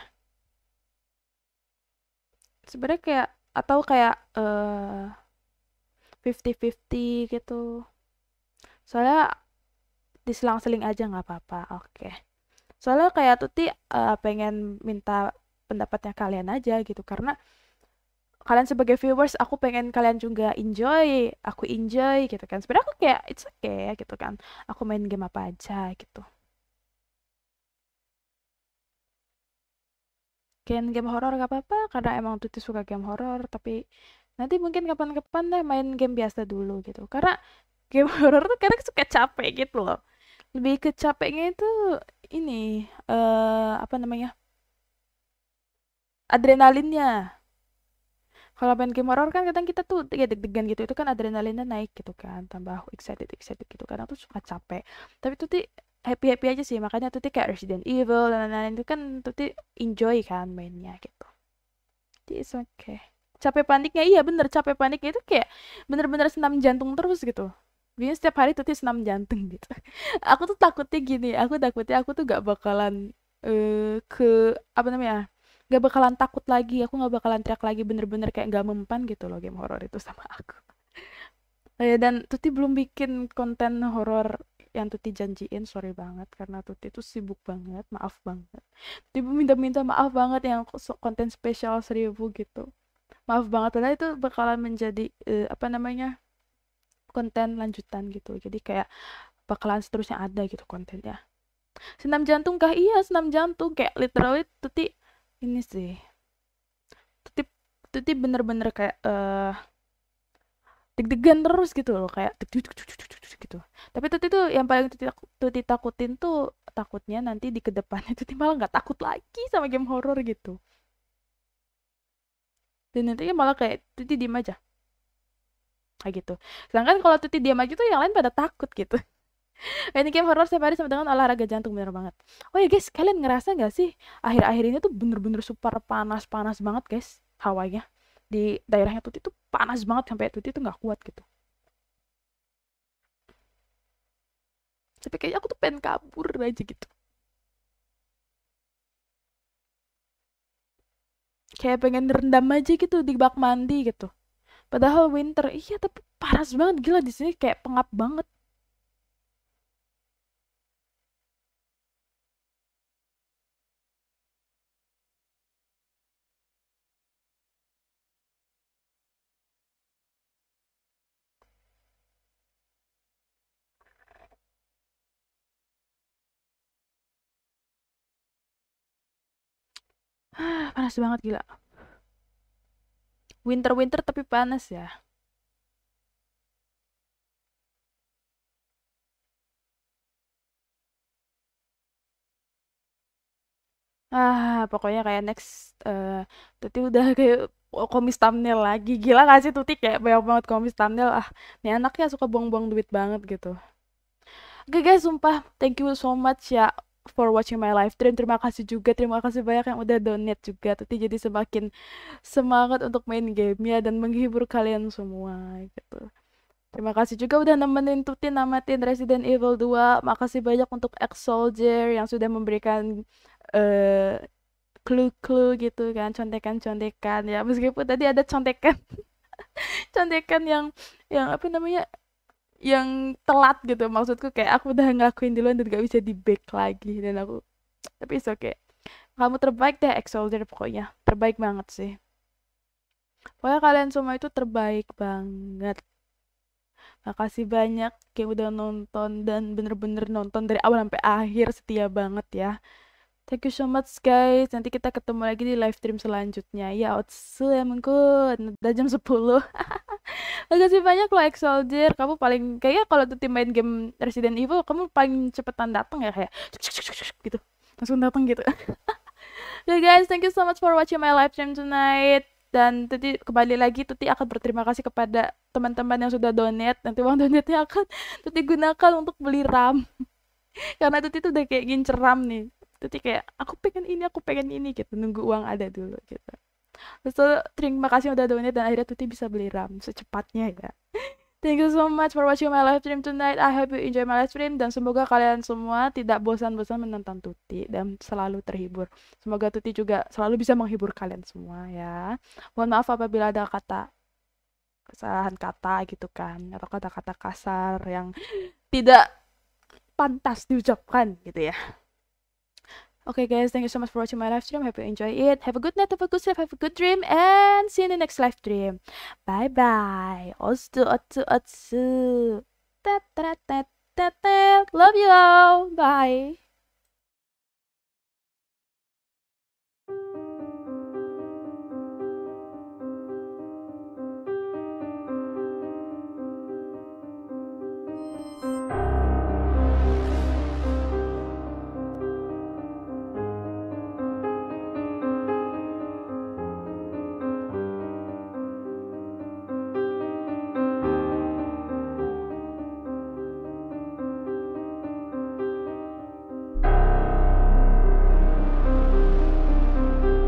sebenarnya kayak atau kayak uh, eh, 50-50 gitu soalnya diselang-seling aja nggak apa-apa oke okay soalnya kayak Tuti uh, pengen minta pendapatnya kalian aja gitu karena kalian sebagai viewers aku pengen kalian juga enjoy aku enjoy gitu kan sebenarnya aku kayak it's okay gitu kan aku main game apa aja gitu Game game horor gak apa-apa karena emang Tuti suka game horror tapi nanti mungkin kapan-kapan lah main game biasa dulu gitu karena game horror tuh kadang suka capek gitu loh lebih ke capeknya itu ini uh, apa namanya adrenalinnya kalau main game horror kan kadang kita tuh ya deg-degan gitu itu kan adrenalinnya naik gitu kan tambah excited excited gitu kadang tuh suka capek tapi tuh happy happy aja sih makanya tuh kayak Resident Evil dan lain-lain itu kan tuh enjoy kan mainnya gitu jadi oke okay. capek paniknya iya bener capek paniknya itu kayak bener-bener senam jantung terus gitu biasanya setiap hari tuti senam jantung gitu aku tuh takutnya gini aku takutnya aku tuh gak bakalan uh, ke apa namanya gak bakalan takut lagi aku gak bakalan teriak lagi bener-bener kayak gak mempan gitu loh game horor itu sama aku eh, dan tuti belum bikin konten horor yang Tuti janjiin sorry banget karena Tuti itu sibuk banget maaf banget Tuti minta-minta maaf banget yang konten spesial seribu gitu maaf banget karena itu bakalan menjadi uh, apa namanya konten lanjutan gitu jadi kayak bakalan seterusnya ada gitu kontennya senam jantung kah iya senam jantung kayak literally tuti ini sih tuti tuti bener-bener kayak uh, deg-degan terus gitu loh kayak gitu tapi tuti tuh yang paling tuti, tuti takutin tuh takutnya nanti di kedepannya tuti malah nggak takut lagi sama game horror gitu dan nantinya malah kayak tuti diem aja kayak gitu sedangkan kalau tuti diam aja tuh yang lain pada takut gitu ini game horror setiap hari sama dengan olahraga jantung bener banget oh ya guys kalian ngerasa nggak sih akhir-akhir ini tuh bener-bener super panas-panas banget guys hawanya di daerahnya tuti tuh panas banget sampai tuti tuh nggak kuat gitu tapi kayaknya aku tuh pengen kabur aja gitu kayak pengen rendam aja gitu di bak mandi gitu Padahal winter, iya tapi panas banget gila di sini kayak pengap banget. panas banget gila winter-winter tapi panas ya. Ah, pokoknya kayak next uh, eh, Tuti udah kayak komis thumbnail lagi. Gila gak sih Tuti kayak banyak banget komis thumbnail. Ah, ini anaknya suka buang-buang duit banget gitu. Oke okay, guys, sumpah thank you so much ya for watching my live stream. Terima kasih juga, terima kasih banyak yang udah donate juga. Tapi jadi semakin semangat untuk main gamenya dan menghibur kalian semua gitu. Terima kasih juga udah nemenin Tuti namatin Resident Evil 2. Makasih banyak untuk Ex Soldier yang sudah memberikan uh, clue-clue gitu kan, contekan-contekan ya. Meskipun tadi ada contekan contekan yang yang apa namanya yang telat gitu maksudku kayak aku udah ngelakuin duluan dan gak bisa di back lagi dan aku tapi oke okay. kamu terbaik deh ex soldier pokoknya terbaik banget sih pokoknya kalian semua itu terbaik banget makasih banyak kayak udah nonton dan bener-bener nonton dari awal sampai akhir setia banget ya Thank you so much guys. Nanti kita ketemu lagi di live stream selanjutnya. Ya, otsu emangku. Ya, udah jam 10. Makasih banyak lo X Soldier. Kamu paling kayaknya kalau tuh tim main game Resident Evil, kamu paling cepetan datang ya kayak gitu. Langsung datang gitu. so ya, guys, thank you so much for watching my live stream tonight. Dan Tuti kembali lagi Tuti akan berterima kasih kepada teman-teman yang sudah donate. Nanti uang donate akan Tuti gunakan untuk beli RAM. Karena Tuti tuh udah kayak ceram nih jadi kayak aku pengen ini aku pengen ini gitu nunggu uang ada dulu gitu terus terima kasih udah donate dan akhirnya Tuti bisa beli RAM secepatnya ya Thank you so much for watching my live stream tonight. I hope you enjoy my live stream dan semoga kalian semua tidak bosan-bosan menonton Tuti dan selalu terhibur. Semoga Tuti juga selalu bisa menghibur kalian semua ya. Mohon maaf apabila ada kata kesalahan kata gitu kan atau kata-kata kasar yang tidak pantas diucapkan gitu ya. Okay guys, thank you so much for watching my live stream. Hope you enjoy it. Have a good night, have a good sleep, have a good dream, and see you in the next live stream. Bye bye. Otsu otsu otsu. Love you all. Bye.